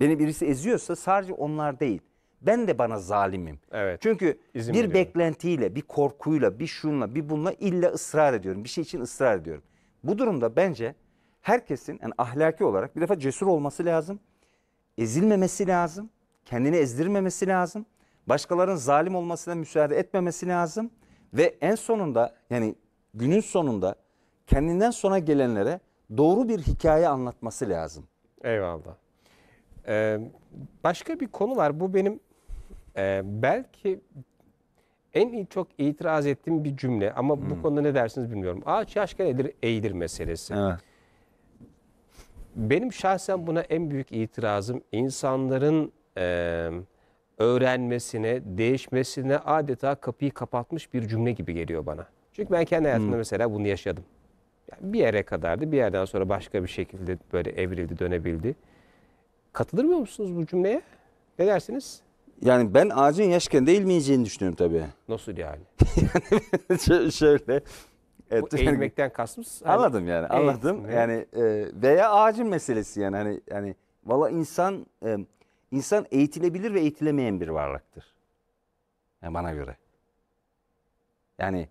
beni birisi eziyorsa sadece onlar değil. Ben de bana zalimim. Evet. Çünkü İzin bir ediyorum. beklentiyle, bir korkuyla, bir şunla, bir bununla illa ısrar ediyorum. Bir şey için ısrar ediyorum. Bu durumda bence herkesin yani ahlaki olarak bir defa cesur olması lazım. Ezilmemesi lazım. Kendini ezdirmemesi lazım başkalarının zalim olmasına müsaade etmemesi lazım. Ve en sonunda yani günün sonunda kendinden sonra gelenlere doğru bir hikaye anlatması lazım. Eyvallah. Ee, başka bir konu var. Bu benim e, belki en çok itiraz ettiğim bir cümle ama hmm. bu konuda ne dersiniz bilmiyorum. Ağaç yaşken eğilir, eğilir meselesi. Evet. Benim şahsen buna en büyük itirazım insanların e, öğrenmesine, değişmesine adeta kapıyı kapatmış bir cümle gibi geliyor bana. Çünkü ben kendi hayatımda hmm. mesela bunu yaşadım. Yani bir yere kadardı, bir yerden sonra başka bir şekilde böyle evrildi, dönebildi. Katılır musunuz bu cümleye? Ne dersiniz? Yani ben ağacın yaşken değilmeyeceğini düşünüyorum tabii. Nasıl yani? yani şöyle. Evet. Bu eğilmekten kastımız. Hani anladım yani anladım. Eğitim, yani e, veya ağacın meselesi yani hani yani valla insan e, İnsan eğitilebilir ve eğitilemeyen bir varlıktır. Yani bana göre. Yani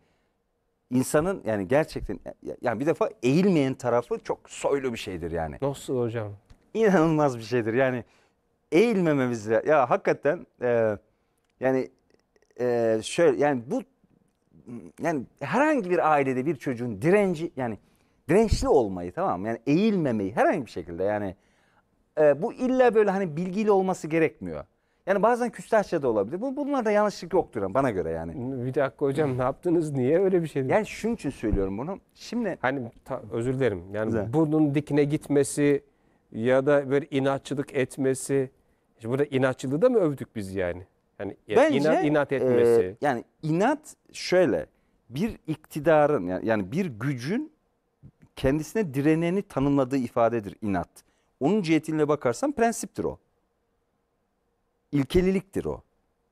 insanın yani gerçekten yani bir defa eğilmeyen tarafı çok soylu bir şeydir yani. Nasıl hocam? İnanılmaz bir şeydir. Yani eğilmememiz ya, hakikaten e, yani e, şöyle yani bu yani herhangi bir ailede bir çocuğun direnci yani dirençli olmayı tamam mı? Yani eğilmemeyi herhangi bir şekilde yani e, bu illa böyle hani bilgiyle olması gerekmiyor. Yani bazen küstahça da olabilir. Bu, bunlarda yanlışlık yoktur bana göre yani. Bir dakika hocam ne yaptınız? Niye öyle bir şey? Değil? Yani şunun için söylüyorum bunu. Şimdi hani ta, özür dilerim. Yani Güzel. burnun dikine gitmesi ya da bir inatçılık etmesi. Şimdi burada inatçılığı da mı övdük biz yani? Yani Bence, inat, inat e, etmesi. E, yani inat şöyle bir iktidarın yani bir gücün kendisine direneni tanımladığı ifadedir inat. Onun cihetiyle bakarsan prensiptir o. İlkeliliktir o.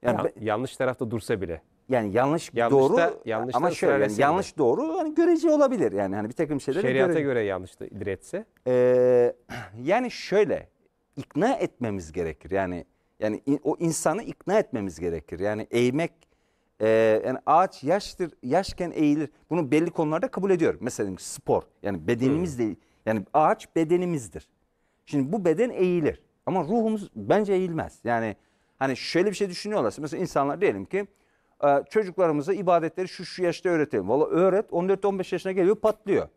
Yani Yan, ben, yanlış tarafta dursa bile. Yani yanlış, yanlış doğru da, yanlış ama şöyle yani yanlış de. doğru hani görece olabilir. Yani hani bir takım şeyler şeriata göre, göre yanlış diretse. Ee, yani şöyle ikna etmemiz gerekir. Yani yani o insanı ikna etmemiz gerekir. Yani eğmek e, yani ağaç yaştır yaşken eğilir. Bunu belli konularda kabul ediyorum. Mesela spor yani bedenimizle hmm. yani ağaç bedenimizdir. Şimdi bu beden eğilir ama ruhumuz bence eğilmez. Yani hani şöyle bir şey düşünüyorlar. Mesela insanlar diyelim ki e, çocuklarımıza ibadetleri şu şu yaşta öğretelim. Valla öğret 14-15 yaşına geliyor patlıyor.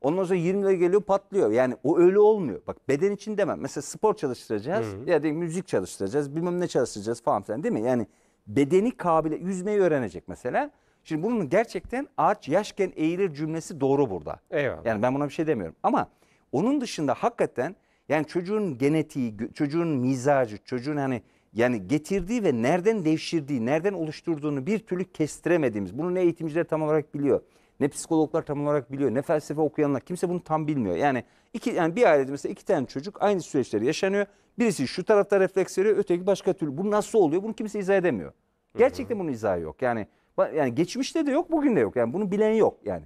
Ondan sonra 20'lere geliyor patlıyor. Yani o öyle olmuyor. Bak beden için demem. Mesela spor çalıştıracağız hı hı. ya da müzik çalıştıracağız bilmem ne çalıştıracağız falan filan değil mi? Yani bedeni kabile yüzmeyi öğrenecek mesela. Şimdi bunun gerçekten ağaç yaşken eğilir cümlesi doğru burada. Eyvallah. Yani ben buna bir şey demiyorum. Ama onun dışında hakikaten yani çocuğun genetiği, çocuğun mizacı, çocuğun hani yani getirdiği ve nereden devşirdiği, nereden oluşturduğunu bir türlü kestiremediğimiz. Bunu ne eğitimciler tam olarak biliyor, ne psikologlar tam olarak biliyor, ne felsefe okuyanlar kimse bunu tam bilmiyor. Yani iki yani bir ailede mesela iki tane çocuk aynı süreçleri yaşanıyor. Birisi şu tarafta refleks veriyor, öteki başka türlü. Bu nasıl oluyor? Bunu kimse izah edemiyor. Gerçekten bunun izahı yok. Yani yani geçmişte de yok, bugün de yok. Yani bunu bilen yok yani.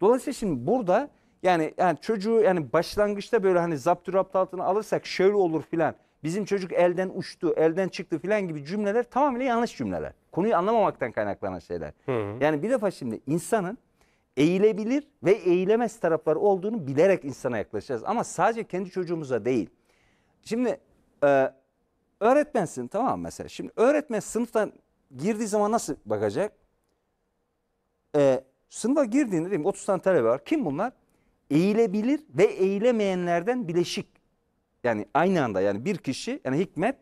Dolayısıyla şimdi burada yani yani çocuğu yani başlangıçta böyle hani zapturapt altına alırsak şöyle olur filan. Bizim çocuk elden uçtu, elden çıktı filan gibi cümleler tamamen yanlış cümleler. Konuyu anlamamaktan kaynaklanan şeyler. Hı hı. Yani bir defa şimdi insanın eğilebilir ve eğilemez tarafları olduğunu bilerek insana yaklaşacağız. Ama sadece kendi çocuğumuza değil. Şimdi e, öğretmensin tamam mı mesela? Şimdi öğretmen sınıftan girdiği zaman nasıl bakacak? E, sınıfa girdiğinde diyeyim 30 tane talebe var. Kim bunlar? eğilebilir ve eğilemeyenlerden bileşik. Yani aynı anda yani bir kişi yani hikmet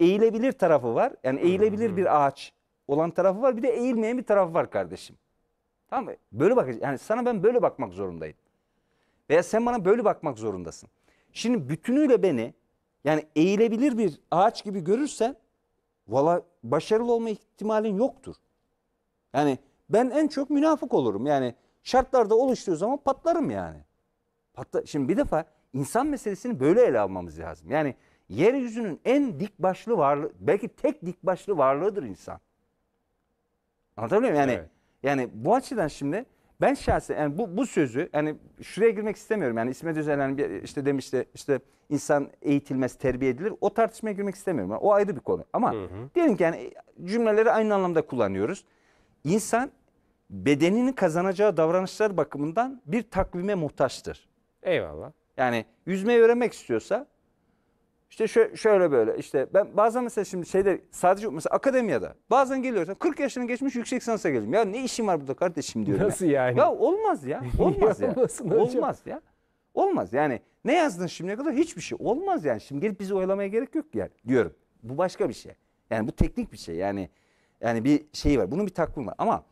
eğilebilir tarafı var. Yani eğilebilir hmm. bir ağaç olan tarafı var. Bir de eğilmeyen bir tarafı var kardeşim. Tamam mı? Böyle bak yani sana ben böyle bakmak zorundayım. Veya sen bana böyle bakmak zorundasın. Şimdi bütünüyle beni yani eğilebilir bir ağaç gibi görürsen valla başarılı olma ihtimalin yoktur. Yani ben en çok münafık olurum. Yani şartlarda oluştuğu zaman patlarım yani. Patla Şimdi bir defa insan meselesini böyle ele almamız lazım. Yani yeryüzünün en dik başlı varlığı, belki tek dik başlı varlığıdır insan. Anlatabiliyor muyum? Yani, evet. yani bu açıdan şimdi ben şahsen yani bu, bu sözü yani şuraya girmek istemiyorum. Yani İsmet Özel'in hani bir işte demişti işte insan eğitilmez terbiye edilir. O tartışmaya girmek istemiyorum. Yani o ayrı bir konu. Ama hı hı. diyelim ki yani cümleleri aynı anlamda kullanıyoruz. İnsan bedeninin kazanacağı davranışlar bakımından bir takvime muhtaçtır. Eyvallah. Yani yüzmeyi öğrenmek istiyorsa işte şö şöyle böyle işte ben bazen mesela şimdi şeyde sadece mesela akademiyada bazen geliyorsan 40 yaşını geçmiş yüksek sansa geliyorum. Ya ne işin var burada kardeşim diyorum. Nasıl ya. yani? Ya olmaz ya. Olmaz ya. olmaz ya. Olmaz yani. Ne yazdın şimdiye kadar? Hiçbir şey. Olmaz yani. Şimdi gelip bizi oyalamaya gerek yok yani diyorum. Bu başka bir şey. Yani bu teknik bir şey. Yani yani bir şey var. Bunun bir takvim var. Ama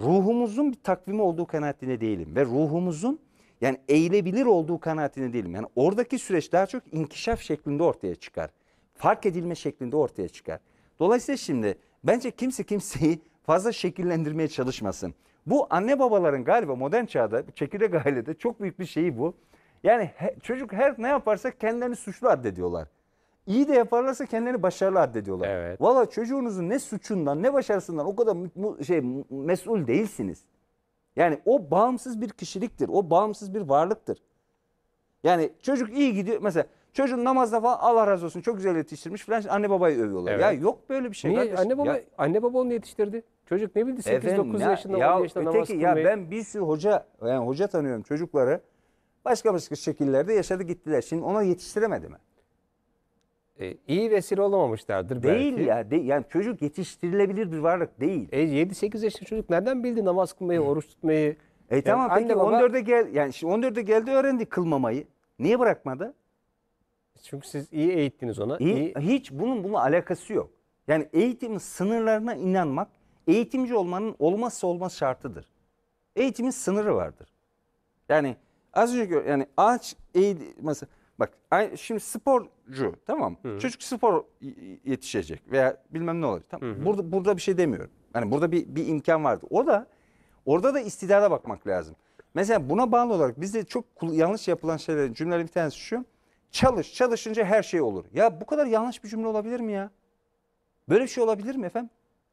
ruhumuzun bir takvimi olduğu kanaatinde değilim. Ve ruhumuzun yani eğilebilir olduğu kanaatinde değilim. Yani oradaki süreç daha çok inkişaf şeklinde ortaya çıkar. Fark edilme şeklinde ortaya çıkar. Dolayısıyla şimdi bence kimse kimseyi fazla şekillendirmeye çalışmasın. Bu anne babaların galiba modern çağda çekirdek ailede çok büyük bir şeyi bu. Yani he, çocuk her ne yaparsa kendilerini suçlu addediyorlar. İyi de yaparlarsa kendilerini başarılı addediyorlar. Evet. Valla çocuğunuzun ne suçundan ne başarısından o kadar şey mesul değilsiniz. Yani o bağımsız bir kişiliktir. O bağımsız bir varlıktır. Yani çocuk iyi gidiyor. Mesela çocuğun namazda falan Allah razı olsun çok güzel yetiştirmiş falan anne babayı övüyorlar. Evet. Ya yok böyle bir şey Niye? Anne baba, ya, anne baba onu yetiştirdi. Çocuk ne bildi 8-9 yaşında ya, 10 yaşında öteki, namaz kılmayı. Ya ben bir sürü hoca, yani hoca tanıyorum çocukları. Başka başka şekillerde yaşadı gittiler. Şimdi ona yetiştiremedi mi? e, iyi vesile olamamışlardır belki. Değil ya. De, yani çocuk yetiştirilebilir bir varlık değil. E, 7-8 yaşında çocuk nereden bildi namaz kılmayı, oruç tutmayı? E yani tamam anne, peki baba... 14'e gel yani şimdi 14'e geldi öğrendi kılmamayı. Niye bırakmadı? Çünkü siz iyi eğittiniz ona. İyi, iyi... Hiç bunun bununla alakası yok. Yani eğitimin sınırlarına inanmak eğitimci olmanın olmazsa olmaz şartıdır. Eğitimin sınırı vardır. Yani az önce yani ağaç eğit, mesela Bak şimdi sporcu tamam Hı. Çocuk spor yetişecek veya bilmem ne olacak. Tamam. Hı. Burada burada bir şey demiyorum. Yani burada bir bir imkan vardı. O da orada da istidada bakmak lazım. Mesela buna bağlı olarak bizde çok yanlış yapılan şeyler cümlelerin bir tanesi şu. Çalış, çalışınca her şey olur. Ya bu kadar yanlış bir cümle olabilir mi ya? Böyle bir şey olabilir mi efendim?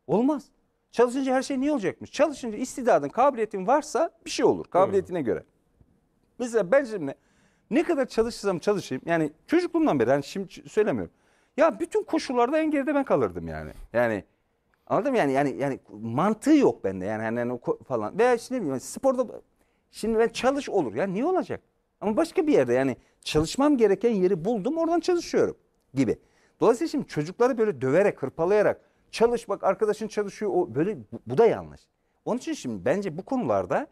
Olmaz. Çalışınca her şey niye olacakmış? Çalışınca istidadın, kabiliyetin varsa bir şey olur kabiliyetine Hı. göre. Mesela ben şimdi ne kadar çalışsam çalışayım yani çocukluğumdan beri yani şimdi söylemiyorum. Ya bütün koşullarda en geride ben kalırdım yani. Yani anladın mı yani yani yani mantığı yok bende yani hani, hani falan. Veya işte ne bileyim sporda şimdi ben çalış olur ya niye olacak? Ama başka bir yerde yani çalışmam gereken yeri buldum oradan çalışıyorum gibi. Dolayısıyla şimdi çocukları böyle döverek hırpalayarak çalış bak arkadaşın çalışıyor o böyle bu, bu da yanlış. Onun için şimdi bence bu konularda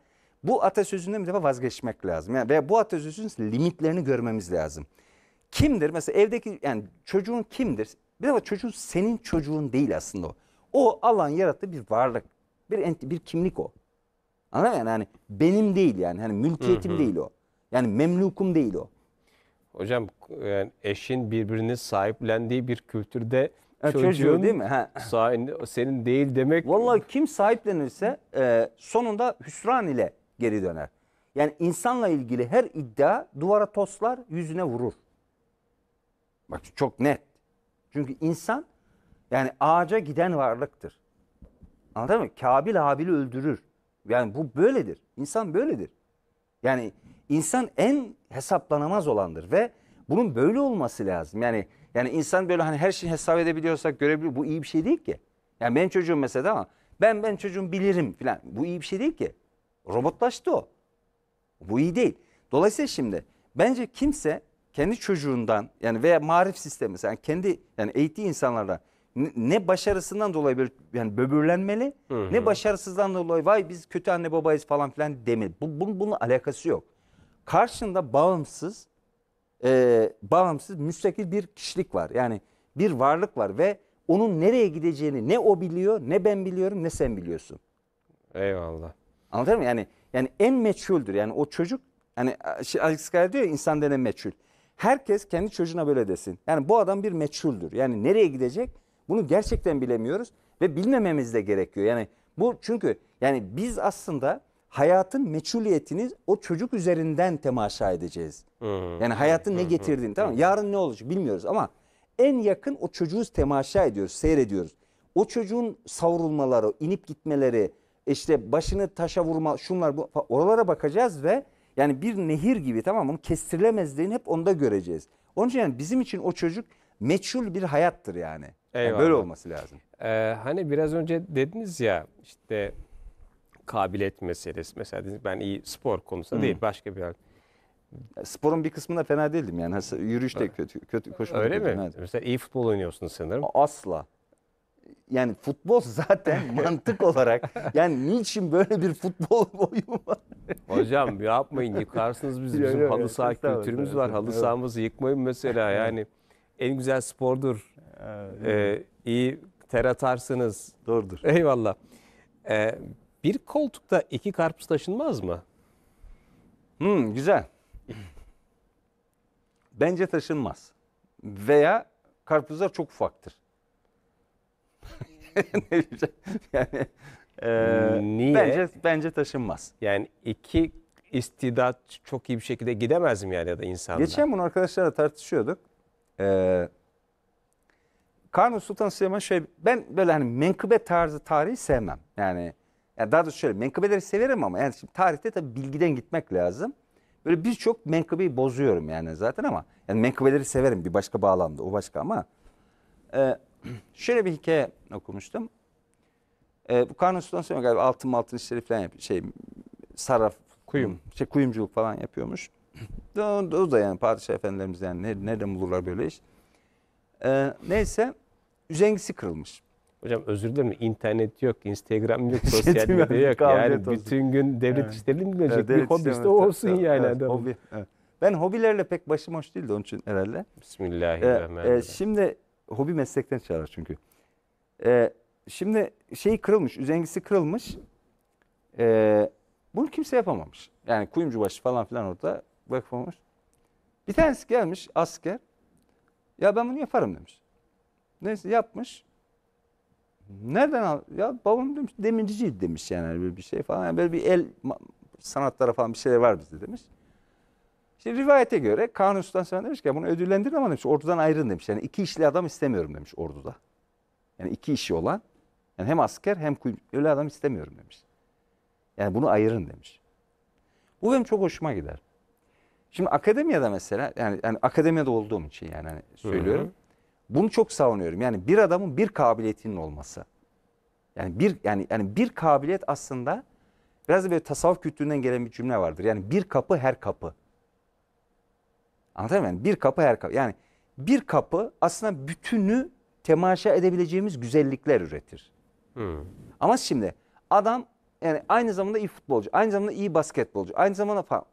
bu atasözünden bir defa vazgeçmek lazım. Yani veya bu atasözünün limitlerini görmemiz lazım. Kimdir? Mesela evdeki yani çocuğun kimdir? Bir defa çocuğun senin çocuğun değil aslında o. O alan yarattığı bir varlık. Bir enti, bir kimlik o. Anladın mı? Yani hani benim değil yani. Hani mülkiyetim hı hı. değil o. Yani memlukum değil o. Hocam yani eşin birbirini sahiplendiği bir kültürde ha, çocuğun değil mi? Ha. senin değil demek. Vallahi kim sahiplenirse e, sonunda hüsran ile geri döner. Yani insanla ilgili her iddia duvara toslar, yüzüne vurur. Bak çok net. Çünkü insan yani ağaca giden varlıktır. Anladın mı? Kabil Habil'i öldürür. Yani bu böyledir. İnsan böyledir. Yani insan en hesaplanamaz olandır ve bunun böyle olması lazım. Yani yani insan böyle hani her şeyi hesap edebiliyorsak görebilir Bu iyi bir şey değil ki. Yani ben çocuğum mesela ama ben ben çocuğum bilirim falan. Bu iyi bir şey değil ki. Robotlaştı o. Bu iyi değil. Dolayısıyla şimdi bence kimse kendi çocuğundan yani veya marif sistemi yani kendi yani eğittiği insanlardan ne başarısından dolayı bir yani böbürlenmeli hı hı. ne başarısızdan dolayı vay biz kötü anne babayız falan filan demeli. Bu, bunun, bunun alakası yok. Karşında bağımsız e, bağımsız müstakil bir kişilik var. Yani bir varlık var ve onun nereye gideceğini ne o biliyor ne ben biliyorum ne sen biliyorsun. Eyvallah. Anlatır mı? Yani yani en meçhuldür. Yani o çocuk hani Alex Kaya diyor ya insan denen meçhul. Herkes kendi çocuğuna böyle desin. Yani bu adam bir meçhuldür. Yani nereye gidecek? Bunu gerçekten bilemiyoruz ve bilmememiz de gerekiyor. Yani bu çünkü yani biz aslında hayatın meçhuliyetini o çocuk üzerinden temaşa edeceğiz. Yani hayatın ne getirdiğini tamam yarın ne olacak bilmiyoruz ama en yakın o çocuğu temaşa ediyoruz, seyrediyoruz. O çocuğun savrulmaları, inip gitmeleri, işte başını taşa vurma şunlar bu oralara bakacağız ve yani bir nehir gibi tamam mı kestirilemezliğini hep onda göreceğiz. Onun için yani bizim için o çocuk meçhul bir hayattır yani. yani böyle olması lazım. Ee, hani biraz önce dediniz ya işte kabiliyet meselesi. Mesela dediniz ben iyi spor konusunda hmm. değil başka bir yer. Sporun bir kısmında fena değildim yani. Yürüyüşte kötü, kötü koşmada Öyle kötü, mi? Fena. Mesela iyi futbol oynuyorsunuz sanırım. Asla yani futbol zaten mantık olarak yani niçin böyle bir futbol oyunu var? Hocam yapmayın yıkarsınız bizi. Bizim yok, halı yok, saha kültürümüz var. Halı sahamızı yıkmayın mesela yani. En güzel spordur. Ee, iyi ter atarsınız. Doğrudur. Eyvallah. Ee, bir koltukta iki karpuz taşınmaz mı? Hmm, güzel. Bence taşınmaz. Veya karpuzlar çok ufaktır. ne yani e, Niye? bence bence taşınmaz. Yani iki istidat çok iyi bir şekilde gidemez mi yani ya da insanlar. Geçen bunu arkadaşlarla tartışıyorduk. Ee, Kanun Sultan Süleyman şey ben böyle hani menkıbe tarzı tarihi sevmem. Yani, yani daha doğrusu şöyle menkıbeleri severim ama yani şimdi tarihte tabii bilgiden gitmek lazım. Böyle birçok menkıbeyi bozuyorum yani zaten ama yani menkıbeleri severim bir başka bağlamda o başka ama e, şöyle bir hikaye okumuştum. Ee, bu Carnus'tan sonra galiba altın altın işleri falan yapıyor. Şey, sarraf, kuyum. Hmm, şey, kuyumculuk falan yapıyormuş. o, o da yani padişah efendilerimiz yani ne, nereden bulurlar böyle iş. Ee, neyse üzengisi kırılmış. Hocam özür dilerim internet yok, Instagram yok, sosyal medya yok. yani olsun. bütün gün devlet evet. işleriyle ilgilenecek evet, bir hobisi de olsun evet, yani evet, adam. Hobi, evet. Ben hobilerle pek başım hoş değildi onun için herhalde. Bismillahirrahmanirrahim. Ee, e, şimdi Hobi meslekten çağırır çünkü. Ee, şimdi şey kırılmış, üzengisi kırılmış. Ee, bunu kimse yapamamış. Yani kuyumcubaşı falan filan orada bırakmamış. Bir tanesi gelmiş asker. Ya ben bunu yaparım demiş. Neyse yapmış. Nereden al? Ya babam demiş demirciydi demiş yani hani böyle bir şey falan. Yani böyle bir el sanatlara falan bir şeyler var bizde demiş. Şimdi rivayete göre Kanuni Sultan Süleyman demiş ki bunu ödüllendirin ama demiş ordudan ayrılın demiş. Yani iki işli adam istemiyorum demiş orduda. Yani iki işi olan yani hem asker hem öyle adam istemiyorum demiş. Yani bunu ayırın demiş. Bu benim çok hoşuma gider. Şimdi akademiyada mesela yani, yani akademiyada olduğum için yani hani söylüyorum. Hı hı. Bunu çok savunuyorum. Yani bir adamın bir kabiliyetinin olması. Yani bir yani yani bir kabiliyet aslında biraz da böyle tasavvuf kültüründen gelen bir cümle vardır. Yani bir kapı her kapı. Anlatabiliyor muyum? Bir kapı her kapı. Yani bir kapı aslında bütünü temaşa edebileceğimiz güzellikler üretir. Hmm. Ama şimdi adam yani aynı zamanda iyi futbolcu, aynı zamanda iyi basketbolcu, aynı zamanda falan.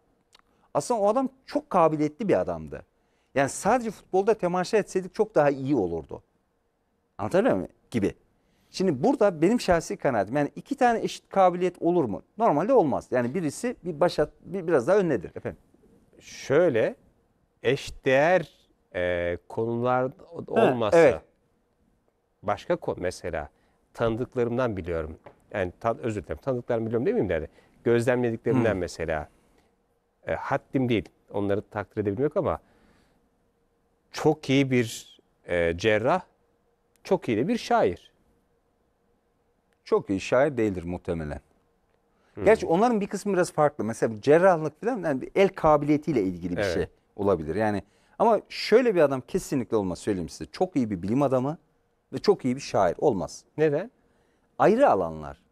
Aslında o adam çok kabiliyetli bir adamdı. Yani sadece futbolda temaşa etseydik çok daha iyi olurdu. Anlatabiliyor muyum? Gibi. Şimdi burada benim şahsi kanaatim yani iki tane eşit kabiliyet olur mu? Normalde olmaz. Yani birisi bir başa bir biraz daha önledir efendim. Şöyle eşdeğer e, konular olmasa evet. başka konu mesela tanıdıklarımdan biliyorum. Yani tan özür dilerim tanıdıklarım biliyorum değil miyim derdi. Hani gözlemlediklerimden Hı. mesela e, haddim değil onları takdir edebilmek ama çok iyi bir e, cerrah, çok iyi de bir şair. Çok iyi şair değildir muhtemelen. Hmm. Gerçi onların bir kısmı biraz farklı. Mesela cerrahlık falan yani el kabiliyetiyle ilgili bir evet. şey olabilir. Yani ama şöyle bir adam kesinlikle olmaz söyleyeyim size. Çok iyi bir bilim adamı ve çok iyi bir şair olmaz. Neden? Ayrı alanlar.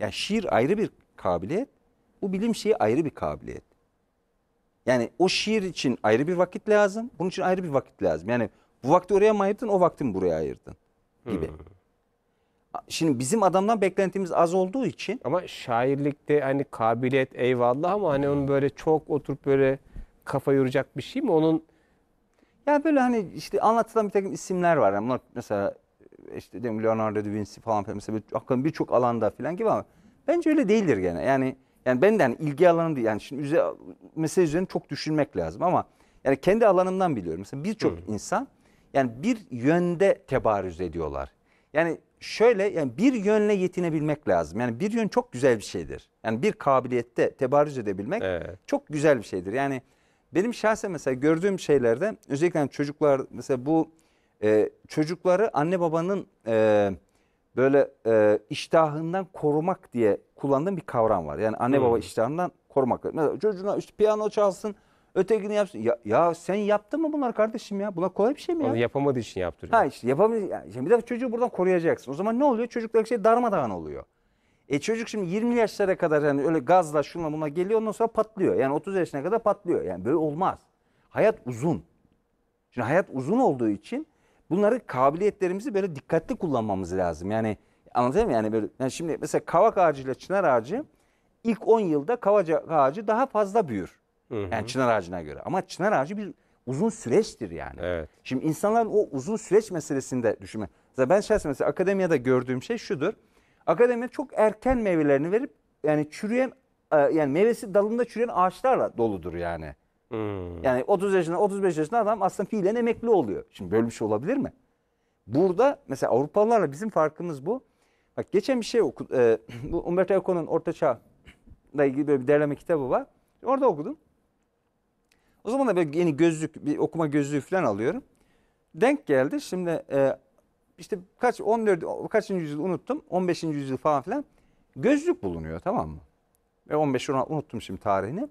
Yani şiir ayrı bir kabiliyet. Bu bilim şeyi ayrı bir kabiliyet. Yani o şiir için ayrı bir vakit lazım. Bunun için ayrı bir vakit lazım. Yani bu vakti oraya mı ayırdın, o vakti mi buraya ayırdın gibi. Hmm. Şimdi bizim adamdan beklentimiz az olduğu için. Ama şairlikte hani kabiliyet eyvallah ama hani onun böyle çok oturup böyle kafa yoracak bir şey mi? Onun ya böyle hani işte anlatılan bir takım isimler var. Yani bunlar mesela işte diyelim Leonardo da Vinci falan mesela hakikaten birçok alanda falan gibi ama bence öyle değildir gene. Yani yani ben de yani ilgi alanım değil. Yani şimdi üze, mesele üzerine çok düşünmek lazım ama yani kendi alanımdan biliyorum. Mesela birçok insan yani bir yönde tebarüz ediyorlar. Yani şöyle yani bir yönle yetinebilmek lazım. Yani bir yön çok güzel bir şeydir. Yani bir kabiliyette tebarüz edebilmek evet. çok güzel bir şeydir. Yani benim şahsen mesela gördüğüm şeylerde özellikle hani çocuklar mesela bu e, çocukları anne babanın e, böyle e, iştahından korumak diye kullandığım bir kavram var. Yani anne hmm. baba iştahından korumak. Mesela çocuğuna işte piyano çalsın, ötekini yapsın. Ya, ya sen yaptın mı bunlar kardeşim ya? Buna kolay bir şey mi ya? Onu yapamadığı için yaptırıyor. Ha işte yapamadığı yani Şimdi bir de çocuğu buradan koruyacaksın. O zaman ne oluyor? Çocuktaki şey darmadağın oluyor. E çocuk şimdi 20 yaşlara kadar yani öyle gazla şuna buna geliyor ondan sonra patlıyor. Yani 30 yaşına kadar patlıyor. Yani böyle olmaz. Hayat uzun. Şimdi hayat uzun olduğu için bunları kabiliyetlerimizi böyle dikkatli kullanmamız lazım. Yani anlatayım mı? Yani böyle yani şimdi mesela kavak ağacıyla çınar ağacı ilk 10 yılda kavak ağacı daha fazla büyür. Hı hı. Yani çınar ağacına göre. Ama çınar ağacı bir uzun süreçtir yani. Evet. Şimdi insanların o uzun süreç meselesinde düşünme. Mesela ben şahsen mesela akademiyada gördüğüm şey şudur. Akademi çok erken meyvelerini verip yani çürüyen e, yani meyvesi dalında çürüyen ağaçlarla doludur yani. Hmm. Yani 30 yaşında 35 yaşında adam aslında fiilen emekli oluyor. Şimdi böyle bir şey olabilir mi? Burada mesela Avrupalılarla bizim farkımız bu. Bak geçen bir şey oku, e, bu Umberto Eco'nun Ortaçağ'la ilgili böyle bir derleme kitabı var. Orada okudum. O zaman da böyle yeni gözlük, bir okuma gözlüğü falan alıyorum. Denk geldi. Şimdi e, işte kaç 14 kaçıncı yüzyıl unuttum. 15. yüzyıl falan filan gözlük bulunuyor tamam mı? Ve 15 unuttum şimdi tarihini.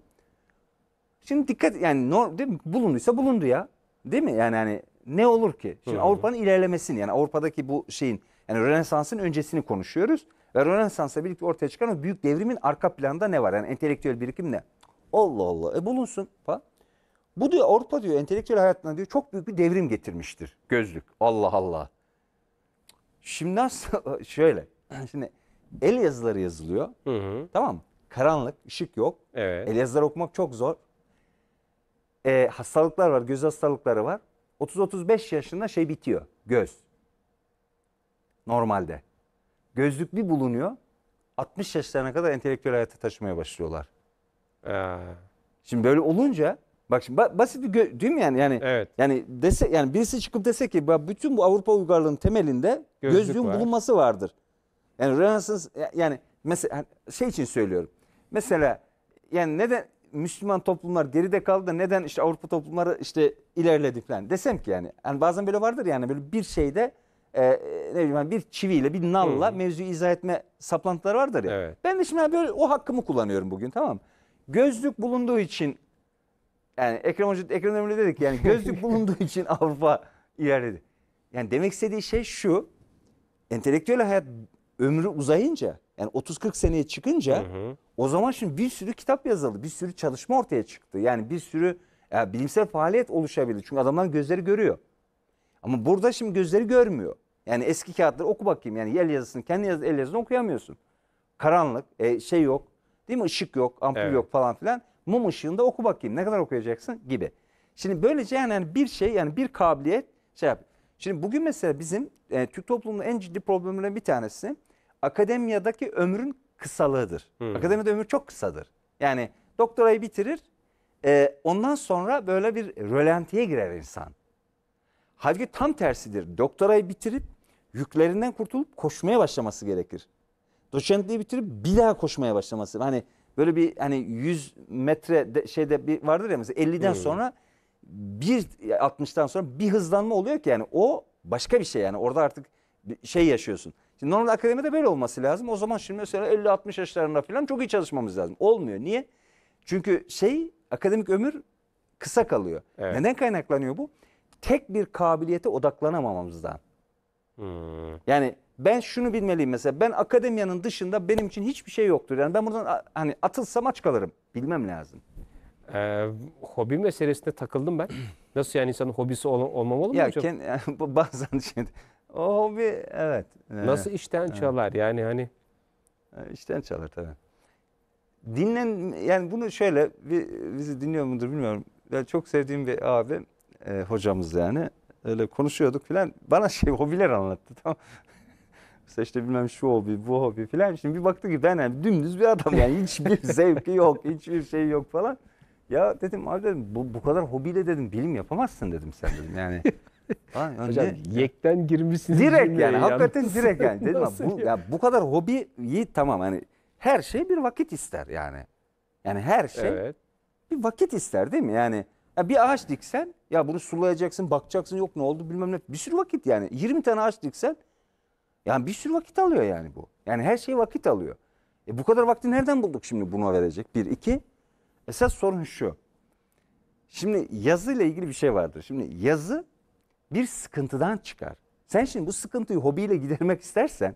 Şimdi dikkat yani no, değil mi? bulunduysa bulundu ya. Değil mi? Yani hani ne olur ki? Şimdi Avrupa'nın ilerlemesini yani Avrupa'daki bu şeyin yani Rönesans'ın öncesini konuşuyoruz. Ve Rönesans'la birlikte ortaya çıkan o büyük devrimin arka planda ne var? Yani entelektüel birikim ne? Allah Allah. E bulunsun falan. Bu diyor Avrupa diyor entelektüel hayatına diyor çok büyük bir devrim getirmiştir gözlük. Allah Allah. Şimdi nasıl şöyle. Şimdi el yazıları yazılıyor. Hı hı. Tamam mı? Karanlık, ışık yok. Evet. El yazıları okumak çok zor. Ee, hastalıklar var, göz hastalıkları var. 30-35 yaşında şey bitiyor. Göz. Normalde. Gözlük bir bulunuyor. 60 yaşlarına kadar entelektüel hayata taşımaya başlıyorlar. Ee. Şimdi böyle olunca Bak şimdi basit bir gö- değil mi yani yani evet. yani dese yani birisi çıkıp dese ki bütün bu Avrupa uygarlığının temelinde Gözlük gözlüğün var. bulunması vardır. Yani Rönesans e, yani mesela hani şey için söylüyorum. Mesela yani neden Müslüman toplumlar geride kaldı da neden işte Avrupa toplumları işte ilerledi falan desem ki yani. yani bazen böyle vardır yani böyle bir şeyde e, e ne bileyim yani bir çiviyle bir nalla hmm. mevzuyu izah etme saplantıları vardır ya. Evet. Ben de şimdi böyle o hakkımı kullanıyorum bugün tamam Gözlük bulunduğu için yani Ekrem Hoca, Ekrem Demirli dedik yani gözlük bulunduğu için Avrupa ilerledi. Yani demek istediği şey şu. Entelektüel hayat ömrü uzayınca yani 30-40 seneye çıkınca hı hı. o zaman şimdi bir sürü kitap yazıldı. Bir sürü çalışma ortaya çıktı. Yani bir sürü yani bilimsel faaliyet oluşabilir Çünkü adamların gözleri görüyor. Ama burada şimdi gözleri görmüyor. Yani eski kağıtları oku bakayım. Yani el yazısını, kendi yaz, el yazısını okuyamıyorsun. Karanlık, e, şey yok. Değil mi? Işık yok, ampul evet. yok falan filan mum ışığında oku bakayım ne kadar okuyacaksın gibi. Şimdi böylece yani, bir şey yani bir kabiliyet şey yapıyor. Şimdi bugün mesela bizim e, Türk toplumunun en ciddi problemlerinden bir tanesi akademiyadaki ömrün kısalığıdır. Hmm. Akademide ömür çok kısadır. Yani doktorayı bitirir e, ondan sonra böyle bir rölantiye girer insan. Halbuki tam tersidir. Doktorayı bitirip yüklerinden kurtulup koşmaya başlaması gerekir. Doçentliği bitirip bir daha koşmaya başlaması. Hani Böyle bir hani 100 metre de, şeyde bir vardır ya mesela 50'den hmm. sonra bir 60'tan sonra bir hızlanma oluyor ki yani o başka bir şey yani orada artık şey yaşıyorsun. Şimdi normal akademide böyle olması lazım. O zaman şimdi mesela 50-60 yaşlarında falan çok iyi çalışmamız lazım. Olmuyor. Niye? Çünkü şey akademik ömür kısa kalıyor. Evet. Neden kaynaklanıyor bu? Tek bir kabiliyete odaklanamamamızdan. Hmm. Yani ben şunu bilmeliyim mesela ben akademiyanın dışında benim için hiçbir şey yoktur. Yani ben buradan hani atılsam aç kalırım. Bilmem lazım. Ee, hobi meselesinde takıldım ben. Nasıl yani insanın hobisi ol olmamalı mı ya, hocam? Kend, yani, bazen şey o hobi evet. Ee, Nasıl işten evet. çalar yani hani? İşten çalar tabii. Dinlen yani bunu şöyle bir, bizi dinliyor mudur bilmiyorum. Yani çok sevdiğim bir abi e, hocamız yani öyle konuşuyorduk filan. Bana şey hobiler anlattı tamam. İşte, işte bilmem şu hobi, bu hobi filan. Şimdi bir baktı ki ben yani dümdüz bir adam yani hiçbir zevki yok, hiçbir şey yok falan. Ya dedim abi dedim bu, bu kadar hobiyle dedim bilim yapamazsın dedim sen dedim yani. Falan, önce, Hocam yekten girmişsiniz. Direkt yani hakikaten direkt yani. Dedim abi, bu, ya? bu kadar hobiyi tamam hani her şey bir vakit ister yani. Yani her şey evet. bir vakit ister değil mi yani. Ya bir ağaç diksen ya bunu sulayacaksın bakacaksın yok ne oldu bilmem ne bir sürü vakit yani. 20 tane ağaç diksen yani bir sürü vakit alıyor yani bu. Yani her şey vakit alıyor. E bu kadar vakti nereden bulduk şimdi buna verecek? Bir, iki. Esas sorun şu. Şimdi yazı ile ilgili bir şey vardır. Şimdi yazı bir sıkıntıdan çıkar. Sen şimdi bu sıkıntıyı hobiyle gidermek istersen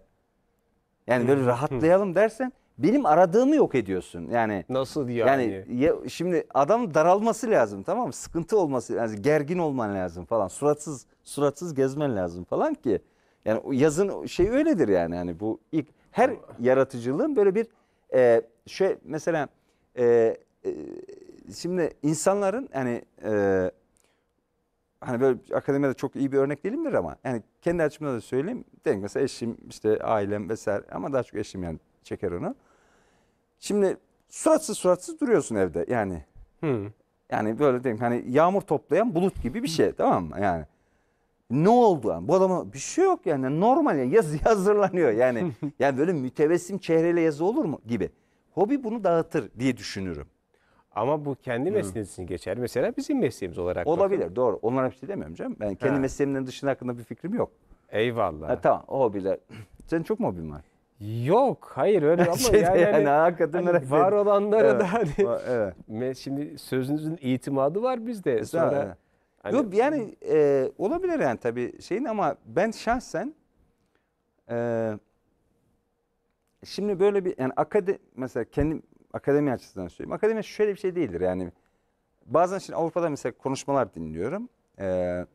yani böyle rahatlayalım dersen benim aradığımı yok ediyorsun. Yani nasıl yani? Yani ya, şimdi adam daralması lazım tamam mı? Sıkıntı olması lazım. Gergin olman lazım falan. Suratsız suratsız gezmen lazım falan ki yani yazın şey öyledir yani. Hani bu ilk her yaratıcılığın böyle bir e, şey mesela e, e, şimdi insanların hani e, hani böyle akademide çok iyi bir örnek değilimdir ama yani kendi açımdan da söyleyeyim. Denk mesela eşim işte ailem vesaire ama daha çok eşim yani çeker onu. Şimdi suratsız suratsız duruyorsun evde yani. Hmm. Yani böyle diyeyim hani yağmur toplayan bulut gibi bir şey tamam mı yani ne oldu? bu adama bir şey yok yani normal yani yazı hazırlanıyor yani. yani böyle mütevessim çehreyle yazı olur mu gibi. Hobi bunu dağıtır diye düşünürüm. Ama bu kendi mesleğiniz için geçer. Mesela bizim mesleğimiz olarak. Olabilir bakın. doğru. Onlara bir şey demiyorum canım. Ben kendi ha. mesleğimden dışında hakkında bir fikrim yok. Eyvallah. Ha, tamam o hobiler. Senin çok mu hobin var? Yok hayır öyle ama şey yani, yani, hakikaten hani var olanlara evet, da hani, evet. şimdi sözünüzün itimadı var bizde. E, Sonra evet. Hani, Yok yani e, olabilir yani tabii şeyin ama ben şahsen e, şimdi böyle bir yani akade mesela kendim akademi açısından söyleyeyim. Akademi şöyle bir şey değildir yani. Bazen şimdi Avrupa'da mesela konuşmalar dinliyorum. Ee,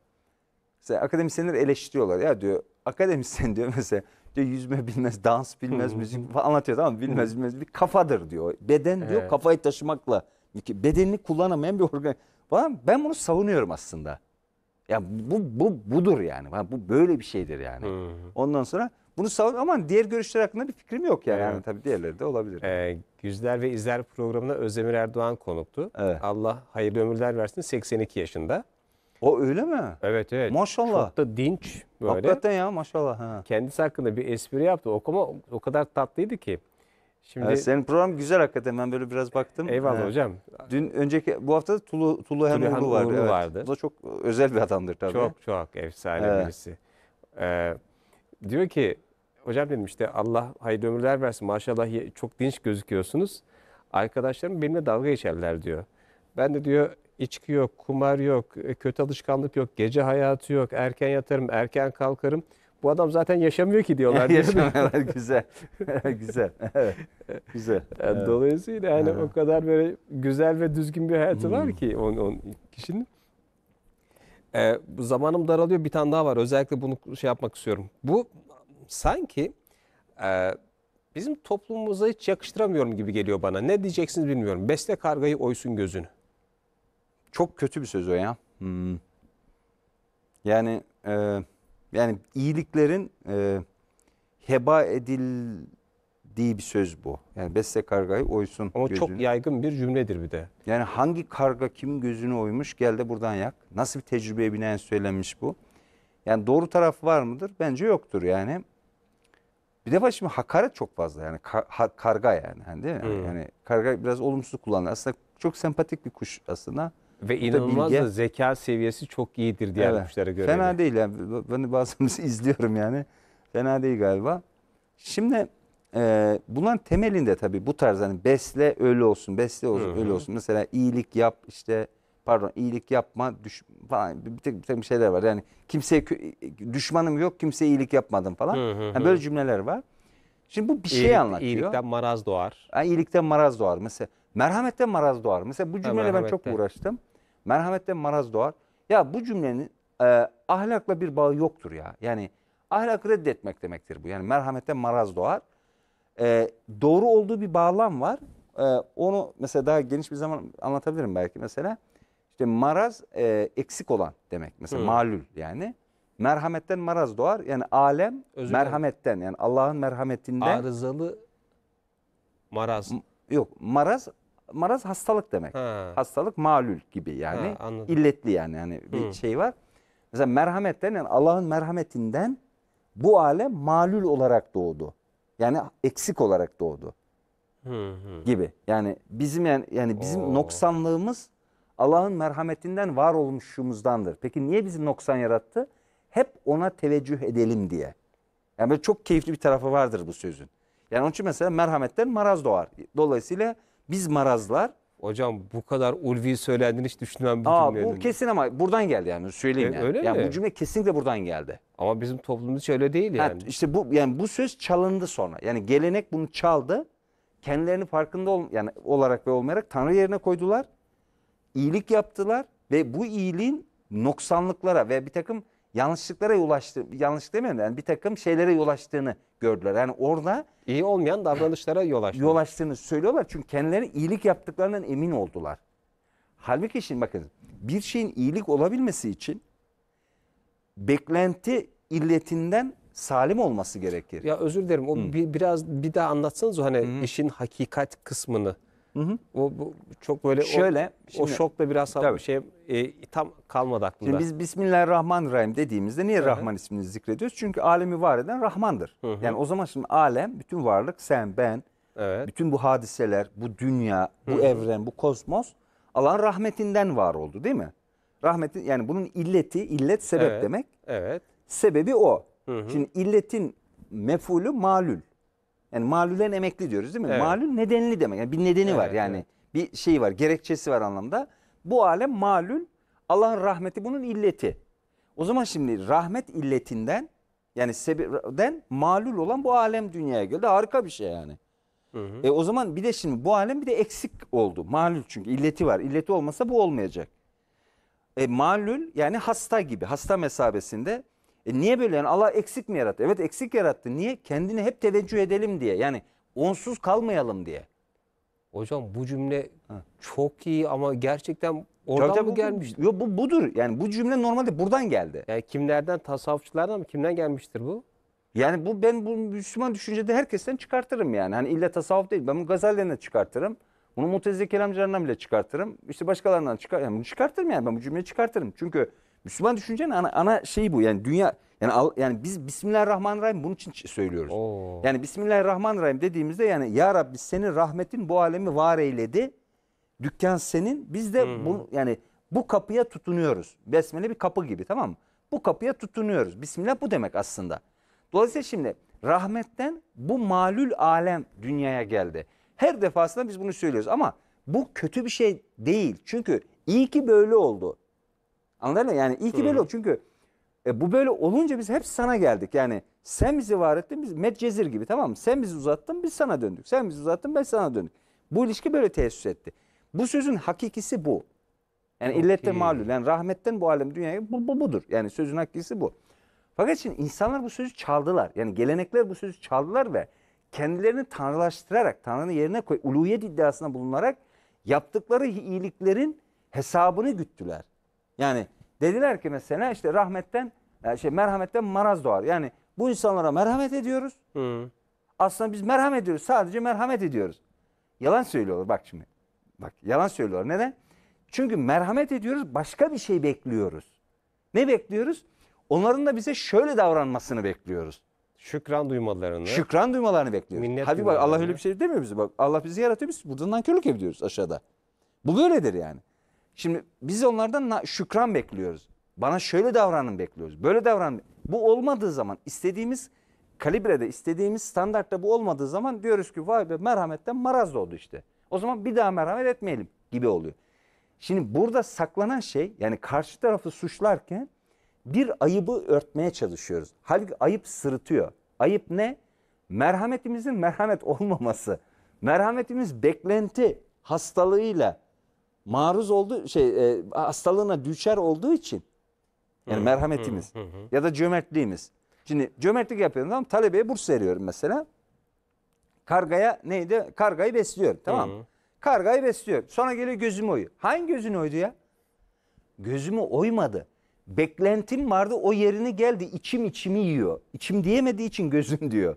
mesela akademisyenleri eleştiriyorlar. Ya diyor akademisyen diyor mesela diyor yüzme bilmez, dans bilmez, müzik falan anlatıyor tamam bilmez bilmez bir kafadır diyor. Beden diyor evet. kafayı taşımakla bedenini kullanamayan bir organ falan. Ben bunu savunuyorum aslında. Ya bu bu budur yani. Bu böyle bir şeydir yani. Hı hı. Ondan sonra bunu savun ama diğer görüşler hakkında bir fikrim yok yani. Evet. yani tabii diğerleri de olabilir. Ee, Yüzler ve İzler programına Özdemir Erdoğan konuktu. Evet. Allah hayırlı ömürler versin 82 yaşında. O öyle mi? Evet evet. Maşallah. Çok da dinç böyle. Hakikaten ya maşallah. Ha. Kendisi hakkında bir espri yaptı. O, o kadar tatlıydı ki. Şimdi yani senin program güzel hakikaten. Ben böyle biraz baktım. Eyvallah ha. Ee, hocam. Dün önceki bu hafta da Tulu Tulu hem vardı. Uğurlu evet. vardı. O da çok özel bir adamdır tabii. Çok çok efsane evet. birisi. Ee, diyor ki hocam dedim işte Allah hayırlı ömürler versin. Maşallah çok dinç gözüküyorsunuz. Arkadaşlarım benimle dalga geçerler diyor. Ben de diyor içki yok, kumar yok, e, kötü alışkanlık yok, gece hayatı yok, erken yatarım, erken kalkarım bu adam zaten yaşamıyor ki diyorlar. Yaşamıyorlar güzel. güzel. Evet. Güzel. Yani evet. Dolayısıyla yani evet. o kadar böyle güzel ve düzgün bir hayatı hmm. var ki on, on kişinin. Ee, zamanım daralıyor bir tane daha var. Özellikle bunu şey yapmak istiyorum. Bu sanki e, bizim toplumumuza hiç yakıştıramıyorum gibi geliyor bana. Ne diyeceksiniz bilmiyorum. Besle kargayı oysun gözünü. Çok kötü bir söz o ya. Hmm. Yani e, yani iyiliklerin e, heba edildiği bir söz bu. Yani beste kargayı oysun Ama gözünü. çok yaygın bir cümledir bir de. Yani hangi karga kimin gözünü oymuş gel de buradan yak. Nasıl bir tecrübeye binaen söylenmiş bu? Yani doğru taraf var mıdır? Bence yoktur yani. Bir defa şimdi hakaret çok fazla yani Kar, karga yani, yani değil mi? Hmm. Yani karga biraz olumsuz kullanılır. Aslında çok sempatik bir kuş aslında. Ve inanılmaz da, da zeka seviyesi çok iyidir diğer evet. müşterilere göre. Fena de. değil. Yani. Ben bazen izliyorum yani. Fena değil galiba. Şimdi e, bunların temelinde tabii bu tarz hani besle ölü olsun, besle olsun, ölü olsun. Mesela iyilik yap işte pardon iyilik yapma düş falan bir tek, bir tek bir şeyler var. Yani kimseye düşmanım yok, kimseye iyilik yapmadım falan. Hı hı. Yani böyle cümleler var. Şimdi bu bir şey anlatıyor. İyilikten maraz doğar. Yani iyilikten maraz doğar. Mesela Merhamette maraz doğar. Mesela bu cümleyle ben çok uğraştım. Merhamette maraz doğar. Ya bu cümlenin e, ahlakla bir bağı yoktur ya. Yani ahlak reddetmek demektir bu. Yani merhamette maraz doğar. E, doğru olduğu bir bağlam var. E, onu mesela daha geniş bir zaman anlatabilirim belki mesela. İşte maraz e, eksik olan demek. Mesela Hı. malül yani. Merhametten maraz doğar. Yani alem Özür merhametten yani Allah'ın merhametinden. Arızalı maraz. M yok maraz Maraz hastalık demek. Ha. Hastalık malül gibi yani. Ha, illetli yani. yani bir Hı. şey var. Mesela merhametten yani Allah'ın merhametinden bu alem malül olarak doğdu. Yani eksik olarak doğdu. gibi. Yani bizim yani, yani bizim Oo. noksanlığımız Allah'ın merhametinden var olmuşumuzdandır. Peki niye bizim noksan yarattı? Hep ona teveccüh edelim diye. Yani böyle çok keyifli bir tarafı vardır bu sözün. Yani onun için mesela merhametten maraz doğar. Dolayısıyla biz marazlar Hocam bu kadar ulvi söylendiğini hiç düşünmem bir Aa, Bu kesin ama buradan geldi yani söyleyeyim e, yani. Öyle yani mi? Bu cümle kesinlikle buradan geldi. Ama bizim toplumumuz hiç öyle değil yani. Ha, işte bu yani bu söz çalındı sonra. Yani gelenek bunu çaldı. Kendilerini farkında ol, yani olarak ve olmayarak Tanrı yerine koydular. İyilik yaptılar ve bu iyiliğin noksanlıklara ve bir takım yanlışlıklara yol açtı, yanlış demiyorum yani bir takım şeylere yol açtığını gördüler. Yani orada iyi olmayan davranışlara yol açtı. Yol açtığını söylüyorlar çünkü kendileri iyilik yaptıklarından emin oldular. Halbuki şimdi bakın bir şeyin iyilik olabilmesi için beklenti illetinden salim olması gerekir. Ya özür dilerim. O bir, biraz bir daha anlatsanız o hani Hı. işin hakikat kısmını. Hı hı. O bu, çok böyle şöyle o, şimdi, o şokla biraz tabii. şey e, tam kalmadı aklımda. Şimdi biz Bismillahirrahmanirrahim dediğimizde niye hı hı. Rahman ismini zikrediyoruz? Çünkü alemi var eden Rahman'dır. Hı hı. Yani o zaman şimdi alem bütün varlık sen ben evet. bütün bu hadiseler, bu dünya, bu hı hı. evren, bu kozmos Allah'ın rahmetinden var oldu değil mi? Rahmetin yani bunun illeti illet sebep evet. demek. Evet. Sebebi o. Hı hı. Şimdi illetin mefulü malül. Yani malullerin emekli diyoruz değil mi? Evet. Malul nedenli demek. Yani bir nedeni evet, var yani. Evet. Bir şey var, gerekçesi var anlamda. Bu alem malul, Allah'ın rahmeti bunun illeti. O zaman şimdi rahmet illetinden yani sebepten malul olan bu alem dünyaya geldi. Harika bir şey yani. Hı hı. E o zaman bir de şimdi bu alem bir de eksik oldu. Malul çünkü illeti var. İlleti olmasa bu olmayacak. E malul yani hasta gibi. Hasta mesabesinde e niye böyle yani Allah eksik mi yarattı? Evet eksik yarattı. Niye? Kendini hep teveccüh edelim diye. Yani onsuz kalmayalım diye. Hocam bu cümle ha. çok iyi ama gerçekten oradan tabii, tabii, mı gelmiş? Yok bu budur. Yani bu cümle normalde buradan geldi. Yani kimlerden tasavvufçulardan mı kimden gelmiştir bu? Yani bu ben bu Müslüman düşüncede herkesten çıkartırım yani. Hani illa tasavvuf değil. Ben bunu Gazali'den çıkartırım. Bunu Mutezile kelamcılarından bile çıkartırım. İşte başkalarından çıkar yani bunu çıkartırım yani ben bu cümleyi çıkartırım. Çünkü Müslüman düşüncenin ana, ana şeyi bu. Yani dünya yani al, yani biz Bismillahirrahmanirrahim bunun için söylüyoruz. Oo. Yani Bismillahirrahmanirrahim dediğimizde yani ya Rabbi senin rahmetin bu alemi var eyledi. Dükkan senin. Biz de hmm. bunu yani bu kapıya tutunuyoruz. Besmele bir kapı gibi tamam mı? Bu kapıya tutunuyoruz. Bismillah bu demek aslında. Dolayısıyla şimdi rahmetten bu malül alem dünyaya geldi. Her defasında biz bunu söylüyoruz ama bu kötü bir şey değil. Çünkü iyi ki böyle oldu. Anladın mı? Yani iyi ki böyle Çünkü e, bu böyle olunca biz hep sana geldik. Yani sen bizi var ettin biz Medcezir gibi tamam mı? Sen bizi uzattın biz sana döndük. Sen bizi uzattın ben sana döndük. Bu ilişki böyle tesis etti. Bu sözün hakikisi bu. Yani okay. illette malul. Yani rahmetten bu alem dünyaya bu, bu budur. Yani sözün hakikisi bu. Fakat şimdi insanlar bu sözü çaldılar. Yani gelenekler bu sözü çaldılar ve kendilerini tanrılaştırarak, Tanrı'nın yerine koy, uluyet iddiasına bulunarak yaptıkları iyiliklerin hesabını güttüler. Yani Dediler ki mesela işte rahmetten e, şey merhametten maraz doğar. Yani bu insanlara merhamet ediyoruz. Hı. Aslında biz merhamet ediyoruz. Sadece merhamet ediyoruz. Yalan söylüyorlar bak şimdi. Bak yalan söylüyorlar. Neden? Çünkü merhamet ediyoruz. Başka bir şey bekliyoruz. Ne bekliyoruz? Onların da bize şöyle davranmasını bekliyoruz. Şükran duymalarını. Şükran duymalarını bekliyoruz. Minnet Hadi bak Allah öyle bir şey demiyor bize. Bak Allah bizi yaratıyor biz buradan nankörlük ediyoruz aşağıda. Bu böyledir yani. Şimdi biz onlardan şükran bekliyoruz. Bana şöyle davranın bekliyoruz. Böyle davranın. Bu olmadığı zaman istediğimiz kalibrede, istediğimiz standartta bu olmadığı zaman diyoruz ki vay be merhametten maraz oldu işte. O zaman bir daha merhamet etmeyelim gibi oluyor. Şimdi burada saklanan şey yani karşı tarafı suçlarken bir ayıbı örtmeye çalışıyoruz. Halbuki ayıp sırıtıyor. Ayıp ne? Merhametimizin merhamet olmaması. Merhametimiz beklenti hastalığıyla maruz olduğu şey e, hastalığına düşer olduğu için yani hı, merhametimiz hı, ya da cömertliğimiz. Şimdi cömertlik yapıyorum tamam talebeye burs veriyorum mesela. Kargaya neydi? Kargayı besliyorum tamam mı? Kargayı besliyor. Sonra geliyor gözümü oyu. Hangi gözünü oydu ya? Gözümü oymadı. Beklentim vardı o yerini geldi. İçim içimi yiyor. İçim diyemediği için gözüm diyor.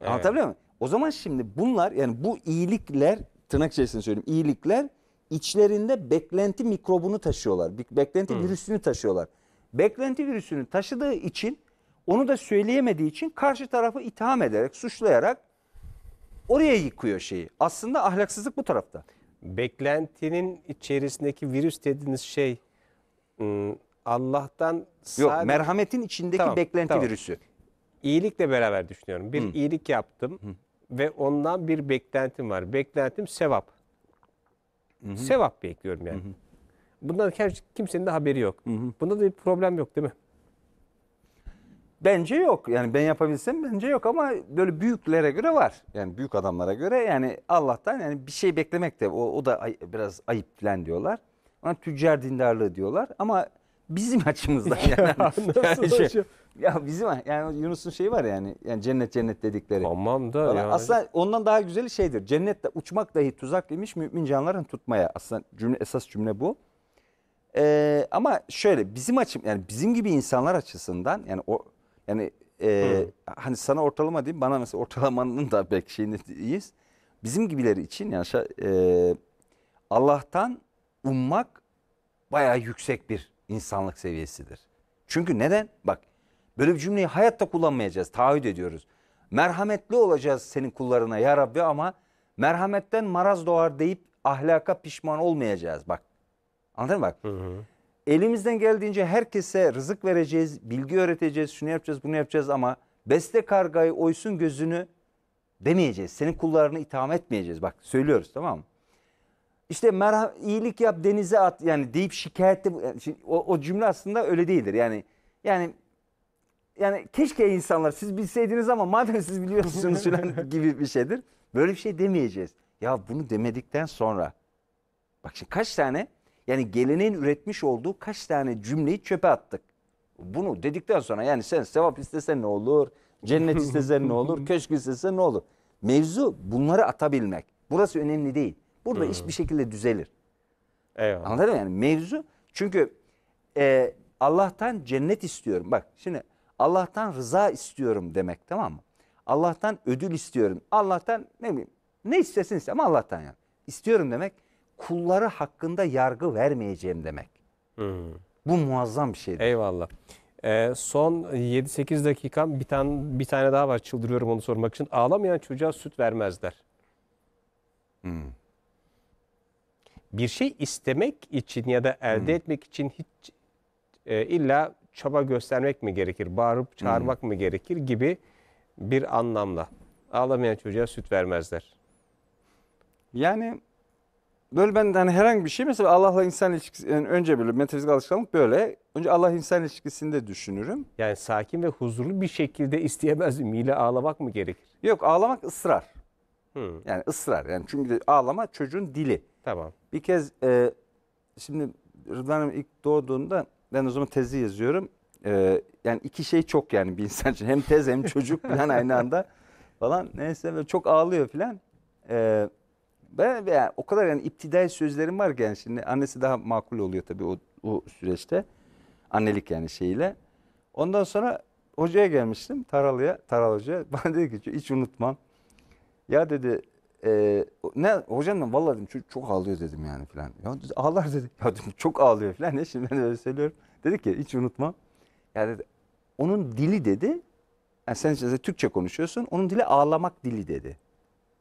Evet. Anlatabiliyor muyum? O zaman şimdi bunlar yani bu iyilikler tırnak içerisinde söyleyeyim iyilikler içlerinde beklenti mikrobunu taşıyorlar. Beklenti Hı. Hmm. virüsünü taşıyorlar. Beklenti virüsünü taşıdığı için onu da söyleyemediği için karşı tarafı itham ederek, suçlayarak oraya yıkıyor şeyi. Aslında ahlaksızlık bu tarafta. Beklentinin içerisindeki virüs dediğiniz şey hmm, Allah'tan sadece... Yok merhametin içindeki tamam, beklenti tamam. virüsü. İyilikle beraber düşünüyorum. Bir Hı. iyilik yaptım. Hı ve ondan bir beklentim var. Beklentim sevap. Hı hı. Sevap bekliyorum yani. Hı hı. Bundan her şey, kimsenin de haberi yok. Hı hı. Bunda da bir problem yok değil mi? Bence yok. Yani ben yapabilsem bence yok ama böyle büyüklere göre var. Yani büyük adamlara göre yani Allah'tan yani bir şey beklemek de o, o da ay, biraz ayıplen diyorlar. Ona tüccar dindarlığı diyorlar ama bizim açımızdan yani. ya, yani şey, ya bizim yani Yunus'un şeyi var yani yani cennet cennet dedikleri. tamam da yani. Aslında ondan daha güzeli şeydir. Cennette uçmak dahi tuzak imiş mümin canların tutmaya. Aslında cümle esas cümle bu. Ee, ama şöyle bizim açım yani bizim gibi insanlar açısından yani o yani e, hani sana ortalama diyeyim bana mesela ortalamanın da belki şeyini Bizim gibileri için yani e, Allah'tan ummak bayağı yüksek bir insanlık seviyesidir. Çünkü neden? Bak böyle bir cümleyi hayatta kullanmayacağız. Taahhüt ediyoruz. Merhametli olacağız senin kullarına ya Rabbi ama merhametten maraz doğar deyip ahlaka pişman olmayacağız. Bak anladın mı bak? Hı hı. Elimizden geldiğince herkese rızık vereceğiz, bilgi öğreteceğiz, şunu yapacağız, bunu yapacağız ama beste kargayı oysun gözünü demeyeceğiz. Senin kullarını itham etmeyeceğiz. Bak söylüyoruz tamam mı? işte merham iyilik yap denize at yani deyip şikayette yani o, o cümle aslında öyle değildir. Yani yani yani keşke insanlar siz bilseydiniz ama madem siz biliyorsunuz falan gibi bir şeydir. Böyle bir şey demeyeceğiz. Ya bunu demedikten sonra bak şimdi kaç tane yani geleneğin üretmiş olduğu kaç tane cümleyi çöpe attık. Bunu dedikten sonra yani sen sevap istesen ne olur? Cennet istesen ne olur? Köşk istesen ne olur? Mevzu bunları atabilmek. Burası önemli değil. Burada Hı. iş hmm. bir şekilde düzelir. Eyvallah. Anladın mı yani mevzu? Çünkü e, Allah'tan cennet istiyorum. Bak şimdi Allah'tan rıza istiyorum demek tamam mı? Allah'tan ödül istiyorum. Allah'tan ne bileyim ne istesin ama Allah'tan yani. İstiyorum demek kulları hakkında yargı vermeyeceğim demek. Hı. Hmm. Bu muazzam bir şeydir. Eyvallah. Ee, son 7-8 dakikam bir tane bir tane daha var çıldırıyorum onu sormak için. Ağlamayan çocuğa süt vermezler. Hmm bir şey istemek için ya da elde hmm. etmek için hiç e, illa çaba göstermek mi gerekir, bağırıp hmm. çağırmak hmm. mı gerekir gibi bir anlamla. Ağlamayan çocuğa süt vermezler. Yani böyle ben hani herhangi bir şey mesela Allah'la insan ilişkisi yani önce böyle metafizik alışkanlık böyle. Önce Allah insan ilişkisinde düşünürüm. Yani sakin ve huzurlu bir şekilde isteyemez miyle ağlamak mı gerekir? Yok ağlamak ısrar. Hmm. Yani ısrar. Yani çünkü ağlama çocuğun dili. Tamam. Bir kez e, şimdi Rıdvan ilk doğduğunda ben o zaman tezi yazıyorum. E, yani iki şey çok yani bir insan için. Hem tez hem çocuk falan aynı anda falan. Neyse böyle çok ağlıyor falan. E, ben, ben o kadar yani iptidai sözlerim var yani şimdi annesi daha makul oluyor tabii o, o süreçte. Annelik yani şeyiyle. Ondan sonra hocaya gelmiştim Taralı'ya, Taralı Hoca'ya. Bana dedi ki hiç unutmam. Ya dedi ee, ne hocam ben vallahi dedim çocuk çok ağlıyor dedim yani filan. Ya dedi, ağlar dedi. Ya dedim çok ağlıyor filan. Ne şimdi ben öyle söylüyorum. Dedi ki hiç unutma. Ya dedi onun dili dedi. Yani sen işte Türkçe konuşuyorsun. Onun dili ağlamak dili dedi.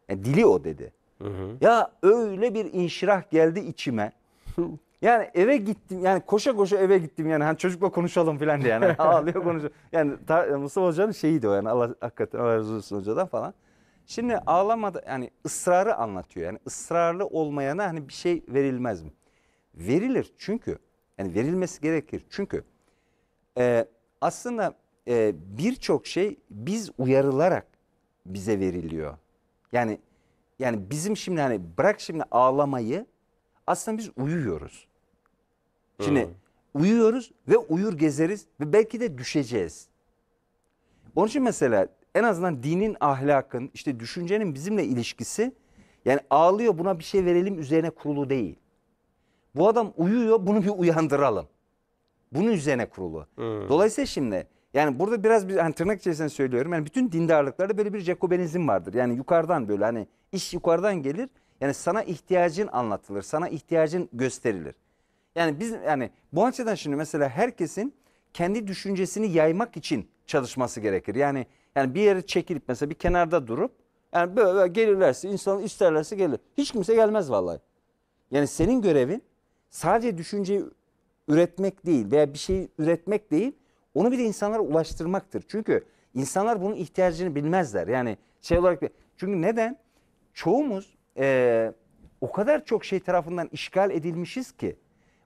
Yani e, dili o dedi. Hı hı. Ya öyle bir inşirah geldi içime. Yani eve gittim yani koşa koşa eve gittim yani hani çocukla konuşalım filan diye yani ağlıyor konuşuyor. Yani Mustafa Hoca'nın şeyiydi o yani Allah hakikaten Allah razı olsun hocadan falan. Şimdi ağlamadı yani ısrarı anlatıyor. Yani ısrarlı olmayana hani bir şey verilmez mi? Verilir çünkü yani verilmesi gerekir. Çünkü e, aslında e, birçok şey biz uyarılarak bize veriliyor. Yani yani bizim şimdi hani bırak şimdi ağlamayı aslında biz uyuyoruz. Şimdi hmm. uyuyoruz ve uyur gezeriz ve belki de düşeceğiz. Onun için mesela en azından dinin, ahlakın, işte düşüncenin bizimle ilişkisi yani ağlıyor buna bir şey verelim üzerine kurulu değil. Bu adam uyuyor bunu bir uyandıralım. Bunun üzerine kurulu. Hmm. Dolayısıyla şimdi yani burada biraz bir hani tırnak içerisinde söylüyorum. Yani bütün dindarlıklarda böyle bir Jacobenizm vardır. Yani yukarıdan böyle hani iş yukarıdan gelir. Yani sana ihtiyacın anlatılır. Sana ihtiyacın gösterilir. Yani biz yani bu açıdan şimdi mesela herkesin kendi düşüncesini yaymak için çalışması gerekir. Yani yani bir yere çekilip mesela bir kenarda durup yani böyle, gelirlerse insan isterlerse gelir. Hiç kimse gelmez vallahi. Yani senin görevin sadece düşünceyi üretmek değil veya bir şey üretmek değil onu bir de insanlara ulaştırmaktır. Çünkü insanlar bunun ihtiyacını bilmezler. Yani şey olarak bir. çünkü neden? Çoğumuz e, o kadar çok şey tarafından işgal edilmişiz ki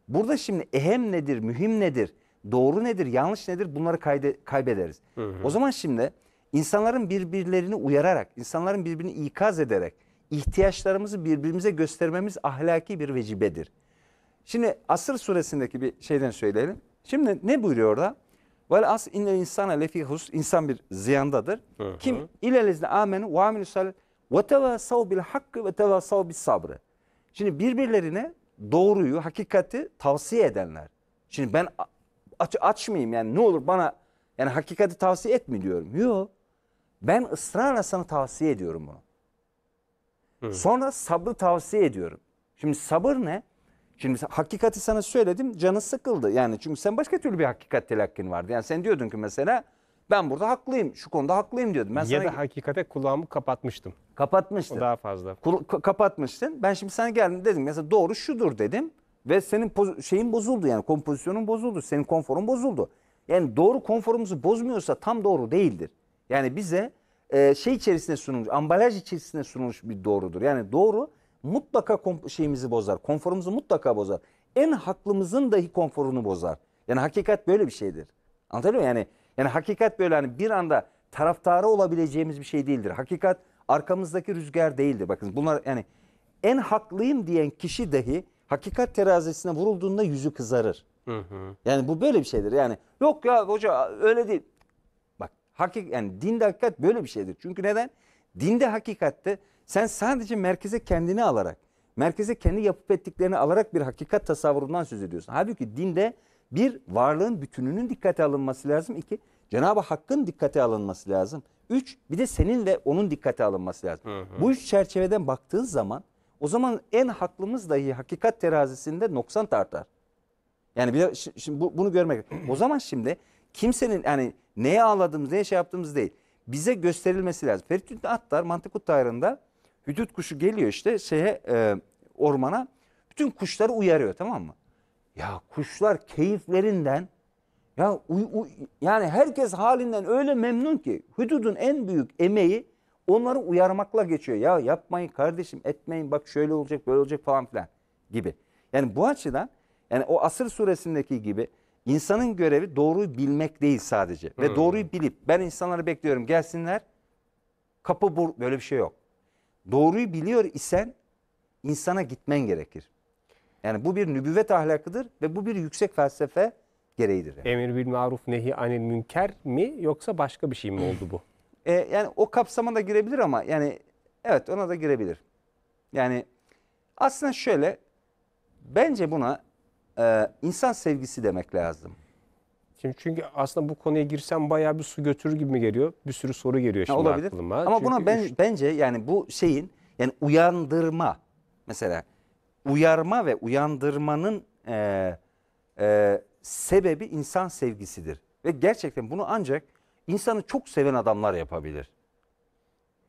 burada şimdi ehem nedir, mühim nedir, doğru nedir, yanlış nedir bunları kayde, kaybederiz. Hı hı. O zaman şimdi İnsanların birbirlerini uyararak, insanların birbirini ikaz ederek ihtiyaçlarımızı birbirimize göstermemiz ahlaki bir vecibedir. Şimdi Asır suresindeki bir şeyden söyleyelim. Şimdi ne buyuruyor orada? Vel as innel insana lefi hus. insan bir ziyandadır. Hı hı. Kim ilelezne amenu ve amilü salih ve tevasav bil hakkı ve tevasav bil sabrı. Şimdi birbirlerine doğruyu, hakikati tavsiye edenler. Şimdi ben aç, açmayayım yani ne olur bana yani hakikati tavsiye etmi diyorum. Yok. Ben ısrarla sana tavsiye ediyorum bunu. Hı. Sonra sabrı tavsiye ediyorum. Şimdi sabır ne? Şimdi hakikati sana söyledim canın sıkıldı. Yani çünkü sen başka türlü bir hakikat telakkin vardı. Yani sen diyordun ki mesela ben burada haklıyım şu konuda haklıyım diyordum. Ben ya sana... da hakikate kulağımı kapatmıştım. Kapatmıştın. O daha fazla. Kul kapatmıştın. Ben şimdi sana geldim dedim mesela doğru şudur dedim. Ve senin şeyin bozuldu yani kompozisyonun bozuldu. Senin konforun bozuldu. Yani doğru konforumuzu bozmuyorsa tam doğru değildir. Yani bize e, şey içerisinde sunulmuş, ambalaj içerisinde sunulmuş bir doğrudur. Yani doğru mutlaka şeyimizi bozar, konforumuzu mutlaka bozar. En haklımızın dahi konforunu bozar. Yani hakikat böyle bir şeydir. Anlatabiliyor muyum? Yani, yani hakikat böyle hani bir anda taraftarı olabileceğimiz bir şey değildir. Hakikat arkamızdaki rüzgar değildir. Bakın bunlar yani en haklıyım diyen kişi dahi hakikat terazisine vurulduğunda yüzü kızarır. Hı hı. Yani bu böyle bir şeydir. Yani yok ya hoca öyle değil. Hakik yani dinde hakikat böyle bir şeydir. Çünkü neden? Dinde hakikatte sen sadece merkeze kendini alarak, merkeze kendi yapıp ettiklerini alarak bir hakikat tasavvurundan söz ediyorsun. Halbuki dinde bir varlığın bütününün dikkate alınması lazım. İki Cenab-ı Hakk'ın dikkate alınması lazım. Üç bir de seninle onun dikkate alınması lazım. Hı hı. Bu üç çerçeveden baktığın zaman o zaman en haklımız dahi hakikat terazisinde noksan tartar. Yani bir de, şimdi bunu görmek. o zaman şimdi kimsenin yani Neye ağladığımız, neye şey yaptığımız değil. bize gösterilmesi lazım. Ferit ünlü Attar Mantık Uttayrı'nda hüdüt kuşu geliyor işte şeye e, ormana bütün kuşları uyarıyor tamam mı? Ya kuşlar keyiflerinden ya uy, uy, yani herkes halinden öyle memnun ki hüdudun en büyük emeği onları uyarmakla geçiyor. Ya yapmayın kardeşim etmeyin bak şöyle olacak böyle olacak falan filan gibi. Yani bu açıdan yani o Asır suresindeki gibi İnsanın görevi doğruyu bilmek değil sadece. Hı. Ve hmm. doğruyu bilip ben insanları bekliyorum gelsinler. Kapı bur böyle bir şey yok. Doğruyu biliyor isen insana gitmen gerekir. Yani bu bir nübüvvet ahlakıdır ve bu bir yüksek felsefe gereğidir. Yani. Emir bil maruf nehi anil münker mi yoksa başka bir şey mi oldu bu? e, yani o kapsama da girebilir ama yani evet ona da girebilir. Yani aslında şöyle bence buna e, insan sevgisi demek lazım. Şimdi çünkü aslında bu konuya girsem bayağı bir su götürür gibi mi geliyor? Bir sürü soru geliyor şimdi olabilir. aklıma. Ama çünkü buna ben üç... bence yani bu şeyin yani uyandırma mesela uyarma ve uyandırmanın e, e, sebebi insan sevgisidir. Ve gerçekten bunu ancak insanı çok seven adamlar yapabilir.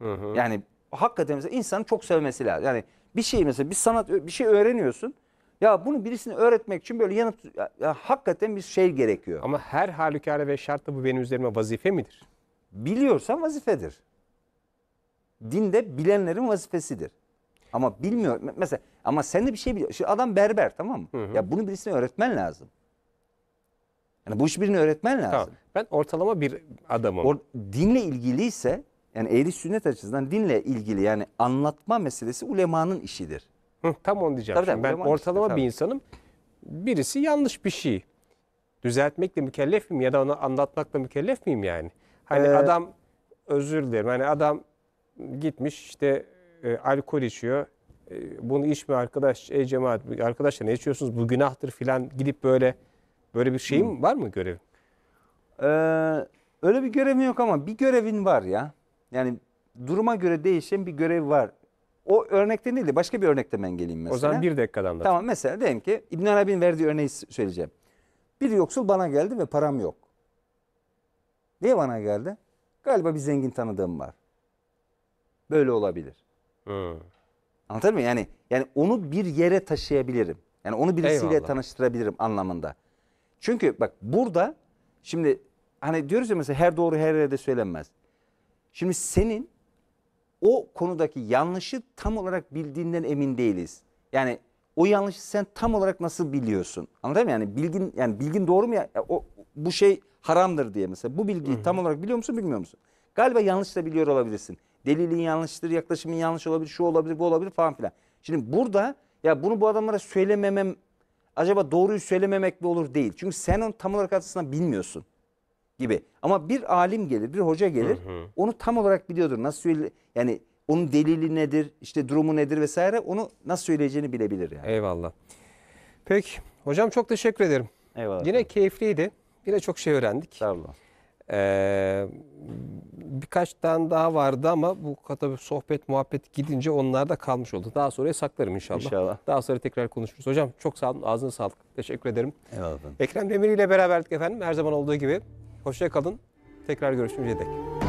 Hı hı. Yani hakikaten mesela insanı çok sevmesi lazım. Yani bir şey mesela bir sanat bir şey öğreniyorsun. Ya bunu birisini öğretmek için böyle yanıt ya, ya hakikaten bir şey gerekiyor. Ama her halükarda ve şartta bu benim üzerime vazife midir? Biliyorsan vazifedir. Dinde bilenlerin vazifesidir. Ama bilmiyor mesela ama sen de bir şey biliyorsun. Şimdi adam berber tamam mı? Hı hı. Ya bunu birisine öğretmen lazım. Yani bu iş birini öğretmen lazım. Tamam. Ben ortalama bir adamım. Or, dinle ilgiliyse yani ehli sünnet açısından dinle ilgili yani anlatma meselesi ulemanın işidir. Hı, tam onu diyeceğim. Tabii, tabii, ben ortalama işte, bir insanım. Birisi yanlış bir şey. Düzeltmekle mükellef miyim ya da onu anlatmakla mükellef miyim yani? Hani ee, adam özür dilerim. Hani adam gitmiş işte e, alkol içiyor. E, bunu içme arkadaş, ey cemaat arkadaşlar ne içiyorsunuz bu günahtır filan gidip böyle böyle bir şeyim hmm. var mı görevim? Ee, öyle bir görevim yok ama bir görevin var ya. Yani duruma göre değişen bir görev var o örnekten değil de başka bir örnekten ben geleyim mesela. O zaman bir dakikadan anlat. Tamam mesela diyelim ki İbn Arabi'nin verdiği örneği söyleyeceğim. Bir yoksul bana geldi ve param yok. Niye bana geldi? Galiba bir zengin tanıdığım var. Böyle olabilir. Hmm. Anlatır mı? Yani yani onu bir yere taşıyabilirim. Yani onu birisiyle Eyvallah. tanıştırabilirim anlamında. Çünkü bak burada şimdi hani diyoruz ya mesela her doğru her yerde söylenmez. Şimdi senin o konudaki yanlışı tam olarak bildiğinden emin değiliz. Yani o yanlışı sen tam olarak nasıl biliyorsun? Anladın mı? Yani bilgin yani bilgin doğru mu ya? o bu şey haramdır diye mesela. Bu bilgiyi Hı -hı. tam olarak biliyor musun, bilmiyor musun? Galiba yanlış da biliyor olabilirsin. Delilin yanlıştır, yaklaşımın yanlış olabilir, şu olabilir, bu olabilir falan filan. Şimdi burada ya bunu bu adamlara söylememem acaba doğruyu söylememek mi olur değil. Çünkü sen onu tam olarak aslında bilmiyorsun gibi. Ama bir alim gelir, bir hoca gelir. Hı hı. Onu tam olarak biliyordur. Nasıl söyle yani onun delili nedir, işte durumu nedir vesaire onu nasıl söyleyeceğini bilebilir yani. Eyvallah. Peki hocam çok teşekkür ederim. Eyvallah. Yine keyifliydi. Yine çok şey öğrendik. Sağ olun. Ee, birkaç tane daha vardı ama bu kadar sohbet muhabbet gidince onlar da kalmış oldu. Daha sonra saklarım inşallah. İnşallah. Daha sonra tekrar konuşuruz. Hocam çok sağ olun. Ağzına sağlık. Teşekkür ederim. Eyvallah. Efendim. Ekrem Demir ile beraberdik efendim. Her zaman olduğu gibi. Hoşça kalın. Tekrar görüşünceye dek.